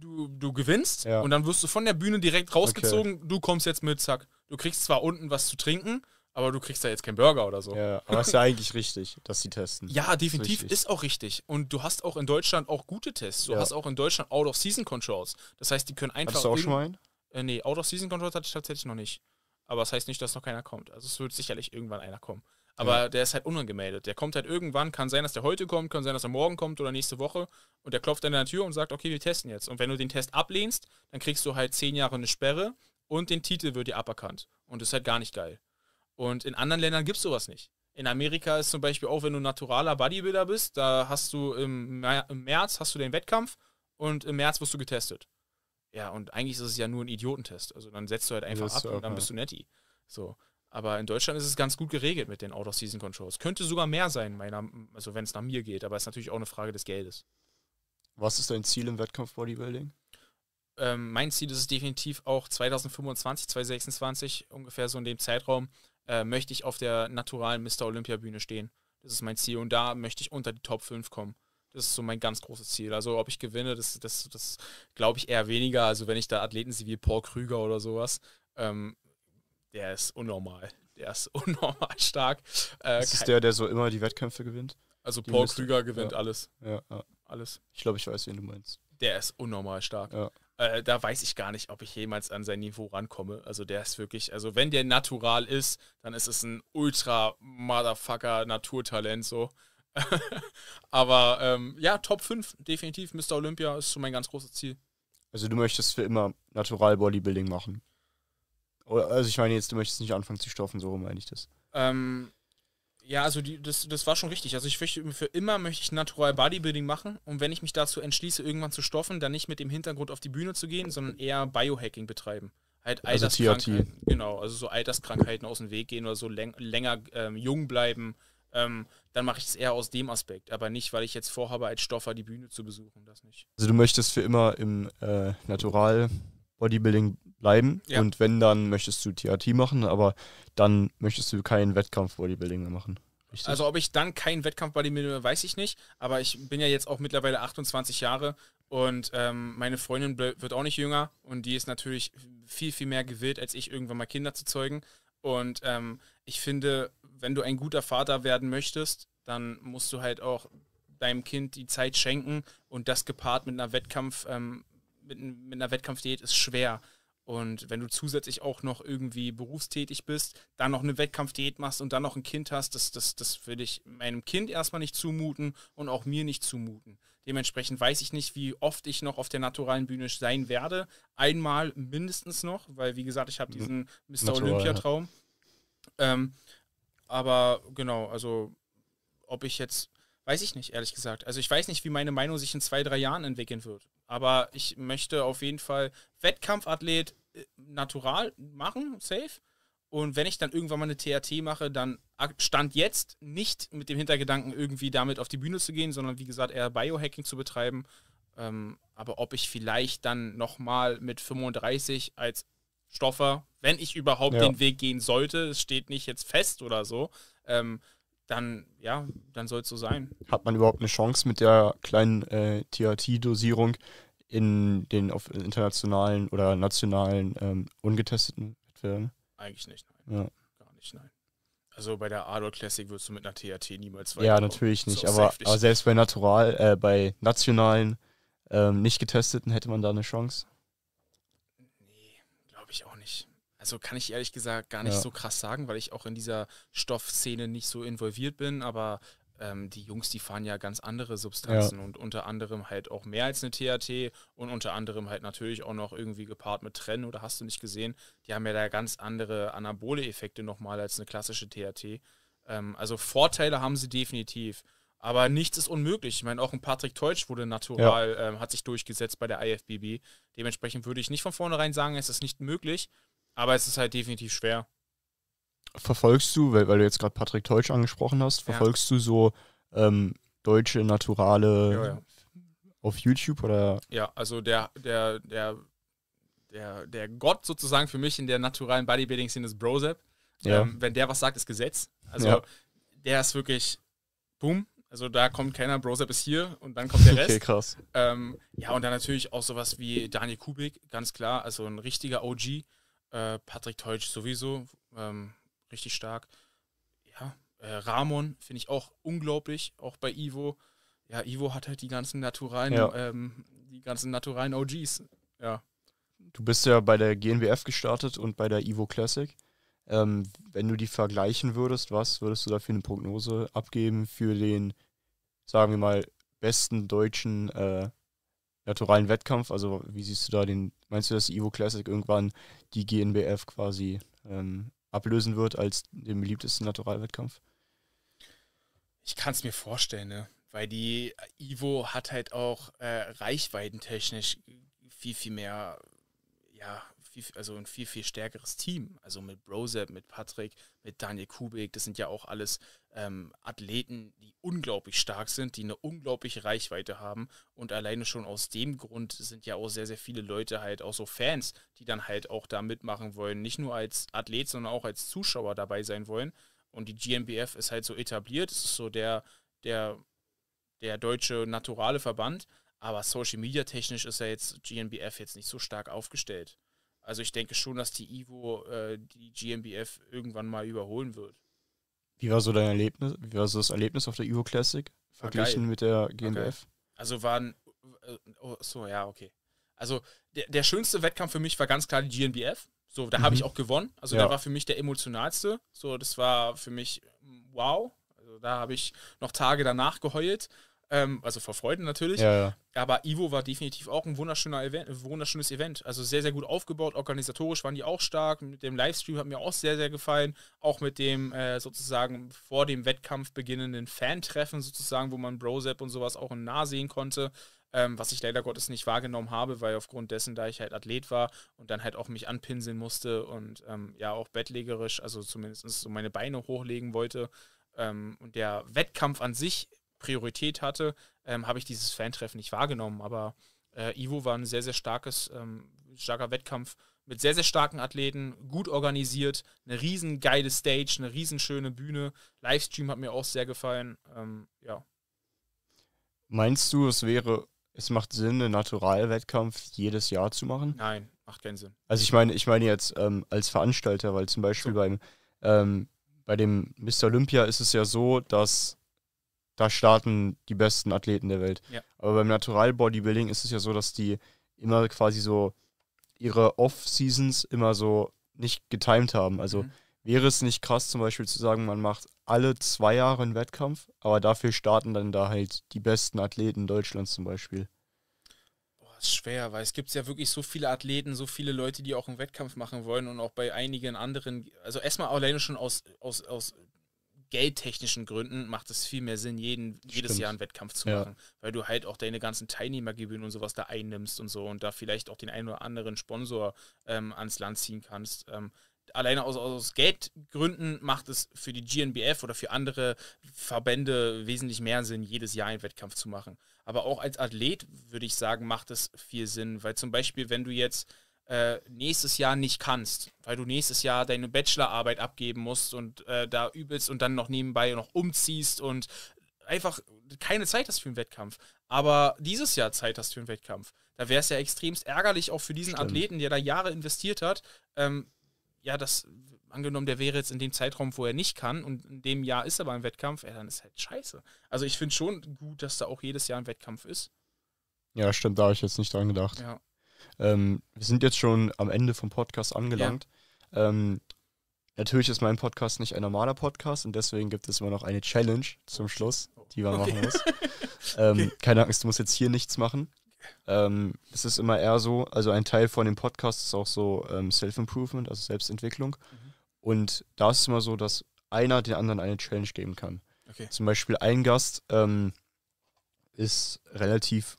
du, du, du gewinnst ja. und dann wirst du von der Bühne direkt rausgezogen, okay. du kommst jetzt mit, zack du kriegst zwar unten was zu trinken, aber du kriegst da jetzt keinen Burger oder so. Ja, aber ist ja *laughs* eigentlich richtig, dass sie testen. Ja, definitiv richtig. ist auch richtig. Und du hast auch in Deutschland auch gute Tests. Du ja. hast auch in Deutschland Out-of-Season-Controls. Das heißt, die können einfach. Hast du auch schon einen? Äh, nee, Out-of-Season-Controls hatte ich tatsächlich noch nicht. Aber das heißt nicht, dass noch keiner kommt. Also es wird sicherlich irgendwann einer kommen. Aber ja. der ist halt unangemeldet. Der kommt halt irgendwann, kann sein, dass der heute kommt, kann sein, dass er morgen kommt oder nächste Woche. Und der klopft an der Tür und sagt, okay, wir testen jetzt. Und wenn du den Test ablehnst, dann kriegst du halt zehn Jahre eine Sperre und den Titel wird dir aberkannt. Und das ist halt gar nicht geil. Und in anderen Ländern gibt es sowas nicht. In Amerika ist zum Beispiel auch, wenn du naturaler Bodybuilder bist, da hast du im, März hast du den Wettkampf und im März wirst du getestet. Ja, und eigentlich ist es ja nur ein Idiotentest. Also dann setzt du halt einfach ab und dann bist du netti. So. Aber in Deutschland ist es ganz gut geregelt mit den Out-of-Season-Controls. Könnte sogar mehr sein, meiner, also wenn es nach mir geht, aber es ist natürlich auch eine Frage des Geldes. Was ist dein Ziel im Wettkampf Bodybuilding? ähm, mein Ziel ist es definitiv auch 2025, 2026, ungefähr so in dem Zeitraum, äh, möchte ich auf der naturalen Mr. Olympia Bühne stehen. Das ist mein Ziel und da möchte ich unter die Top 5 kommen. Das ist so mein ganz großes Ziel. Also ob ich gewinne, das, das, das glaube ich eher weniger. Also wenn ich da Athleten sehe wie Paul Krüger oder sowas, ähm, der ist unnormal. Der ist *laughs* unnormal stark. Äh, das ist der, der so immer die Wettkämpfe gewinnt? Also die Paul Krüger gewinnt ja. alles. Ja, ja. Alles. Ich glaube, ich weiß, wen du meinst. Der ist unnormal stark. Ja. Äh, da weiß ich gar nicht, ob ich jemals an sein Niveau rankomme. Also der ist wirklich, also wenn der natural ist, dann ist es ein Ultra-Motherfucker-Naturtalent so. *laughs* Aber ähm, ja, Top 5, definitiv. Mr. Olympia ist so mein ganz großes Ziel. Also du möchtest für immer natural Bodybuilding machen. Also ich meine jetzt, du möchtest nicht anfangen zu stoffen, so meine ich das. Ähm, ja, also die, das, das war schon richtig. Also ich möchte für immer möchte ich Natural Bodybuilding machen und wenn ich mich dazu entschließe, irgendwann zu stoffen, dann nicht mit dem Hintergrund auf die Bühne zu gehen, sondern eher Biohacking betreiben. Halt also TRT. Genau, also so Alterskrankheiten aus dem Weg gehen oder so läng länger ähm, jung bleiben. Ähm, dann mache ich es eher aus dem Aspekt, aber nicht, weil ich jetzt vorhabe, als Stoffer die Bühne zu besuchen, das nicht. Also du möchtest für immer im äh, Natural Bodybuilding bleiben. Ja. Und wenn, dann möchtest du TRT machen, aber dann möchtest du keinen Wettkampf-Bodybuilding mehr machen. Richtig. Also ob ich dann keinen Wettkampf Bodybuilding mehr, weiß ich nicht. Aber ich bin ja jetzt auch mittlerweile 28 Jahre und ähm, meine Freundin wird auch nicht jünger und die ist natürlich viel, viel mehr gewillt, als ich irgendwann mal Kinder zu zeugen. Und ähm, ich finde, wenn du ein guter Vater werden möchtest, dann musst du halt auch deinem Kind die Zeit schenken und das gepaart mit einer Wettkampf, ähm, mit, mit einer Wettkampfdiät ist schwer. Und wenn du zusätzlich auch noch irgendwie berufstätig bist, dann noch eine Wettkampfdiät machst und dann noch ein Kind hast, das, das, das würde ich meinem Kind erstmal nicht zumuten und auch mir nicht zumuten. Dementsprechend weiß ich nicht, wie oft ich noch auf der naturalen Bühne sein werde. Einmal mindestens noch, weil wie gesagt, ich habe mhm. diesen Mr. Olympia-Traum. Ja. Ähm, aber genau, also ob ich jetzt, weiß ich nicht, ehrlich gesagt. Also ich weiß nicht, wie meine Meinung sich in zwei, drei Jahren entwickeln wird. Aber ich möchte auf jeden Fall Wettkampfathlet äh, natural machen, safe. Und wenn ich dann irgendwann mal eine TAT mache, dann stand jetzt nicht mit dem Hintergedanken, irgendwie damit auf die Bühne zu gehen, sondern wie gesagt, eher Biohacking zu betreiben. Ähm, aber ob ich vielleicht dann nochmal mit 35 als Stoffer, wenn ich überhaupt ja. den Weg gehen sollte, es steht nicht jetzt fest oder so, ähm, dann, ja, dann soll es so sein. Hat man überhaupt eine Chance mit der kleinen äh, THT-Dosierung in den auf internationalen oder nationalen ähm, ungetesteten Wettbewerben? Eigentlich nicht, nein. Ja. Gar nicht, nein. Also bei der Adol Classic würdest du mit einer THT niemals weiter. Ja, natürlich nicht, aber, aber, selbst bei natural, äh, bei nationalen ähm, nicht getesteten hätte man da eine Chance. Nee, glaube ich auch nicht. Also kann ich ehrlich gesagt gar nicht ja. so krass sagen, weil ich auch in dieser Stoffszene nicht so involviert bin, aber ähm, die Jungs, die fahren ja ganz andere Substanzen ja. und unter anderem halt auch mehr als eine THT und unter anderem halt natürlich auch noch irgendwie gepaart mit Trennen oder hast du nicht gesehen, die haben ja da ganz andere Anabole-Effekte nochmal als eine klassische THT. Ähm, also Vorteile haben sie definitiv. Aber nichts ist unmöglich. Ich meine, auch ein Patrick Teutsch wurde natural, ja. ähm, hat sich durchgesetzt bei der IFBB. Dementsprechend würde ich nicht von vornherein sagen, es ist nicht möglich. Aber es ist halt definitiv schwer. Verfolgst du, weil, weil du jetzt gerade Patrick Teutsch angesprochen hast, verfolgst ja. du so ähm, deutsche Naturale ja, ja. auf YouTube oder? Ja, also der, der, der, der, der Gott sozusagen für mich in der naturalen Bodybuilding-Szene ist Brozep. Ähm, wenn der was sagt, ist Gesetz. Also der ist wirklich boom. Also da kommt keiner, Brozep ist hier und dann kommt der Rest. Okay, krass. Ähm, ja, und dann natürlich auch sowas wie Daniel Kubik, ganz klar, also ein richtiger OG. Äh, Patrick Teutsch sowieso, ähm, richtig stark. Ja, äh, Ramon finde ich auch unglaublich, auch bei Ivo. Ja, Ivo hat halt die ganzen naturalen, ja. ähm, die ganzen naturalen OGs. Ja. Du bist ja bei der GNWF gestartet und bei der Ivo Classic. Ähm, wenn du die vergleichen würdest, was würdest du da für eine Prognose abgeben für den, sagen wir mal, besten deutschen äh, naturalen Wettkampf? Also wie siehst du da den, meinst du, dass die Evo Classic irgendwann die GNBF quasi ähm, ablösen wird als den beliebtesten Naturalwettkampf? Ich kann es mir vorstellen, ne? weil die Ivo äh, hat halt auch äh, reichweitentechnisch viel, viel mehr ja, viel, also ein viel, viel stärkeres Team. Also mit Brozep, mit Patrick, mit Daniel Kubik, das sind ja auch alles ähm, Athleten, die unglaublich stark sind, die eine unglaubliche Reichweite haben. Und alleine schon aus dem Grund sind ja auch sehr, sehr viele Leute halt auch so Fans, die dann halt auch da mitmachen wollen. Nicht nur als Athlet, sondern auch als Zuschauer dabei sein wollen. Und die GmbF ist halt so etabliert, es ist so der, der, der deutsche naturale Verband. Aber social media technisch ist ja jetzt GNBF jetzt nicht so stark aufgestellt. Also ich denke schon, dass die Ivo äh, die GmbF irgendwann mal überholen wird. Wie war so dein Erlebnis? Wie war so das Erlebnis auf der Ivo Classic verglichen mit der GmbF? Also waren äh, oh, so ja okay. Also der, der, schönste Wettkampf für mich war ganz klar die GMBF. So, da mhm. habe ich auch gewonnen. Also ja. da war für mich der emotionalste. So, das war für mich wow. Also da habe ich noch Tage danach geheult. Ähm, also vor Freude natürlich. Ja, ja. Aber Ivo war definitiv auch ein wunderschöner Event, wunderschönes Event. Also sehr, sehr gut aufgebaut. Organisatorisch waren die auch stark. Mit dem Livestream hat mir auch sehr, sehr gefallen. Auch mit dem äh, sozusagen vor dem Wettkampf beginnenden Fan-Treffen sozusagen, wo man Brozap und sowas auch in nah sehen konnte. Ähm, was ich leider Gottes nicht wahrgenommen habe, weil aufgrund dessen, da ich halt Athlet war und dann halt auch mich anpinseln musste und ähm, ja auch bettlägerisch, also zumindest so meine Beine hochlegen wollte. Ähm, und der Wettkampf an sich Priorität hatte, ähm, habe ich dieses Fan-Treffen nicht wahrgenommen. Aber äh, Ivo war ein sehr, sehr starkes, ähm, starker Wettkampf mit sehr, sehr starken Athleten, gut organisiert, eine riesen geile Stage, eine riesen schöne Bühne. Livestream hat mir auch sehr gefallen. Ähm, ja. Meinst du, es wäre, es macht Sinn, einen Naturalwettkampf jedes Jahr zu machen? Nein, macht keinen Sinn. Also ich meine, ich meine jetzt ähm, als Veranstalter, weil zum Beispiel so. beim ähm, bei dem Mr. Olympia ist es ja so, dass da starten die besten Athleten der Welt. Ja. Aber beim Natural Bodybuilding ist es ja so, dass die immer quasi so ihre Off-Seasons immer so nicht getimed haben. Also mhm. wäre es nicht krass, zum Beispiel zu sagen, man macht alle zwei Jahre einen Wettkampf, aber dafür starten dann da halt die besten Athleten Deutschlands zum Beispiel. Boah, ist schwer, weil es gibt ja wirklich so viele Athleten, so viele Leute, die auch einen Wettkampf machen wollen und auch bei einigen anderen, also erstmal alleine schon aus, aus, aus geldtechnischen Gründen macht es viel mehr Sinn, jeden, jedes Stimmt. Jahr einen Wettkampf zu ja. machen, weil du halt auch deine ganzen Teilnehmergebühren und sowas da einnimmst und so und da vielleicht auch den einen oder anderen Sponsor ähm, ans Land ziehen kannst. Ähm, alleine aus, aus Geldgründen macht es für die GNBF oder für andere Verbände wesentlich mehr Sinn, jedes Jahr einen Wettkampf zu machen. Aber auch als Athlet würde ich sagen, macht es viel Sinn, weil zum Beispiel, wenn du jetzt äh, nächstes Jahr nicht kannst, weil du nächstes Jahr deine Bachelorarbeit abgeben musst und äh, da übelst und dann noch nebenbei noch umziehst und einfach keine Zeit hast für einen Wettkampf, aber dieses Jahr Zeit hast für einen Wettkampf. Da wäre es ja extremst ärgerlich, auch für diesen Stimmt. Athleten, der da Jahre investiert hat. Ähm, ja, das, angenommen, der wäre jetzt in dem Zeitraum, wo er nicht kann und in dem Jahr ist er beim Wettkampf, ja, dann ist halt scheiße. Also ich finde schon gut, dass da auch jedes Jahr ein Wettkampf ist. Ja, stimmt, da habe ich jetzt nicht dran gedacht. Ja. Ähm, wir sind jetzt schon am Ende vom Podcast angelangt. Ja. Ähm, natürlich ist mein Podcast nicht ein normaler Podcast und deswegen gibt es immer noch eine Challenge zum Schluss, die man okay. machen muss. Ähm, okay. Keine Angst, du musst jetzt hier nichts machen. Ähm, es ist immer eher so, also ein Teil von dem Podcast ist auch so ähm, Self-Improvement, also Selbstentwicklung. Mhm. Und da ist es immer so, dass einer den anderen eine Challenge geben kann. Okay. Zum Beispiel ein Gast ähm, ist relativ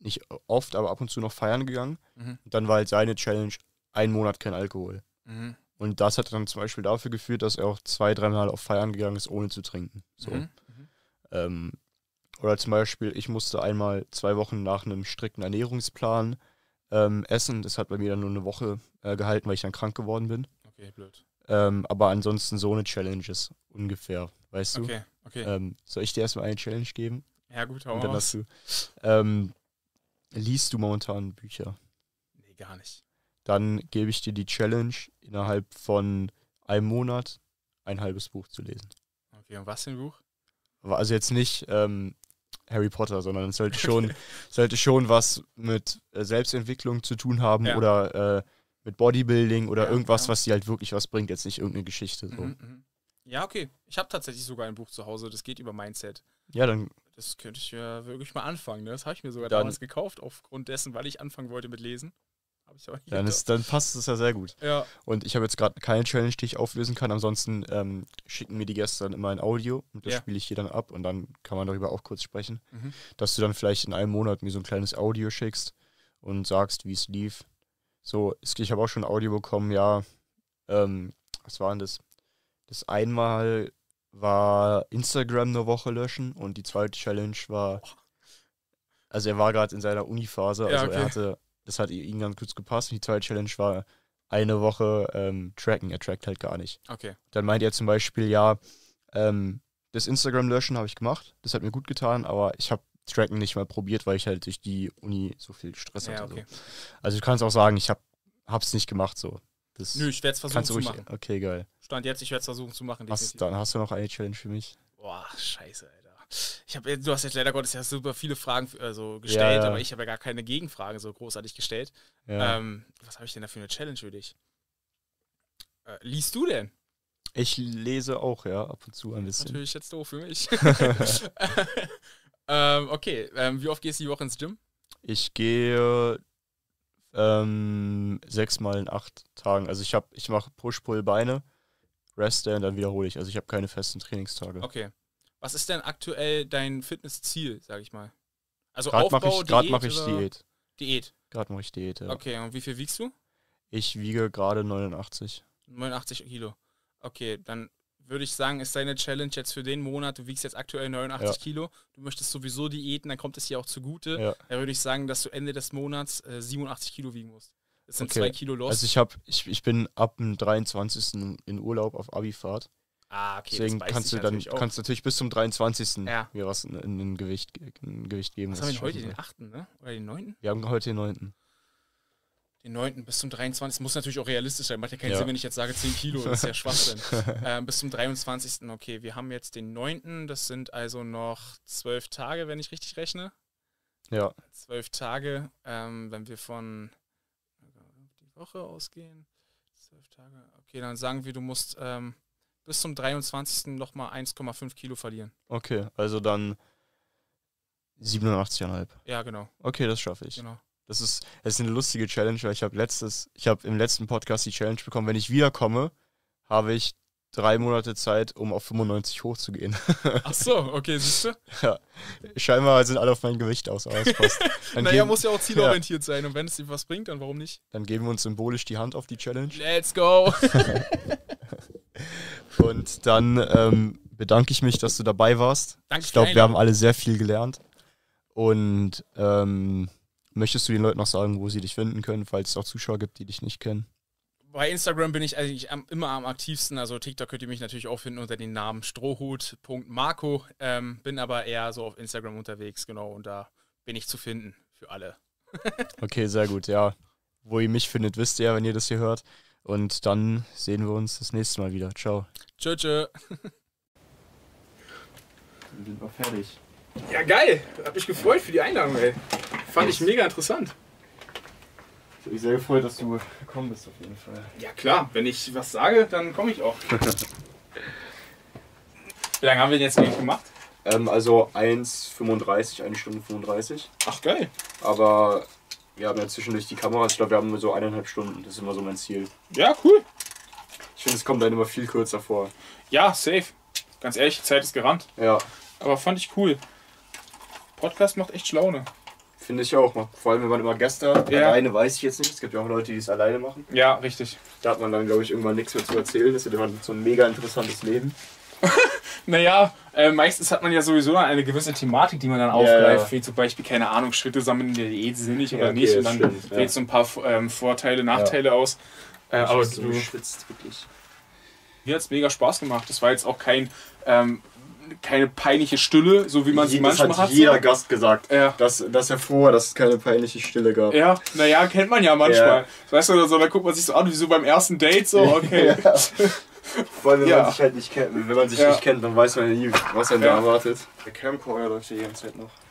nicht oft, aber ab und zu noch feiern gegangen. Mhm. Und dann war halt seine Challenge ein Monat kein Alkohol. Mhm. Und das hat dann zum Beispiel dafür geführt, dass er auch zwei, dreimal auf Feiern gegangen ist, ohne zu trinken. So. Mhm. Ähm, oder zum Beispiel, ich musste einmal zwei Wochen nach einem strikten Ernährungsplan ähm, essen. Das hat bei mir dann nur eine Woche äh, gehalten, weil ich dann krank geworden bin. Okay, blöd. Ähm, aber ansonsten so eine Challenge ist ungefähr, weißt du? Okay, okay. Ähm, soll ich dir erstmal eine Challenge geben? Ja, gut, hau Und dann hast du. Ähm, Liest du momentan Bücher? Nee, gar nicht. Dann gebe ich dir die Challenge, innerhalb von einem Monat ein halbes Buch zu lesen. Okay, und was für ein Buch? Also jetzt nicht ähm, Harry Potter, sondern es sollte schon, *laughs* sollte schon was mit äh, Selbstentwicklung zu tun haben ja. oder äh, mit Bodybuilding oder ja, irgendwas, ja. was dir halt wirklich was bringt, jetzt nicht irgendeine Geschichte. So. Mhm, mh. Ja, okay. Ich habe tatsächlich sogar ein Buch zu Hause, das geht über Mindset. Ja, dann das könnte ich ja wirklich mal anfangen. Ne? Das habe ich mir sogar dann, damals gekauft, aufgrund dessen, weil ich anfangen wollte mit Lesen. dann, ist, dann passt es ja sehr gut. Ja. Und ich habe jetzt gerade keine Challenge, die ich auflösen kann. Ansonsten ähm, schicken mir die Gäste dann immer ein Audio und das ja. spiele ich hier dann ab und dann kann man darüber auch kurz sprechen. Mhm. Dass du dann vielleicht in einem Monat mir so ein kleines Audio schickst und sagst, wie es lief. So, ich habe auch schon ein Audio bekommen, ja, ähm, was war denn das? Das einmal war Instagram eine Woche löschen und die zweite Challenge war, also er war gerade in seiner Uni-Phase, also ja, okay. er hatte, das hat ihm ganz kurz gepasst und die zweite Challenge war eine Woche ähm, tracken, er trackt halt gar nicht. Okay. Dann meint er zum Beispiel, ja, ähm, das Instagram löschen habe ich gemacht, das hat mir gut getan, aber ich habe Tracken nicht mal probiert, weil ich halt durch die Uni so viel Stress ja, hatte. Okay. So. Also du kannst auch sagen, ich habe es nicht gemacht so. Das Nö, ich werde es versuchen zu machen. Okay, geil. Stand jetzt, ich werde es versuchen zu machen. Hast, dann hast du noch eine Challenge für mich. Boah, scheiße, Alter. Ich hab, du hast jetzt leider Gottes ja super viele Fragen äh, so gestellt, ja. aber ich habe ja gar keine Gegenfragen so großartig gestellt. Ja. Ähm, was habe ich denn da für eine Challenge für dich? Äh, liest du denn? Ich lese auch, ja, ab und zu ein bisschen. Natürlich jetzt doof für mich. *laughs* *laughs* ähm, okay, ähm, wie oft gehst du die Woche ins Gym? Ich gehe ähm, sechs in acht Tagen. Also ich ich mache Push-Pull-Beine Rest Day und dann wiederhole ich. Also ich habe keine festen Trainingstage. Okay. Was ist denn aktuell dein Fitnessziel, sage ich mal? Also gerade mache ich, Diät, mach ich Diät. Diät. Gerade mache ich Diät, ja. Okay, und wie viel wiegst du? Ich wiege gerade 89. 89 Kilo. Okay, dann würde ich sagen, ist deine Challenge jetzt für den Monat, du wiegst jetzt aktuell 89 ja. Kilo, du möchtest sowieso Diäten, dann kommt es dir auch zugute. Ja. Dann würde ich sagen, dass du Ende des Monats äh, 87 Kilo wiegen musst. Es sind okay. zwei Kilo los. Also ich habe, ich, ich bin ab dem 23. in Urlaub auf Abifahrt. Ah, okay. Deswegen kannst du dann auch. kannst natürlich bis zum 23. Ja. mir was in, in, in, Gewicht, in Gewicht geben. Was haben wir heute, den 8., ne? Oder den 9.? Wir haben heute den 9. Den 9. bis zum 23. muss natürlich auch realistisch sein. Macht ja keinen ja. Sinn, wenn ich jetzt sage 10 Kilo, das ist ja Schwachsinn. *laughs* ähm, bis zum 23. Okay, wir haben jetzt den 9. Das sind also noch 12 Tage, wenn ich richtig rechne. Ja. 12 Tage, ähm, wenn wir von Woche ausgehen. Zwölf Tage. Okay, dann sagen wir, du musst ähm, bis zum 23. nochmal 1,5 Kilo verlieren. Okay, also dann 87,5. Ja, genau. Okay, das schaffe ich. Genau. Das ist, das ist eine lustige Challenge, weil ich habe letztes, ich habe im letzten Podcast die Challenge bekommen, wenn ich wiederkomme, habe ich drei Monate Zeit, um auf 95 hochzugehen. *laughs* Ach so, okay, siehst du? Ja. Scheinbar sind alle auf mein Gewicht aus. naja, geben, muss ja auch zielorientiert ja. sein und wenn es dir was bringt, dann warum nicht? Dann geben wir uns symbolisch die Hand auf die Challenge. Let's go! *laughs* und dann ähm, bedanke ich mich, dass du dabei warst. Danke ich glaube, wir haben alle sehr viel gelernt. Und ähm, möchtest du den Leuten noch sagen, wo sie dich finden können, falls es auch Zuschauer gibt, die dich nicht kennen? Bei Instagram bin ich eigentlich am, immer am aktivsten. Also TikTok könnt ihr mich natürlich auch finden unter dem Namen strohhut.marco. Ähm, bin aber eher so auf Instagram unterwegs, genau. Und da bin ich zu finden für alle. *laughs* okay, sehr gut, ja. Wo ihr mich findet, wisst ihr, wenn ihr das hier hört. Und dann sehen wir uns das nächste Mal wieder. Ciao. Tschö, tschö. wir sind mal fertig. Ja, geil. Hab mich gefreut für die Einladung, ey. Fand ich mega interessant. Ich bin sehr gefreut, dass du gekommen bist auf jeden Fall. Ja klar, wenn ich was sage, dann komme ich auch. *laughs* Wie lange haben wir denn jetzt eigentlich gemacht? Ähm, also 1,35, 1 Stunde 35. Ach geil. Aber wir haben ja zwischendurch die Kameras, ich glaube wir haben so eineinhalb Stunden, das ist immer so mein Ziel. Ja, cool. Ich finde, es kommt dann immer viel kürzer vor. Ja, safe. Ganz ehrlich, die Zeit ist gerannt. Ja. Aber fand ich cool. Podcast macht echt Schlaune. Finde ich auch. Vor allem, wenn man immer Gäste hat. Ja. Alleine weiß ich jetzt nicht. Es gibt ja auch Leute, die es alleine machen. Ja, richtig. Da hat man dann, glaube ich, irgendwann nichts mehr zu erzählen. Das ist immer so ein mega interessantes Leben. *laughs* naja, äh, meistens hat man ja sowieso eine gewisse Thematik, die man dann aufgreift, ja. wie zum Beispiel, keine Ahnung, Schritte sammeln in der Diät eh sinnig oder ja, okay, nicht. Und dann stimmt, wählst du ein paar ähm, Vorteile, Nachteile aus. Äh, aber so du schwitzt wirklich. Mir hat es mega Spaß gemacht. Das war jetzt auch kein ähm, keine peinliche Stille, so wie man sie manchmal hat. Das hat jeder Gast gesagt, ja. dass, dass er froh war, dass es keine peinliche Stille gab. Ja, naja, kennt man ja manchmal. Ja. Weißt du, so, da guckt man sich so an, wie so beim ersten Date, so, *laughs* okay. Ja. Vor allem, wenn ja. man sich halt nicht kennt. Wenn man sich nicht kennt, dann weiß man nie, was einen da erwartet. Der Camcorder läuft hier jeden ganze Zeit noch.